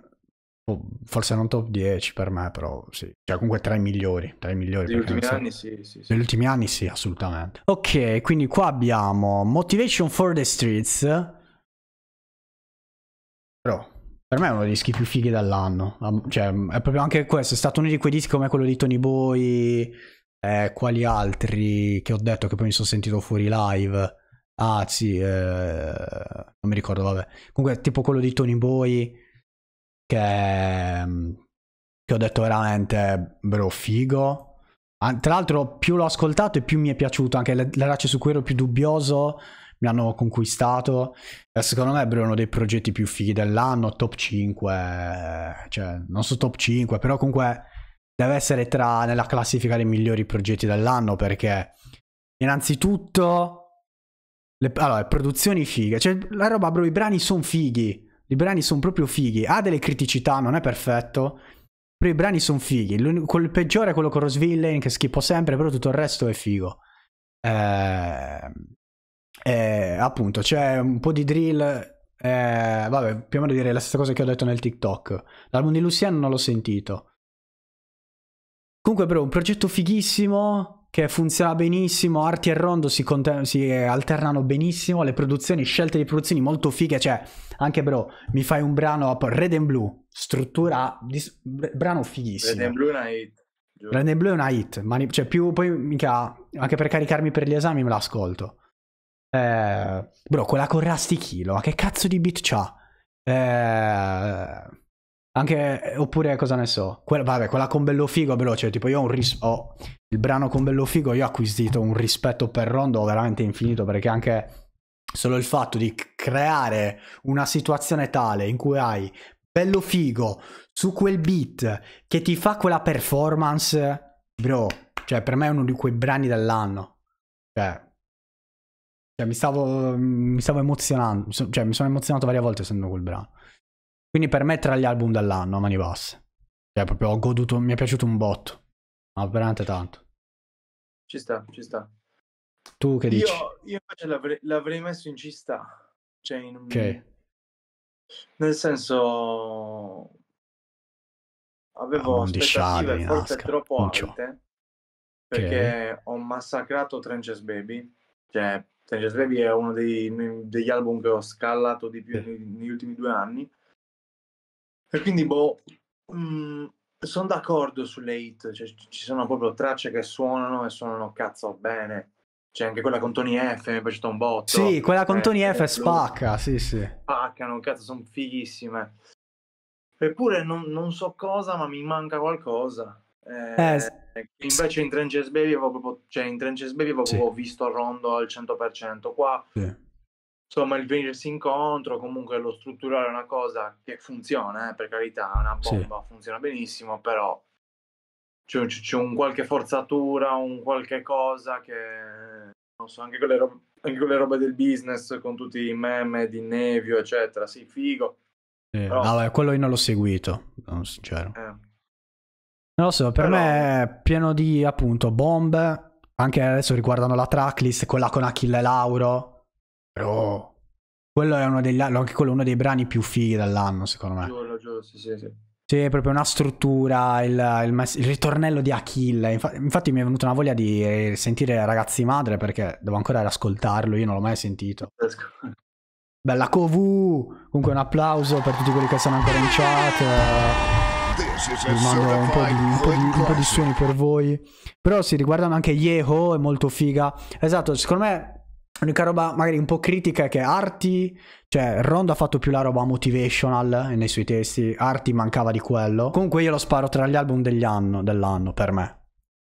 Boh, forse non top 10 per me, però sì. Cioè comunque tra i migliori, tra i migliori. Degli ultimi anni sì, sì, sì. Degli ultimi anni sì, assolutamente. Ok, quindi qua abbiamo Motivation for the Streets. Però per me è uno dei dischi più fighi dell'anno. Cioè è proprio anche questo, è stato uno di quei dischi come quello di Tony Boy, eh, quali altri che ho detto che poi mi sono sentito fuori live. Ah sì, eh... non mi ricordo, vabbè. Comunque tipo quello di Tony Boy che, mm, che ho detto veramente, bro, figo. Tra l'altro, più l'ho ascoltato e più mi è piaciuto. Anche le, le racce su cui ero più dubbioso mi hanno conquistato. E secondo me è uno dei progetti più fighi dell'anno. Top 5, cioè, non so top 5, però comunque deve essere tra, nella classifica dei migliori progetti dell'anno perché, innanzitutto, le allora, produzioni fighe. Cioè, la roba, bro, i brani sono fighi. I brani sono proprio fighi. Ha delle criticità, non è perfetto. Però i brani sono fighi. Quello peggiore è quello con Rose Villain, che schippo sempre, però tutto il resto è figo. Eh, eh, appunto, c'è un po' di drill. Eh, vabbè, più o meno direi la stessa cosa che ho detto nel TikTok. L'album di Luciano non l'ho sentito. Comunque, bro, un progetto fighissimo che funziona benissimo, arti e rondo si, si, alternano benissimo, le produzioni, scelte di produzioni molto fighe, cioè anche bro, mi fai un brano Red and Blue, struttura, brano fighissimo. Red and Blue è una hit. Red and Blue è una hit, ma cioè più poi mica, anche per caricarmi per gli esami me l'ascolto. Eh, bro, quella con Rusty Kilo, ma che cazzo di beat c'ha? Eh anche, oppure cosa ne so, quella, vabbè, quella con Bello Figo, veloce, tipo io ho, un ris- ho il brano con Bello Figo, io ho acquisito un rispetto per Rondo veramente infinito, perché anche solo il fatto di creare una situazione tale in cui hai Bello Figo su quel beat che ti fa quella performance, bro, cioè per me è uno di quei brani dell'anno, cioè... Cioè, mi stavo, mi stavo emozionando, cioè mi sono emozionato varie volte essendo quel brano. Quindi per me tra gli album dell'anno, a mani basse. Cioè, proprio ho goduto, mi è piaciuto un botto. Ma veramente tanto. Ci sta, ci sta. Tu che dici? Io, io invece l'avrei, l'avrei, messo in ci sta. Cioè, in... Ok. Nel senso... Avevo ah, aspettative forse troppo alte. Perché okay. ho massacrato Trenches Baby. Cioè, Trenches Baby è uno dei, degli album che ho scallato di più okay. negli ultimi due anni e quindi, boh, mhmm, sono d'accordo sulle hit, cioè, ci sono proprio tracce che suonano e suonano cazzo bene. C'è anche quella con Tony F, mi è piaciuta un botto. Sì, quella con eh, Tony F eh, spacca, blu. sì, sì. Spaccano, cazzo, sono fighissime. Eppure non, non, so cosa, ma mi manca qualcosa. Eh, eh, invece in Trenches Baby avevo proprio, cioè in Trenches Baby avevo sì. visto il rondo al 100%, qua sì insomma il venirsi incontro, comunque lo strutturare è una cosa che funziona, eh, per carità, è una bomba, sì. funziona benissimo, però c'è, c'è, un qualche forzatura, un qualche cosa che, non so, anche con le, rob- anche con le robe del business, con tutti i meme di Nevio, eccetera, sì, figo. Sì. Però... No, beh, quello io non l'ho seguito, sono sincero. Eh. Non lo so, per però... me è pieno di appunto bombe, anche adesso riguardano la tracklist, quella con Achille Lauro, però... Quello è uno degli, anche quello è uno dei brani più fighi dell'anno, secondo me. Giuro, giuro, sì, sì, sì. C'è proprio una struttura, il, il, il ritornello di Achille. Infa- infatti mi è venuta una voglia di sentire Ragazzi Madre perché devo ancora ascoltarlo, io non l'ho mai sentito. Bella Covu! Comunque un applauso per tutti quelli che sono ancora in chat vi mando un po, di, un, po di, un po' di suoni per voi. Però si sì, riguardano anche Yeho, è molto figa. Esatto, secondo me L'unica roba magari un po' critica è che Arti, cioè Rondo ha fatto più la roba motivational eh, nei suoi testi, Arti mancava di quello. Comunque io lo sparo tra gli album dell'anno per me.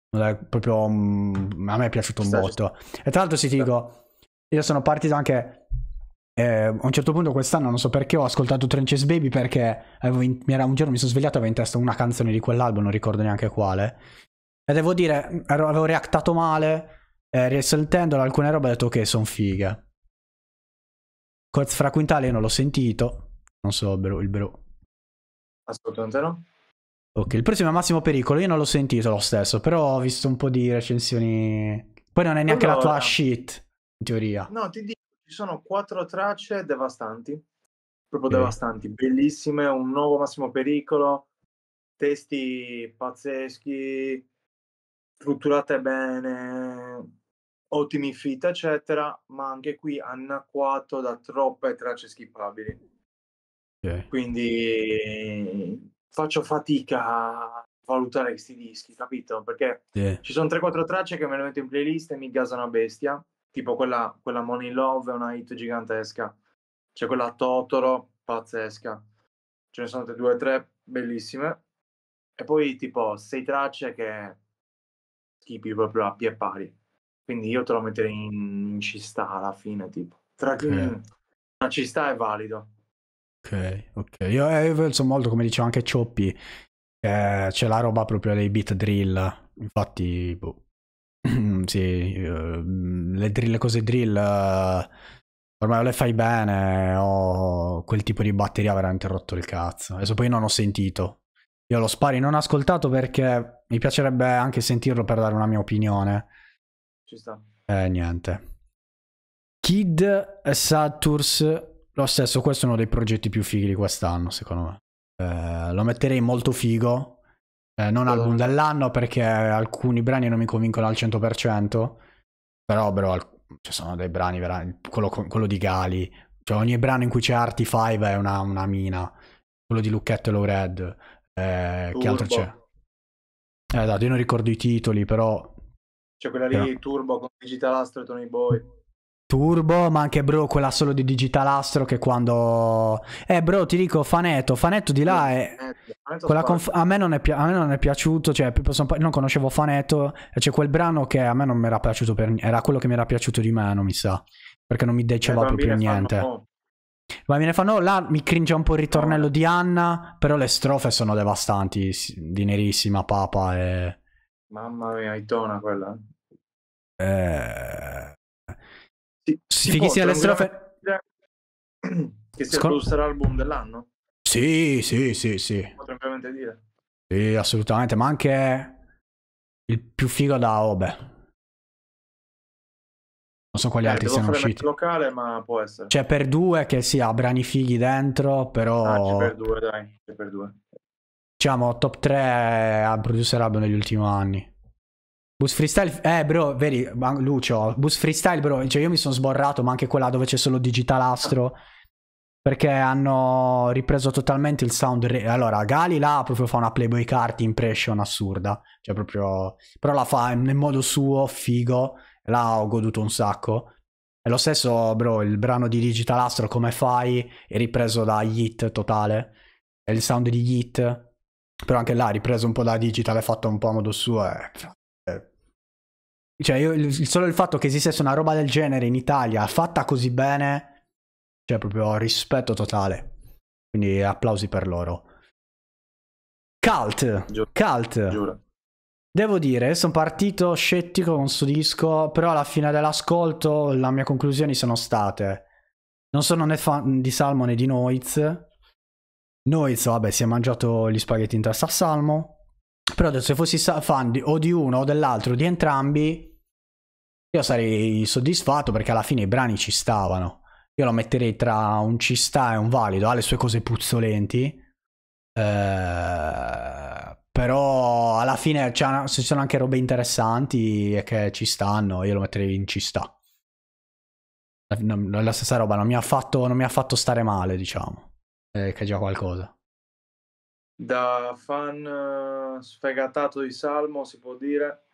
È Proprio, mm, a me è piaciuto un botto. E tra l'altro si sì, dico, io sono partito anche... Eh, a un certo punto quest'anno, non so perché, ho ascoltato Trenches Baby perché in, era, un giorno mi sono svegliato e avevo in testa una canzone di quell'album, non ricordo neanche quale. E devo dire, ero, avevo reactato male, eh, riassaltendo alcune robe ho detto ok, sono figa. Corz fra quintali non l'ho sentito, non so il bro. Il bro. Assolutamente no. Ok, il prossimo è Massimo Pericolo, io non l'ho sentito lo stesso, però ho visto un po' di recensioni. Poi non è neanche allora, la tua shit, in teoria. No, ti dico, ci sono quattro tracce devastanti, proprio eh. devastanti, bellissime, un nuovo Massimo Pericolo, testi pazzeschi, strutturate bene, ottimi fit, eccetera, ma anche qui anacquato da troppe tracce skippabili. Okay. Quindi faccio fatica a valutare questi dischi, capito? Perché yeah. ci sono 3-4 tracce che me le metto in playlist e mi gasano a bestia, tipo quella, quella Money Love è una hit gigantesca, c'è quella Totoro, pazzesca, ce ne sono altre 2-3 bellissime, e poi tipo 6 tracce che tipi proprio a pie pari. Quindi io te lo metterei in, in sta alla fine, tipo. Tra okay. Mm, ci sta è valido. Ok, ok. Io, eh, io penso molto, come diceva anche Cioppi, eh, c'è la roba proprio dei beat drill. Infatti, boh. sì, eh, le, drill, le cose drill eh, ormai le fai bene o quel tipo di batteria ha veramente rotto il cazzo. Adesso poi non ho sentito, io lo spari non ho ascoltato perché mi piacerebbe anche sentirlo per dare una mia opinione. Ci sta. Eh, niente. Kid Saturs, lo stesso, questo è uno dei progetti più fighi di quest'anno, secondo me. Eh, lo metterei molto figo, eh, non album dell'anno perché alcuni brani non mi convincono al 100%, però, però ci cioè, sono dei brani, quello, quello di Gali, cioè ogni brano in cui c'è Arti è una, una mina, quello di Lucchetto e Low Red eh, che altro c'è? Eh, dai, io non ricordo i titoli, però... C'è quella lì, però... Turbo con Digital Astro e Tony Boy. Turbo, ma anche bro, quella solo di Digital Astro che quando... Eh bro, ti dico Fanetto, Fanetto di là è... Conf... A, me è pi... a, me non è piaciuto, cioè non conoscevo Fanetto e c'è quel brano che a me non mi era piaciuto per niente, era quello che mi era piaciuto di meno, mi sa, perché non mi diceva eh, proprio niente. Fanno... Ma me ne fanno là, mi cringe un po' il ritornello di Anna, però le strofe sono devastanti, di Nerissima, Papa e... Mamma mia, Itona quella. Eh... Si, si Fighissime le strofe... Che sia Scor- il album dell'anno? Sì, sì, sì, sì. Potremmo dire. Sì, assolutamente, ma anche il più figo da Obe. Oh, non so quali eh, altri siano usciti. locale, ma può essere. C'è per due che sì, ha brani fighi dentro, però... Ah, c'è per due, dai, c'è per due. Diciamo, top 3 a eh, Producer Hub negli ultimi anni. Bus freestyle, eh bro, veri, Lucio, bus freestyle bro, cioè io mi sono sborrato, ma anche quella dove c'è solo Digital ah. Astro, perché hanno ripreso totalmente il sound. Re- allora, Gali là proprio fa una Playboy Kart impression assurda, cioè proprio, però la fa nel modo suo, figo, là ho goduto un sacco. E lo stesso, bro, il brano di Digital Astro, come fai, è ripreso da Yeet totale. È il sound di Yeet, però anche là ripreso un po' da Digital, è fatto un po' a modo suo. È... Eh, eh. Cioè, io, solo il fatto che esistesse una roba del genere in Italia, fatta così bene, cioè proprio rispetto totale. Quindi applausi per loro. Cult, Giuro. Cult. Giuro. Devo dire, sono partito scettico con questo disco, però alla fine dell'ascolto le mie conclusioni sono state. Non sono né fan di Salmo né di Noiz. Noiz, vabbè, si è mangiato gli spaghetti in testa a Salmo. Però se fossi fan di, o di uno o dell'altro, di entrambi, io sarei soddisfatto perché alla fine i brani ci stavano. Io lo metterei tra un ci sta e un valido, ha le sue cose puzzolenti. Ehm... Però alla fine ci sono anche robe interessanti e che ci stanno, io lo metterei in ci sta. La, la stessa roba non mi, fatto, non mi, ha fatto, stare male, diciamo, eh, che è già qualcosa. Da fan eh, sfegatato di Salmo si può dire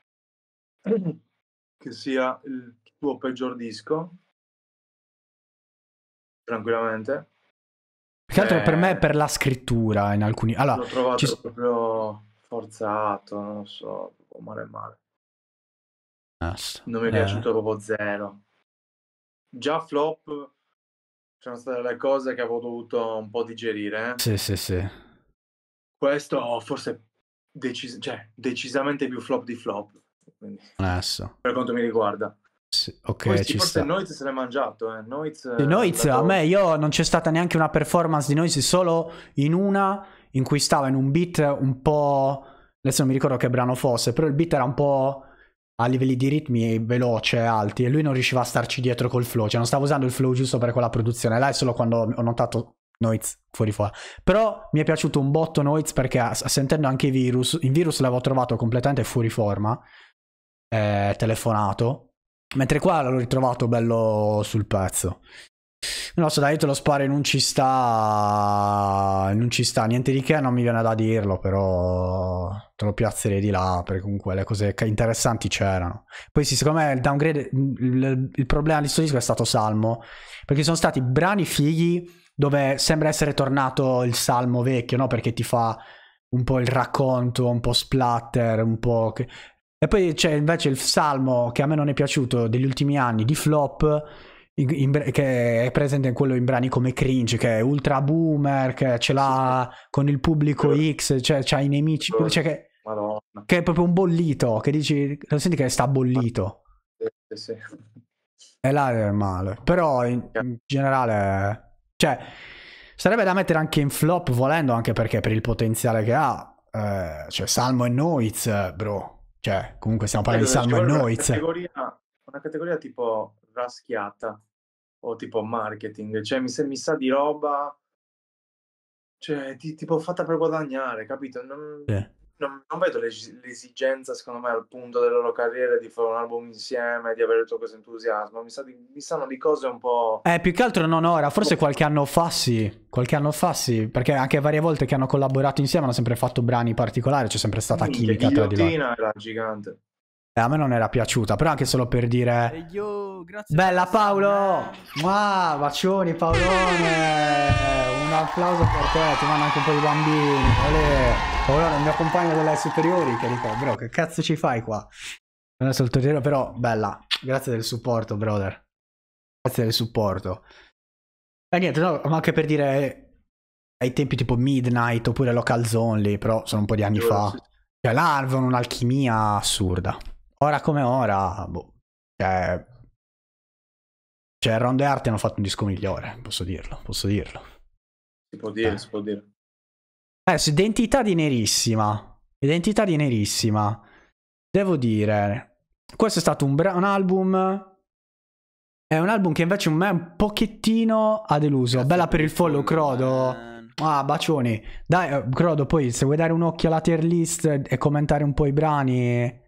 che sia il tuo peggior disco, tranquillamente. Più che altro eh, per me è per la scrittura in alcuni... Allora, l'ho trovato ci... proprio forzato, non lo so, male male. Nice. Non mi è piaciuto eh. proprio zero. Già flop c'erano state le cose che avevo dovuto un po' digerire. Eh? Sì, sì, sì. Questo forse decis- cioè, decisamente più flop di flop. Quindi, Per quanto mi riguarda. Sì, ok, Questi, ci forse sta. Noiz se l'è mangiato. Eh. Noiz, Noiz a me io non c'è stata neanche una performance di Noiz, solo in una in cui stava in un beat un po'... Adesso non mi ricordo che brano fosse, però il beat era un po' a livelli di ritmi veloce, alti, e lui non riusciva a starci dietro col flow, cioè non stava usando il flow giusto per quella produzione. Là è solo quando ho notato Noiz fuori fuori. Però mi è piaciuto un botto Noiz perché sentendo anche Virus, in Virus l'avevo trovato completamente fuori forma, eh, telefonato, mentre qua l'ho ritrovato bello sul pezzo. Non lo so, dai, te lo sparo, non ci sta. Non ci sta niente di che, non mi viene da dirlo, però te lo piazzerei di là, perché comunque le cose interessanti c'erano. Poi sì, secondo me il downgrade, il, il problema di questo disco è stato Salmo, perché sono stati brani fighi dove sembra essere tornato il Salmo vecchio, no? Perché ti fa un po' il racconto, un po' splatter, un po'... Che... E poi c'è invece il Salmo, che a me non è piaciuto, degli ultimi anni, di Flop in, che è presente in quello in brani come Cringe, che è ultra boomer, che ce l'ha sì, sì. con il pubblico sì. X, cioè c'ha i nemici, cioè che, che, è proprio un bollito, che dici, lo senti che sta bollito. E là è male, però in, in generale, cioè, sarebbe da mettere anche in flop volendo, anche perché per il potenziale che ha, eh, cioè Salmo e Noiz, bro, cioè comunque stiamo parlando di eh, Salmo e Noiz. Una categoria, una categoria tipo raschiata o tipo marketing, cioè mi, mi sa di roba cioè, ti, tipo fatta per guadagnare, capito? Non, yeah. non, non vedo l'es- l'esigenza, secondo me, al punto della loro carriera di fare un album insieme, di avere tutto questo entusiasmo. Mi, sa di, mi sanno di cose un po'. Eh, più che altro non ora, forse qualche anno fa sì. Qualche anno fa sì, perché anche varie volte che hanno collaborato insieme hanno sempre fatto brani particolari, c'è sempre stata chimica tra di loro. La era gigante a me non era piaciuta, però anche solo per dire... Yo, Bella Paolo! Ma bacioni Paolone! Un applauso per te, ti mando anche un po' di bambini. Olè. Paolone, il mio compagno delle superiori, che dico, bro, che cazzo ci fai qua? Non è soltanto però bella. Grazie del supporto, brother. Grazie del supporto. E niente, no, ma anche per dire ai tempi tipo Midnight oppure Local Zone lì, però sono un po' di anni fa. Cioè là avevano un'alchimia assurda ora come ora, boh, cioè, cioè Round e Arte hanno fatto un disco migliore, posso dirlo, posso dirlo. Si può dire, eh. si può dire. Adesso, eh, identità di Nerissima, identità di Nerissima, devo dire, questo è stato un, un album... È un album che invece me un pochettino ha deluso. Grazie Bella per il follow, Crodo. Ah, bacioni. Dai, eh, Crodo, poi se vuoi dare un occhio alla tier list e commentare un po' i brani,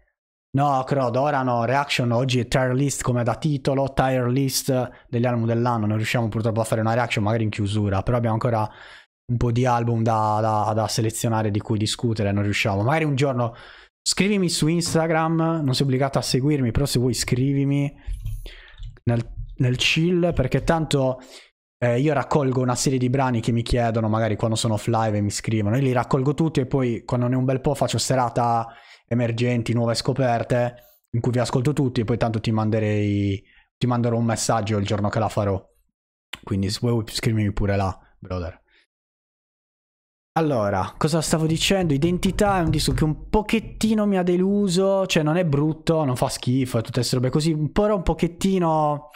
No, Crod, ora no, reaction oggi è tier list come da titolo, tier list degli album dell'anno, non riusciamo purtroppo a fare una reaction magari in chiusura, però abbiamo ancora un po' di album da, da, da selezionare di cui discutere, non riusciamo. Magari un giorno scrivimi su Instagram, non sei obbligato a seguirmi, però se vuoi scrivimi nel, nel chill, perché tanto eh, io raccolgo una serie di brani che mi chiedono, magari quando sono off live e mi scrivono, io li raccolgo tutti e poi quando ne è un bel po' faccio serata emergenti, nuove scoperte, in cui vi ascolto tutti e poi tanto ti manderei ti manderò un messaggio il giorno che la farò. Quindi se vuoi scrivimi pure là, brother. Allora, cosa stavo dicendo? Identità è un disco che un pochettino mi ha deluso, cioè non è brutto, non fa schifo, tutte queste robe così, però un pochettino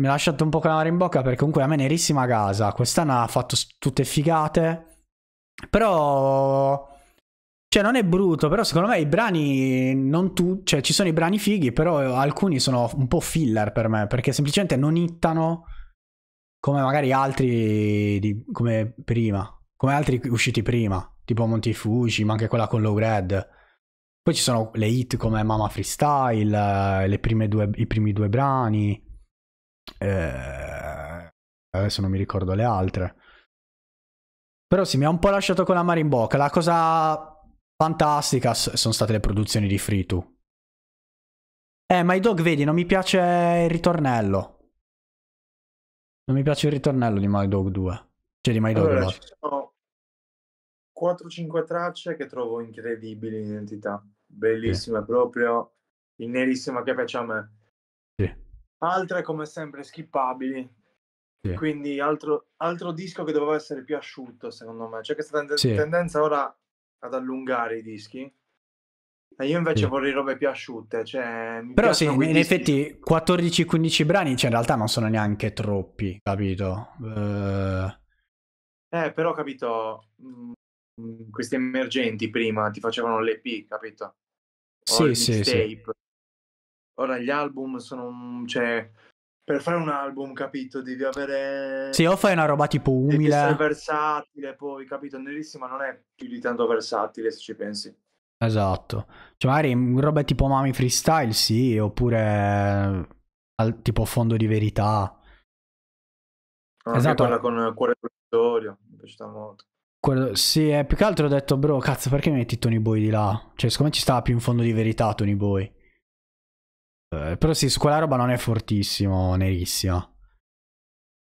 mi ha lasciato un po' calare in bocca perché comunque a me nerissima casa, quest'anno ha fatto tutte figate, però cioè, non è brutto, però secondo me i brani non tu, cioè ci sono i brani fighi, però alcuni sono un po' filler per me, perché semplicemente non hittano come magari altri di, come prima, come altri usciti prima, tipo Montifuci, ma anche quella con Low Red. Poi ci sono le hit come Mama Freestyle, due, i primi due brani. Eh, adesso non mi ricordo le altre. Però sì, mi ha un po' lasciato con la mare in bocca. La cosa Fantastica sono state le produzioni di Free 2. Eh, ma i dog, vedi, non mi piace il ritornello. Non mi piace il ritornello di My Dog 2. Cioè di My Dog allora, 2. Ci sono 4-5 tracce che trovo incredibili in identità. Bellissime sì. proprio, in nerissima che piace a me. Sì. Altre come sempre skippabili. Sì. Quindi altro, altro, disco che doveva essere più asciutto secondo me. C'è cioè, questa tend- tendenza ora ad allungare i dischi. E io invece mm. vorrei robe più asciutte. Cioè, Però sì, in dischi... effetti 14-15 brani, cioè in realtà non sono neanche troppi, capito? Uh... Eh, però capito, mhmm, questi emergenti prima ti facevano l'EP, capito? O sì, sì, sì. Ora gli album sono... Cioè, per fare un album, capito, devi avere... Sì, o fai una roba tipo umile. Devi essere versatile, poi, capito, Nerissima non è più di tanto versatile, se ci pensi. Esatto. Cioè, magari roba tipo Mami Freestyle, sì, oppure eh, al, tipo Fondo di Verità. Non esatto. Quella con Cuore Vittorio, mi è molto. Quello, sì, è eh, più che altro ho detto, bro, cazzo, perché metti Tony Boy di là? Cioè, secondo me ci stava più in fondo di verità Tony Boy. Eh, però sì, su quella roba non è fortissimo, nerissima.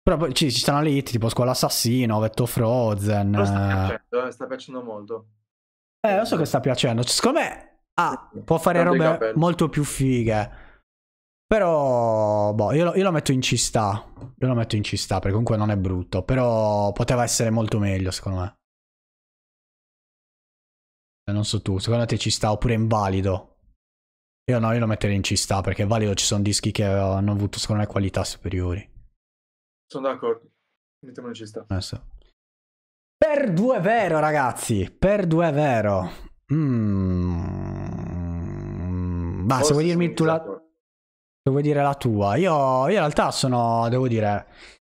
Però poi ci, ci stanno le hit tipo Scuola Assassino, Vetto Frozen. sta eh. piacendo, eh, sta piacendo molto. Eh, lo so che sta piacendo. Cioè, secondo me ah, può fare Tanto robe molto più fighe. Però, boh, io lo, io lo, metto in ci sta. Io lo metto in ci sta, perché comunque non è brutto. Però poteva essere molto meglio, secondo me. Non so tu, secondo te ci sta oppure invalido? Io no, io lo metterei in ci perché è valido, ci sono dischi che eh, hanno avuto secondo me qualità superiori. Sono d'accordo, mettiamolo in ci Adesso. Eh, per due vero ragazzi, per due vero. Mm. Bah, se vuoi dirmi tu la... Se vuoi dire la tua, io, io in realtà sono, devo dire,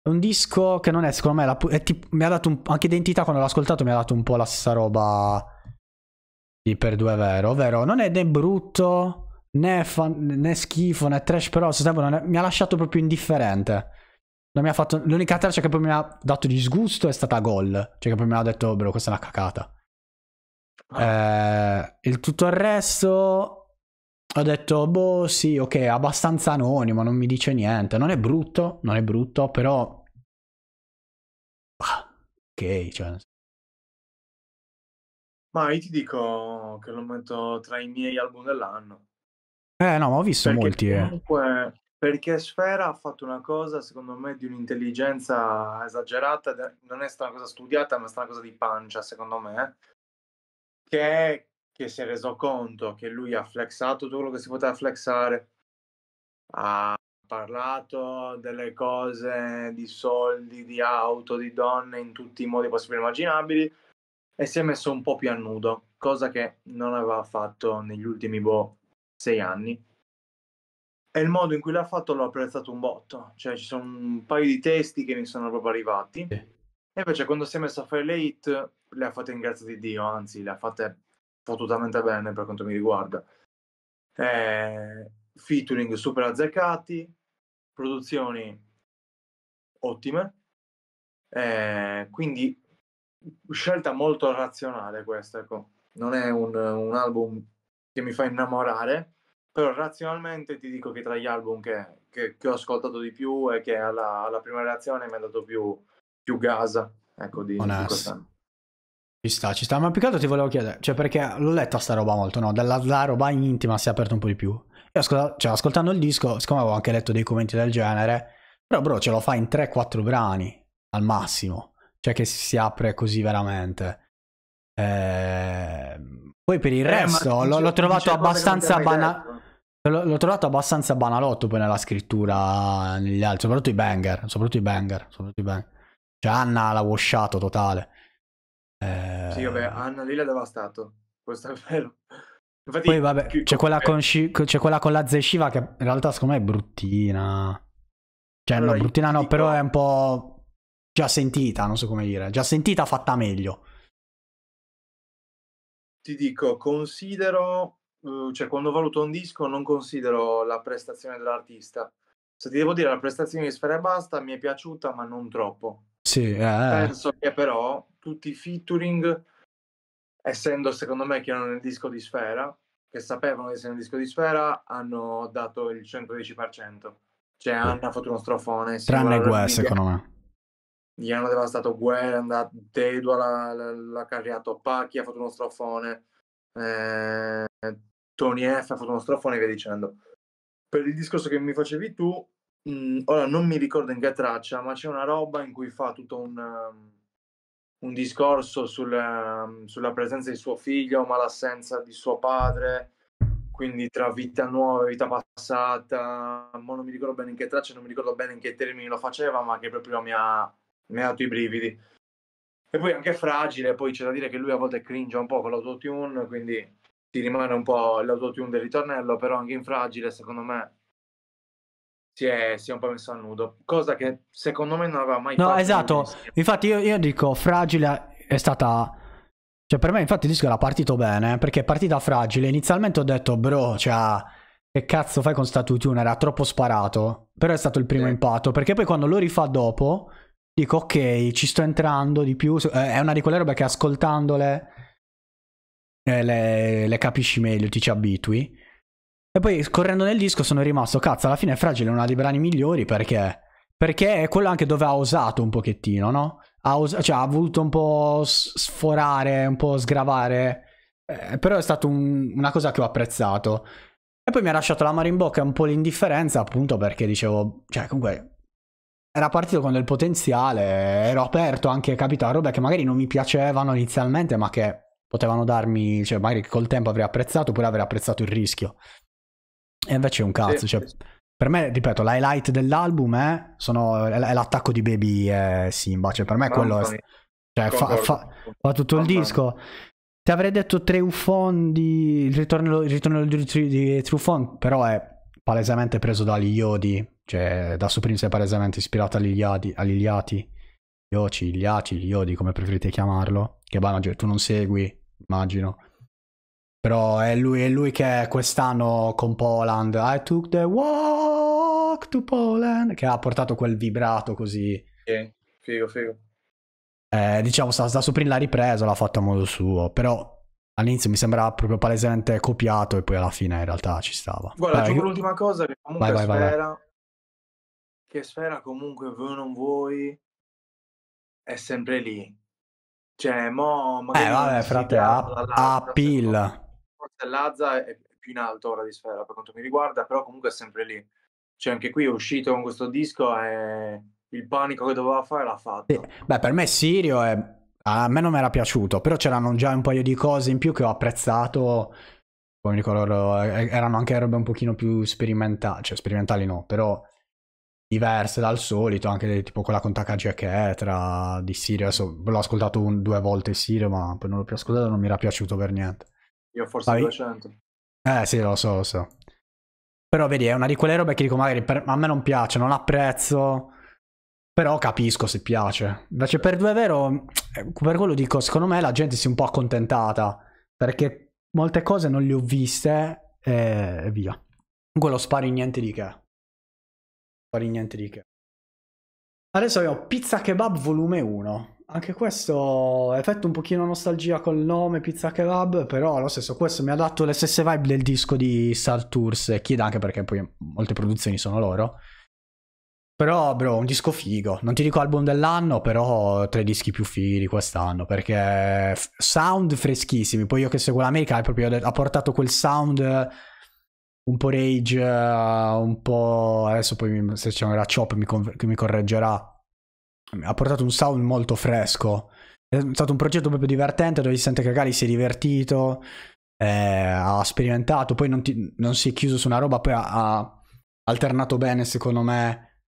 un disco che non è secondo me la, è tipo, mi ha dato un, anche identità quando l'ho ascoltato mi ha dato un po' la stessa roba di per due vero ovvero non è né brutto né, fan, né schifo né trash, però è, mi ha lasciato proprio indifferente. Fatto, l'unica traccia che poi mi ha dato disgusto è stata gol. Cioè, che poi mi ha detto, oh, bro, questa è una cacata. Ah. Eh, il tutto il resto. Ho detto, boh, sì, ok, abbastanza anonimo, non mi dice niente. Non è brutto, non è brutto, però. Ah, ok, cioè. Ma io ti dico che lo metto tra i miei album dell'anno. Eh no, ma ho visto perché molti. Eh. Comunque, eh. Perché Sfera ha fatto una cosa, secondo me, di un'intelligenza esagerata, non è stata una cosa studiata, ma è stata una cosa di pancia, secondo me, che, che si è reso conto che lui ha flexato tutto quello che si poteva flexare, ha parlato delle cose, di soldi, di auto, di donne, in tutti i modi possibili e immaginabili, e si è messo un po' più a nudo, cosa che non aveva fatto negli ultimi boh sei anni. E il modo in cui l'ha fatto l'ho apprezzato un botto. Cioè, ci sono un paio di testi che mi sono proprio arrivati. E invece, cioè, quando si è messo a fare le hit, le ha fatte in grazia di Dio, anzi, le ha fatte fottutamente bene per quanto mi riguarda. Eh, featuring super azzeccati, produzioni ottime. Eh, quindi scelta molto razionale questa, ecco. Non è un, un album che mi fa innamorare, però razionalmente ti dico che tra gli album che, che, che ho ascoltato di più e che alla, alla, prima reazione mi ha dato più, più gasa, ecco, di, Buonas. di quest'anno. Ci sta, ci sta, ma più che altro ti volevo chiedere, cioè perché l'ho letta sta roba molto, no? Dalla la roba intima si è aperta un po' di più. Io ascolta, cioè, ascoltando il disco, siccome avevo anche letto dei commenti del genere, però bro ce lo fa in 3-4 brani al massimo, cioè che si apre così veramente. Eh, poi per il eh, resto l'ho, trovato abbastanza banale. Cioè, l'ho trovato abbastanza banalotto poi nella scrittura, negli altri, soprattutto i banger, soprattutto i banger, soprattutto i banger. Cioè Anna l'ha washato totale. Eh... Sì, vabbè, Anna lì l'ha devastato, questo è vero. Infatti, poi vabbè, c'è quella, eh. con c'è quella con la Zeshiva che in realtà secondo me è bruttina. Cioè, allora, no, bruttina no, dico... però è un po' già sentita, non so come dire. Già sentita fatta meglio. Ti dico, considero Uhm, cioè, quando valuto un disco non considero la prestazione dell'artista. Se ti devo dire la prestazione di Sfera e Basta mi è piaciuta, ma non troppo. Sì, eh. eh. Penso che però tutti i featuring, essendo secondo me che erano nel disco di Sfera, che sapevano di essere nel disco di Sfera, hanno dato il 110%. Cioè hanno fatto uno strofone. Tranne Gue, secondo me. Gli hanno devastato Gue, andato Dedua l'ha, l'ha carriato Pacchi, ha fatto uno strofone. Eh, Tony F ha e via dicendo. Per il discorso che mi facevi tu, mh, ora non mi ricordo in che traccia, ma c'è una roba in cui fa tutto un, um, un discorso sul, um, sulla presenza di suo figlio, ma l'assenza di suo padre, quindi tra vita nuova e vita passata. Ma non mi ricordo bene in che traccia, non mi ricordo bene in che termini lo faceva, ma che proprio mi ha, mi ha dato i brividi. E poi anche fragile, poi c'è da dire che lui a volte cringe un po' con l'autotune, quindi ti rimane un po' l'autotune del ritornello, però anche in fragile, secondo me, si è, si è, un po' messo a nudo, cosa che secondo me non aveva mai no, fatto. No, esatto. In infatti, io, io, dico fragile è stata. Cioè, per me, infatti, il disco era partito bene perché è partita fragile. Inizialmente ho detto, bro, cioè, che cazzo fai con sta Era troppo sparato. Però è stato il primo sì. impatto. Perché poi quando lo rifà dopo, dico, ok, ci sto entrando di più. È una di quelle robe che ascoltandole eh, le, le, capisci meglio, ti ci abitui. E poi scorrendo nel disco sono rimasto, cazzo, alla fine Fragile è uno dei brani migliori perché... Perché è quello anche dove ha osato un pochettino, no? Ha, os- cioè, ha voluto un po' sforare, un po' sgravare. Eh, però è stata un- una cosa che ho apprezzato. E poi mi ha lasciato l'amaro in bocca e un po' l'indifferenza, appunto perché dicevo, cioè comunque era partito con del potenziale, ero aperto anche, capito, a robe che magari non mi piacevano inizialmente, ma che potevano darmi, cioè magari col tempo avrei apprezzato oppure avrei apprezzato il rischio. E invece è un cazzo, sì, cioè, sì. per me, ripeto, l'highlight dell'album è, sono, è l'attacco di Baby e Simba, cioè per me Mamma quello è, cioè, fa, fa, fa, tutto Mamma il disco. Ti avrei detto tre UFON di... Il ritorno, il ritorno di, di, di Trufon, però è palesemente preso dagli Iodi, cioè da Supreme si è palesemente ispirato agli Iliati. Yoshi, gli Aci, gli Yodi, come preferite chiamarlo, che Banager tu non segui, immagino. Però è lui, è lui che quest'anno con Poland, I took the walk to Poland, che ha portato quel vibrato così. Yeah, figo, figo. Eh, diciamo, sta, sta Supreme l'ha ripreso, l'ha fatto a modo suo, però all'inizio mi sembrava proprio palesemente copiato e poi alla fine in realtà ci stava. Guarda, aggiungo l'ultima cosa che comunque vai, vai, Sfera, vai, che Sfera comunque voi non voi, è sempre lì. Cioè, mo magari... Eh, vabbè, frate, a, ha pill. Forse Lazza è più in alto ora di Sfera, per quanto mi riguarda, però comunque è sempre lì. Cioè, anche qui è uscito con questo disco e il panico che doveva fare l'ha fatto. Sì. Beh, per me Sirio è... A me non mi era piaciuto, però c'erano già un paio di cose in più che ho apprezzato. Come ricordo, eh, erano anche robe un pochino più sperimentali, cioè sperimentali no, però diverse dal solito, anche tipo quella con Takaji Ketra di Sirio. Adesso l'ho ascoltato un, due volte Sirio, ma poi non l'ho più ascoltato, non mi era piaciuto per niente. Io forse 200. Eh sì, lo so, lo so. Però vedi, è una di quelle robe che dico magari per, a me non piace, non apprezzo, però capisco se piace. Invece per due è vero, eh, per quello dico, secondo me la gente si è un po' accontentata, perché molte cose non le ho viste eh, e via. Comunque Quello spari niente di che fuori niente di che. Adesso abbiamo Pizza Kebab volume 1. Anche questo effetto un pochino nostalgia col nome Pizza Kebab, però allo stesso questo mi ha dato le stesse vibe del disco di Star Tours, Kid anche perché poi molte produzioni sono loro. Però, bro, un disco figo. Non ti dico album dell'anno, però tre dischi più fighi di quest'anno. Perché sound freschissimi. Poi io che seguo l'America proprio ha portato quel sound un po' rage, eh, un po'... adesso poi mi, se c'è una chop mi che mi correggerà. Ha portato un sound molto fresco. È stato un progetto proprio divertente dove Vicente Cagali si è divertito, eh, ha sperimentato, poi non, ti, non, si è chiuso su una roba, poi ha, ha alternato bene secondo me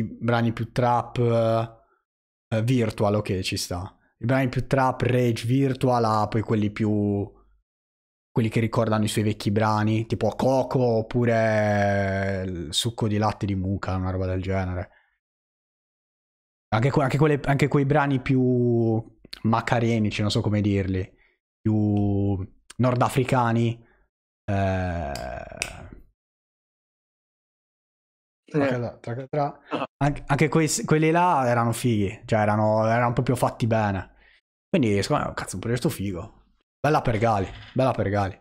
i brani più trap, eh, virtual, ok ci sta. I brani più trap, rage, virtual, ha poi quelli più quelli che ricordano i suoi vecchi brani, tipo Coco oppure il succo di latte di mucca, una roba del genere. Anche, anche, quelle, anche quei brani più macarenici, non so come dirli, più nordafricani. Eh... Tra, tra, tra, ah. anche, anche quei, quelli là erano fighi, cioè erano, erano proprio fatti bene. Quindi, secondo me, cazzo, un progetto figo. Bella per Gali, bella per Gali.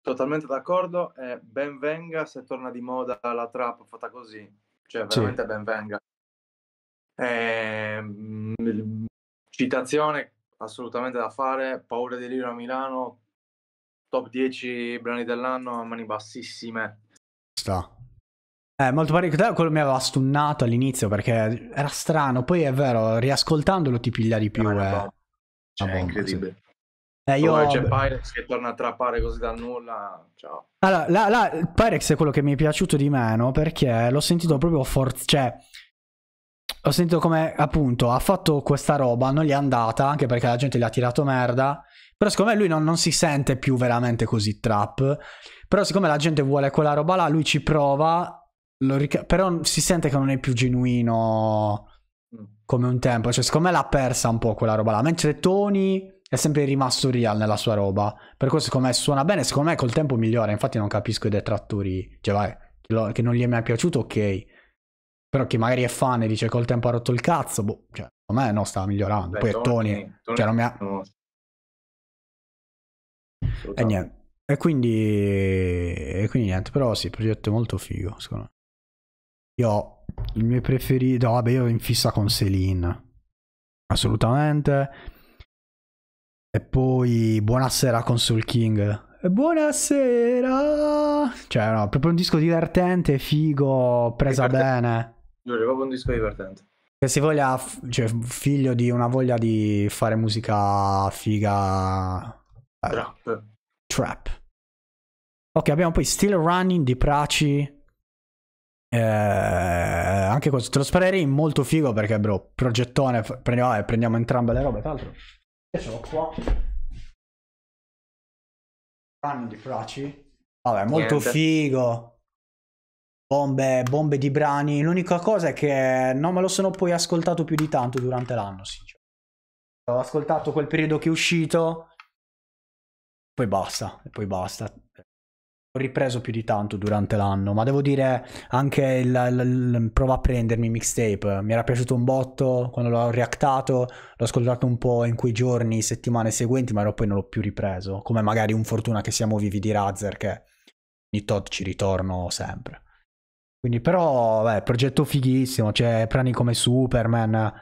Totalmente d'accordo e ben venga se torna di moda la trap fatta così, cioè veramente sì. ben venga. E... Ehm, citazione assolutamente da fare, Paura di Liro a Milano, top 10 brani dell'anno a mani bassissime. Sta. È eh, molto parecchio, quello mi aveva stunnato all'inizio perché era strano, poi è vero, riascoltandolo ti piglia di più. È, eh. cioè, è incredibile. Sì. Eh, io... Poi c'è Pyrex che torna a trappare così dal nulla. Ciao. Allora, la, la, Pyrex è quello che mi è piaciuto di meno perché l'ho sentito proprio forza. Cioè, ho sentito come appunto ha fatto questa roba, non gli è andata anche perché la gente gli ha tirato merda. Però secondo me lui non, non si sente più veramente così trap. Però siccome la gente vuole quella roba là, lui ci prova. Ric- però si sente che non è più genuino mm. come un tempo. Cioè, secondo me l'ha persa un po' quella roba là. Mentre Tony è sempre rimasto real nella sua roba. Per questo, secondo me, suona bene. Secondo me, col tempo migliora. Infatti, non capisco i detrattori. Cioè, vai, che non gli è mai piaciuto, ok. Però chi magari è fan e dice col tempo ha rotto il cazzo, boh, cioè, secondo me no, stava migliorando. Beh, Poi Tony, Tony, Tony cioè non mi ha... E niente. E quindi... e quindi niente, però sì, il progetto è molto figo, secondo me. Io il mio preferito, vabbè, io in fissa con Celine. Assolutamente e poi Buonasera con Soul King. Buonasera! Cioè, no, proprio un disco divertente, figo, presa bene. Giuro, è proprio un disco divertente. Che si voglia, cioè, figlio di una voglia di fare musica figa. Trap. trap. Ok, abbiamo poi Still Running di Praci. Eh, anche questo te lo sparerei molto figo perché, bro, progettone. Prendiamo, eh, prendiamo entrambe le robe, tra l'altro ce l'ho qua. Anni di Fraci. Vabbè, molto Niente. figo. Bombe, bombe di brani. L'unica cosa è che non me lo sono poi ascoltato più di tanto durante l'anno, sinceramente. Ho ascoltato quel periodo che è uscito. Poi basta, e poi basta ho ripreso più di tanto durante l'anno, ma devo dire anche il, il, il prova a prendermi mixtape, mi era piaciuto un botto quando l'ho reactato, l'ho ascoltato un po' in quei giorni, settimane seguenti, ma poi non l'ho più ripreso, come magari un fortuna che siamo vivi di Razzer che ogni tot ci ritorno sempre. Quindi però, beh, progetto fighissimo, c'è cioè, prani come Superman,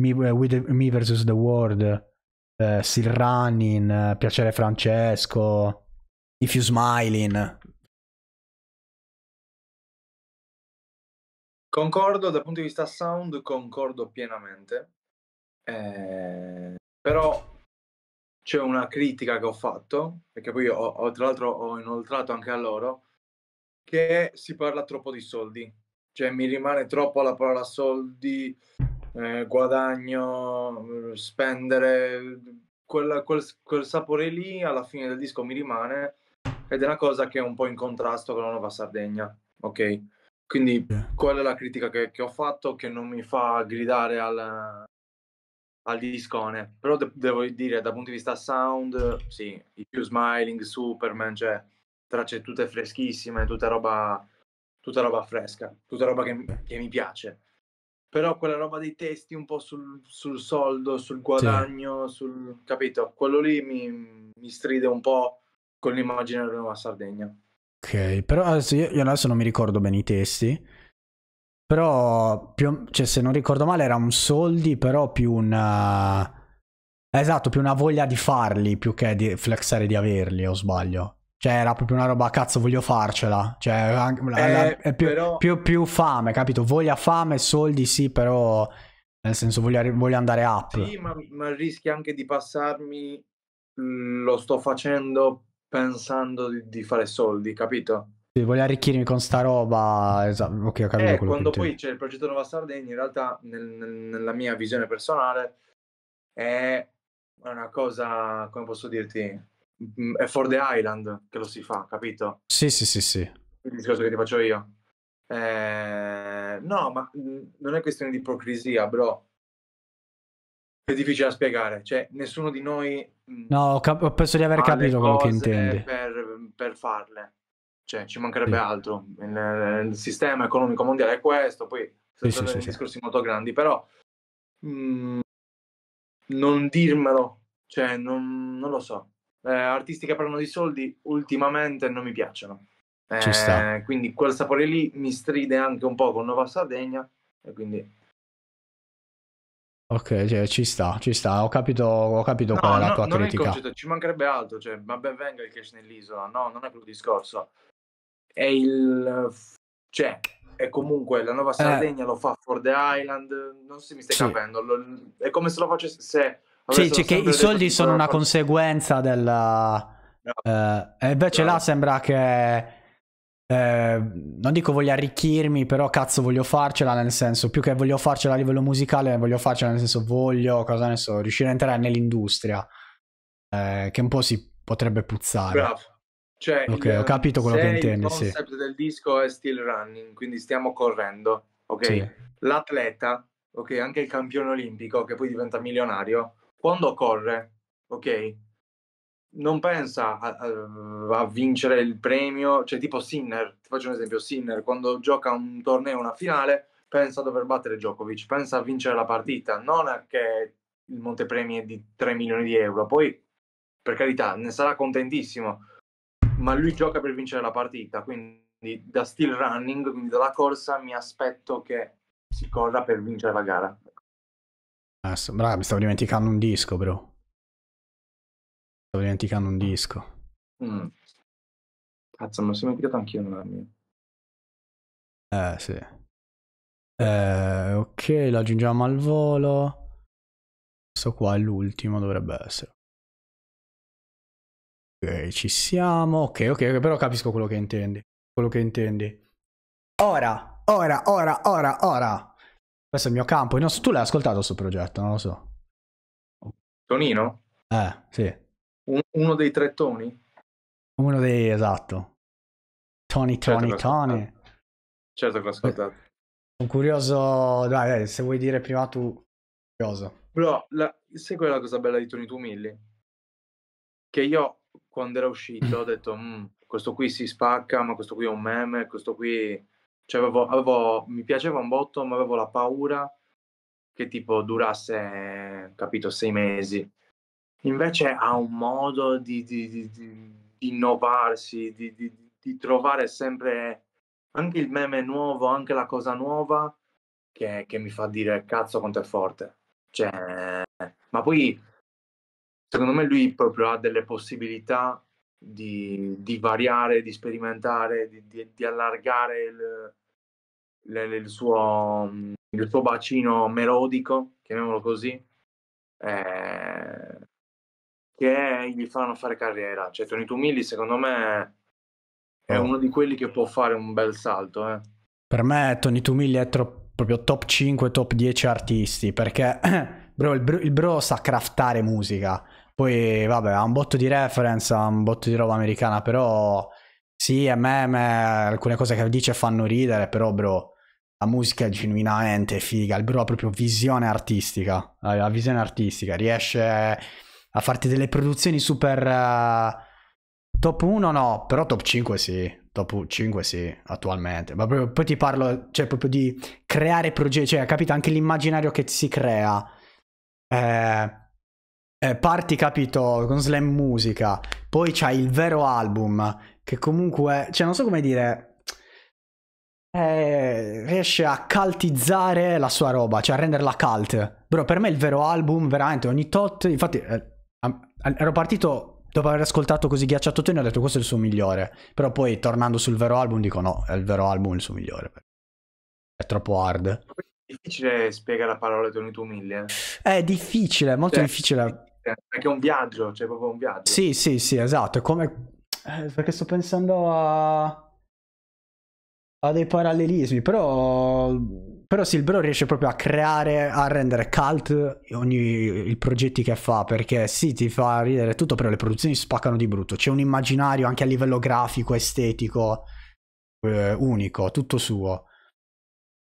Me, with, Me vs. The World, eh, Silranin, eh, Piacere Francesco, If You Smiling. Concordo dal punto di vista sound, concordo pienamente. Eh, però c'è una critica che ho fatto, perché poi ho, ho, tra l'altro ho inoltrato anche a loro, che si parla troppo di soldi. Cioè mi rimane troppo la parola soldi, eh, guadagno, eh, spendere, quel, quel, quel sapore lì alla fine del disco mi rimane ed è una cosa che è un po' in contrasto con la Nuova Sardegna, ok? Quindi yeah. quella è la critica che, che, ho fatto, che non mi fa gridare al, al discone. Però de- devo dire, dal punto di vista sound, sì, i più Smiling, Superman, cioè tracce tutte freschissime, tutta roba, tutta roba fresca, tutta roba che, che, mi piace. Però quella roba dei testi un po' sul, sul soldo, sul guadagno, sì. sul... capito? Quello lì mi, mi stride un po' con l'immagine della Nuova Sardegna. Ok, però adesso ah, io, io, adesso non mi ricordo bene i testi, però più, cioè, se non ricordo male era un soldi, però più una... Eh, esatto, più una voglia di farli più che di flexare di averli, o sbaglio. Cioè era proprio una roba, cazzo voglio farcela, cioè anche, eh, la, più, però... più, più fame, capito? Voglia fame, soldi sì, però nel senso voglio, voglio, andare up. Sì, ma, ma rischia anche di passarmi, mhmm, lo sto facendo pensando di, di fare soldi, capito? Se voglio arricchirmi con sta roba, esatto, ok, ho capito. Eh, e quando poi c'è il progetto Nuova Sardegna, in realtà nel, nel, nella mia visione personale è una cosa, come posso dirti, mm, è for the island che lo si fa, capito? Sì, sì, sì, sì. Il discorso che ti faccio io. Eh, no, ma mm, non è questione di ipocrisia, bro è difficile da spiegare, cioè nessuno di noi... No, cap- penso di aver capito quello che intendi. Per, per, farle, cioè ci mancherebbe sì. altro, il, il, sistema economico mondiale è questo, poi sono sì, sì, discorsi molto grandi, però mh, non dirmelo, cioè non, non lo so. Eh, artisti che parlano di soldi ultimamente non mi piacciono. Eh, quindi quel sapore lì mi stride anche un po' con Nova Sardegna e quindi Ok, cioè, ci sta, ci sta, ho capito, ho capito no, qual è la tua no, critica. Concetto, ci mancherebbe altro, cioè, ma ben venga il cash nell'isola, no, non è quello discorso. È il... cioè, è comunque la Nuova eh. Sardegna eh. lo fa for the Island, non so se mi stai sì. capendo, lo, è come se lo facesse... Se sì, cioè che i soldi sono una conseguenza del... No. Eh, e invece no. là sembra che eh, non dico voglio arricchirmi, però cazzo voglio farcela nel senso, più che voglio farcela a livello musicale, voglio farcela nel senso voglio, cosa ne so, riuscire a entrare nell'industria, eh, che un po' si potrebbe puzzare. Bravo. Cioè, ok, il, ho capito quello che intendi. Il concept sì. del disco è still running, quindi stiamo correndo, ok? Sì. L'atleta, ok, anche il campione olimpico che poi diventa milionario, quando corre, ok, non pensa a, a, vincere il premio, cioè tipo Sinner, ti faccio un esempio, Sinner quando gioca un torneo, una finale, pensa a dover battere Djokovic, pensa a vincere la partita, non a che il montepremi è di 3 milioni di euro, poi per carità ne sarà contentissimo, ma lui gioca per vincere la partita, quindi da still running, quindi dalla corsa, mi aspetto che si corra per vincere la gara. Ah, bravo, mi stavo dimenticando un disco, però. Stavo dimenticando un disco. Mm. Cazzo, me lo sono dimenticato anch'io nella mia. Eh, sì. Eh, ok, lo aggiungiamo al volo. Questo qua è l'ultimo, dovrebbe essere. Ok, ci siamo. Ok, ok, però capisco quello che intendi. Quello che intendi. Ora, ora, ora, ora, ora. Questo è il mio campo. Tu l'hai ascoltato questo progetto, non lo so. Tonino? Eh, sì uno dei tre Tony? Uno dei, esatto. Tony, Tony, certo Tony. Certo che l'ho ascoltato. Sono curioso, dai, dai, se vuoi dire prima tu, curioso. Bro, la, sai quella cosa bella di Tony Tumilli? Che io, quando era uscito, ho detto, mm, questo qui si spacca, ma questo qui è un meme, questo qui... Cioè, avevo, avevo, mi piaceva un botto, ma avevo la paura che tipo durasse, capito, sei mesi invece ha un modo di, di, di, di innovarsi, di, trovare sempre anche il meme nuovo, anche la cosa nuova che, che mi fa dire cazzo quanto è forte. Cioè, ma poi secondo me lui proprio ha delle possibilità di, di, variare, di sperimentare, di, di, di allargare il, il, il, suo, il, suo, bacino melodico, chiamiamolo così, eh, che gli fanno fare carriera. Cioè, Tony Tumilli, secondo me, è eh. uno di quelli che può fare un bel salto. Eh. Per me, Tony Tumilli è tro- proprio top 5, top 10 artisti perché bro, il, bro, il, bro, sa craftare musica. Poi, vabbè, ha un botto di reference, ha un botto di roba americana, però sì, è meme, alcune cose che dice fanno ridere, però, bro, la musica è genuinamente figa. Il bro ha proprio visione artistica, la visione artistica, riesce a farti delle produzioni super uh, top 1 no, però top 5 sì, top 5 sì, attualmente. Ma proprio, poi ti parlo, cioè proprio di creare progetti, cioè capito anche l'immaginario che si crea. Eh, eh, parti, capito, con slam musica, poi c'hai il vero album, che comunque, cioè non so come dire... Eh, riesce a caltizzare la sua roba, cioè a renderla cult. Bro, per me il vero album, veramente, ogni tot, infatti eh, ero partito dopo aver ascoltato così ghiacciato Tony ho detto questo è il suo migliore però poi tornando sul vero album dico no è il vero album il suo migliore è troppo hard è difficile spiegare la parola Tony 2000 eh. è difficile molto cioè, difficile perché è un viaggio cioè proprio un viaggio sì sì sì esatto è come eh, perché sto pensando a a dei parallelismi però però sì, il bro riesce proprio a creare, a rendere cult ogni, i progetti che fa, perché sì, ti fa ridere tutto, però le produzioni spaccano di brutto. C'è un immaginario anche a livello grafico, estetico, eh, unico, tutto suo.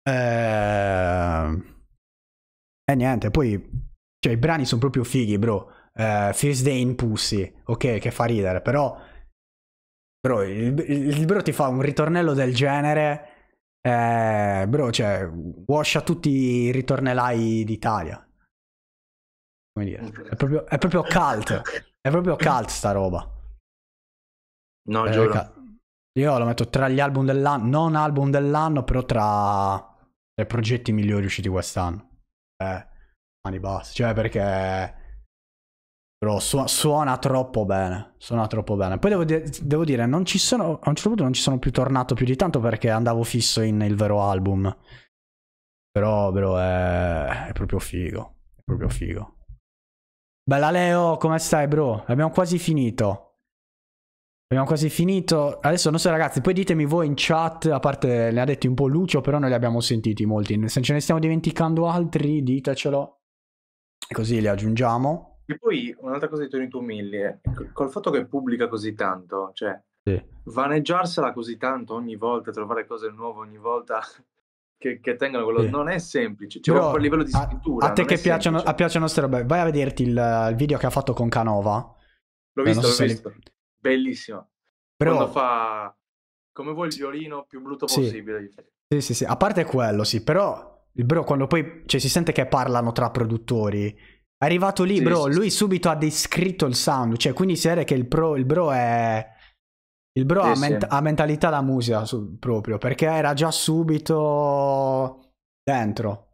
E... Eh, e niente, poi... Cioè, i brani sono proprio fighi, bro. Uh, eh, First Day in Pussy, ok, che fa ridere, però... Bro, il, il, il bro ti fa un ritornello del genere eh, bro, cioè, a tutti i ritornelai d'Italia. Come dire, è proprio, è proprio cult. È proprio cult sta roba. No, eh, giuro. Ca- io lo metto tra gli album dell'anno, non album dell'anno, però tra i progetti migliori usciti quest'anno. Eh, mani basse, cioè perché Bro, su- suona troppo bene. Suona troppo bene. Poi devo, di- devo dire, non ci sono, a un certo punto non ci sono più tornato più di tanto perché andavo fisso in il vero album. Però, bro, è, è proprio figo. È proprio figo. Bella Leo, come stai, bro? Abbiamo quasi finito. Abbiamo quasi finito. Adesso non so, ragazzi, poi ditemi voi in chat. A parte ne ha detto un po' Lucio, però noi li abbiamo sentiti molti. Se ce ne stiamo dimenticando altri, ditecelo. Così li aggiungiamo. E poi un'altra cosa di Tony Tumilli è col fatto che pubblica così tanto, cioè sì. vaneggiarsela così tanto ogni volta, trovare cose nuove ogni volta che, che tengano quello, sì. non è semplice, cioè Però, a livello di scrittura. A, te che piacciono, a piacciono queste robe, vai a vederti il, il, video che ha fatto con Canova. L'ho visto, so l'ho visto. Li... Bellissimo. Però... Quando fa come vuoi il violino più brutto sì. possibile. Sì, sì, sì, a parte quello, sì, però il bro quando poi cioè, si sente che parlano tra produttori Arrivato lì, sì, bro, sì, lui subito ha descritto il sound, cioè quindi si vede che il, pro, il bro è... Il bro ha, ment ha, mentalità da musica su, proprio, perché era già subito dentro.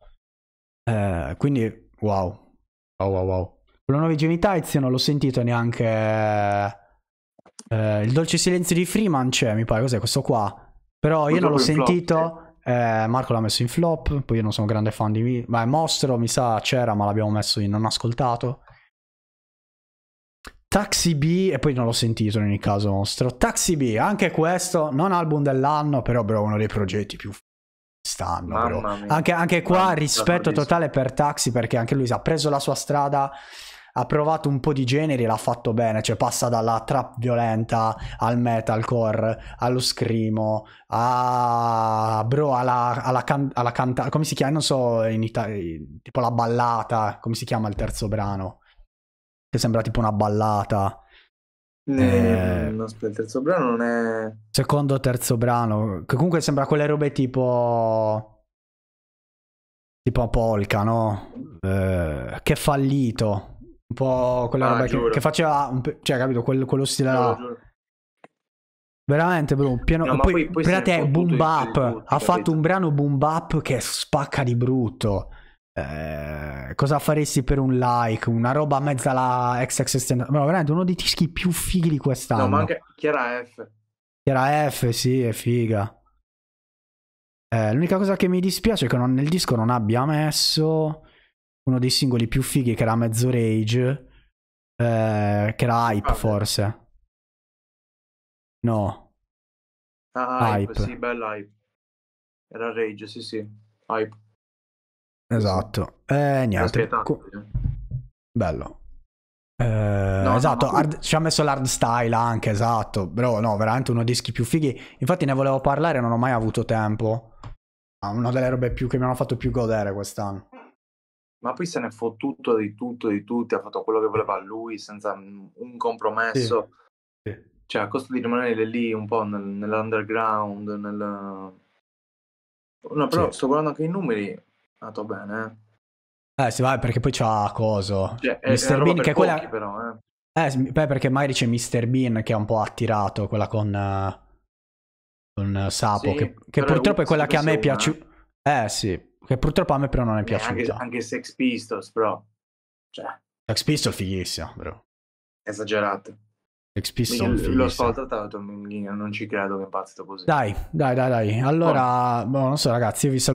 Eh, quindi, wow. Wow, wow, wow. Con Quello nuovo Genità, io non l'ho sentito neanche... Eh, il dolce silenzio di Freeman c'è, mi pare, cos'è questo qua? Però io non l'ho sentito... Eh, Marco l'ha messo in flop, poi io non sono grande fan di... Ma è Mostro mi sa c'era ma l'abbiamo messo in non ascoltato. Taxi B, e poi non l'ho sentito in ogni caso Mostro. Taxi B, anche questo, non album dell'anno, però bro, uno dei progetti più stanno. Anche, anche, qua Mamma rispetto totale per Taxi perché anche lui si è preso la sua strada ha provato un po' di generi e l'ha fatto bene, cioè passa dalla trap violenta al metalcore, allo scrimo, a... bro, alla, alla, can... alla cantata, come si chiama, non so, in Italia, tipo la ballata, come si chiama il terzo brano? Che sembra tipo una ballata. Eh, eh, aspetta, il terzo brano non è... Secondo o terzo brano, che comunque sembra quelle robe tipo tipo Polka, no? Eh, che fallito. Un po' quella ah, roba che, che, faceva, cioè, capito, quello, quello stile là. Veramente, bro. Piano... No, poi, poi, poi te, Boom Bap ha capito? fatto un brano Boom Bap che spacca di brutto. Eh, cosa faresti per un like? Una roba mezza alla XXX. No, veramente uno dei dischi più fighi di quest'anno. No, ma anche Chiara F. Chiara F, sì, è figa. Eh, l'unica cosa che mi dispiace è che non, nel disco non abbia messo uno dei singoli più fighi che era Mezzo Rage, eh, che era Hype ah, forse. No. Ah, hype, hype. sì, bella Hype. Era Rage, sì, sì. Hype. Esatto. Eh, niente. Co- bello. Eh, no, esatto, no, hard, ci ha messo l'hard style anche, esatto. Bro, no, veramente uno dei dischi più fighi. Infatti ne volevo parlare, non ho mai avuto tempo. Una delle robe più che mi hanno fatto più godere quest'anno ma poi se ne è fottuto di tutto, di tutti, ha fatto quello che voleva lui senza mm, un compromesso. Sì. Sì. Cioè, a costo di rimanere lì un po' nel, nell'underground, nel... No, però sì. sto guardando anche i numeri, è andato bene. Eh, eh sì, vai, perché poi c'ha coso. Cioè, Mr. Eh. Eh, Bean, che è quella... però, eh. Eh, beh, perché magari c'è Mr. Bean che ha un po' attirato, quella con... Eh, con Sapo, che, che purtroppo è quella che a me è piaciuta. Eh, sì, che purtroppo a me però non è piaciuta. Anche, anche Sex Pistols, però. Cioè. Sex Pistols fighissimo, però. Esagerato. Sex Pistols L'ho ascoltato, non ci credo che è impazzito così. Dai, dai, dai, dai. Allora, oh. boh, non so ragazzi, io vi saluto.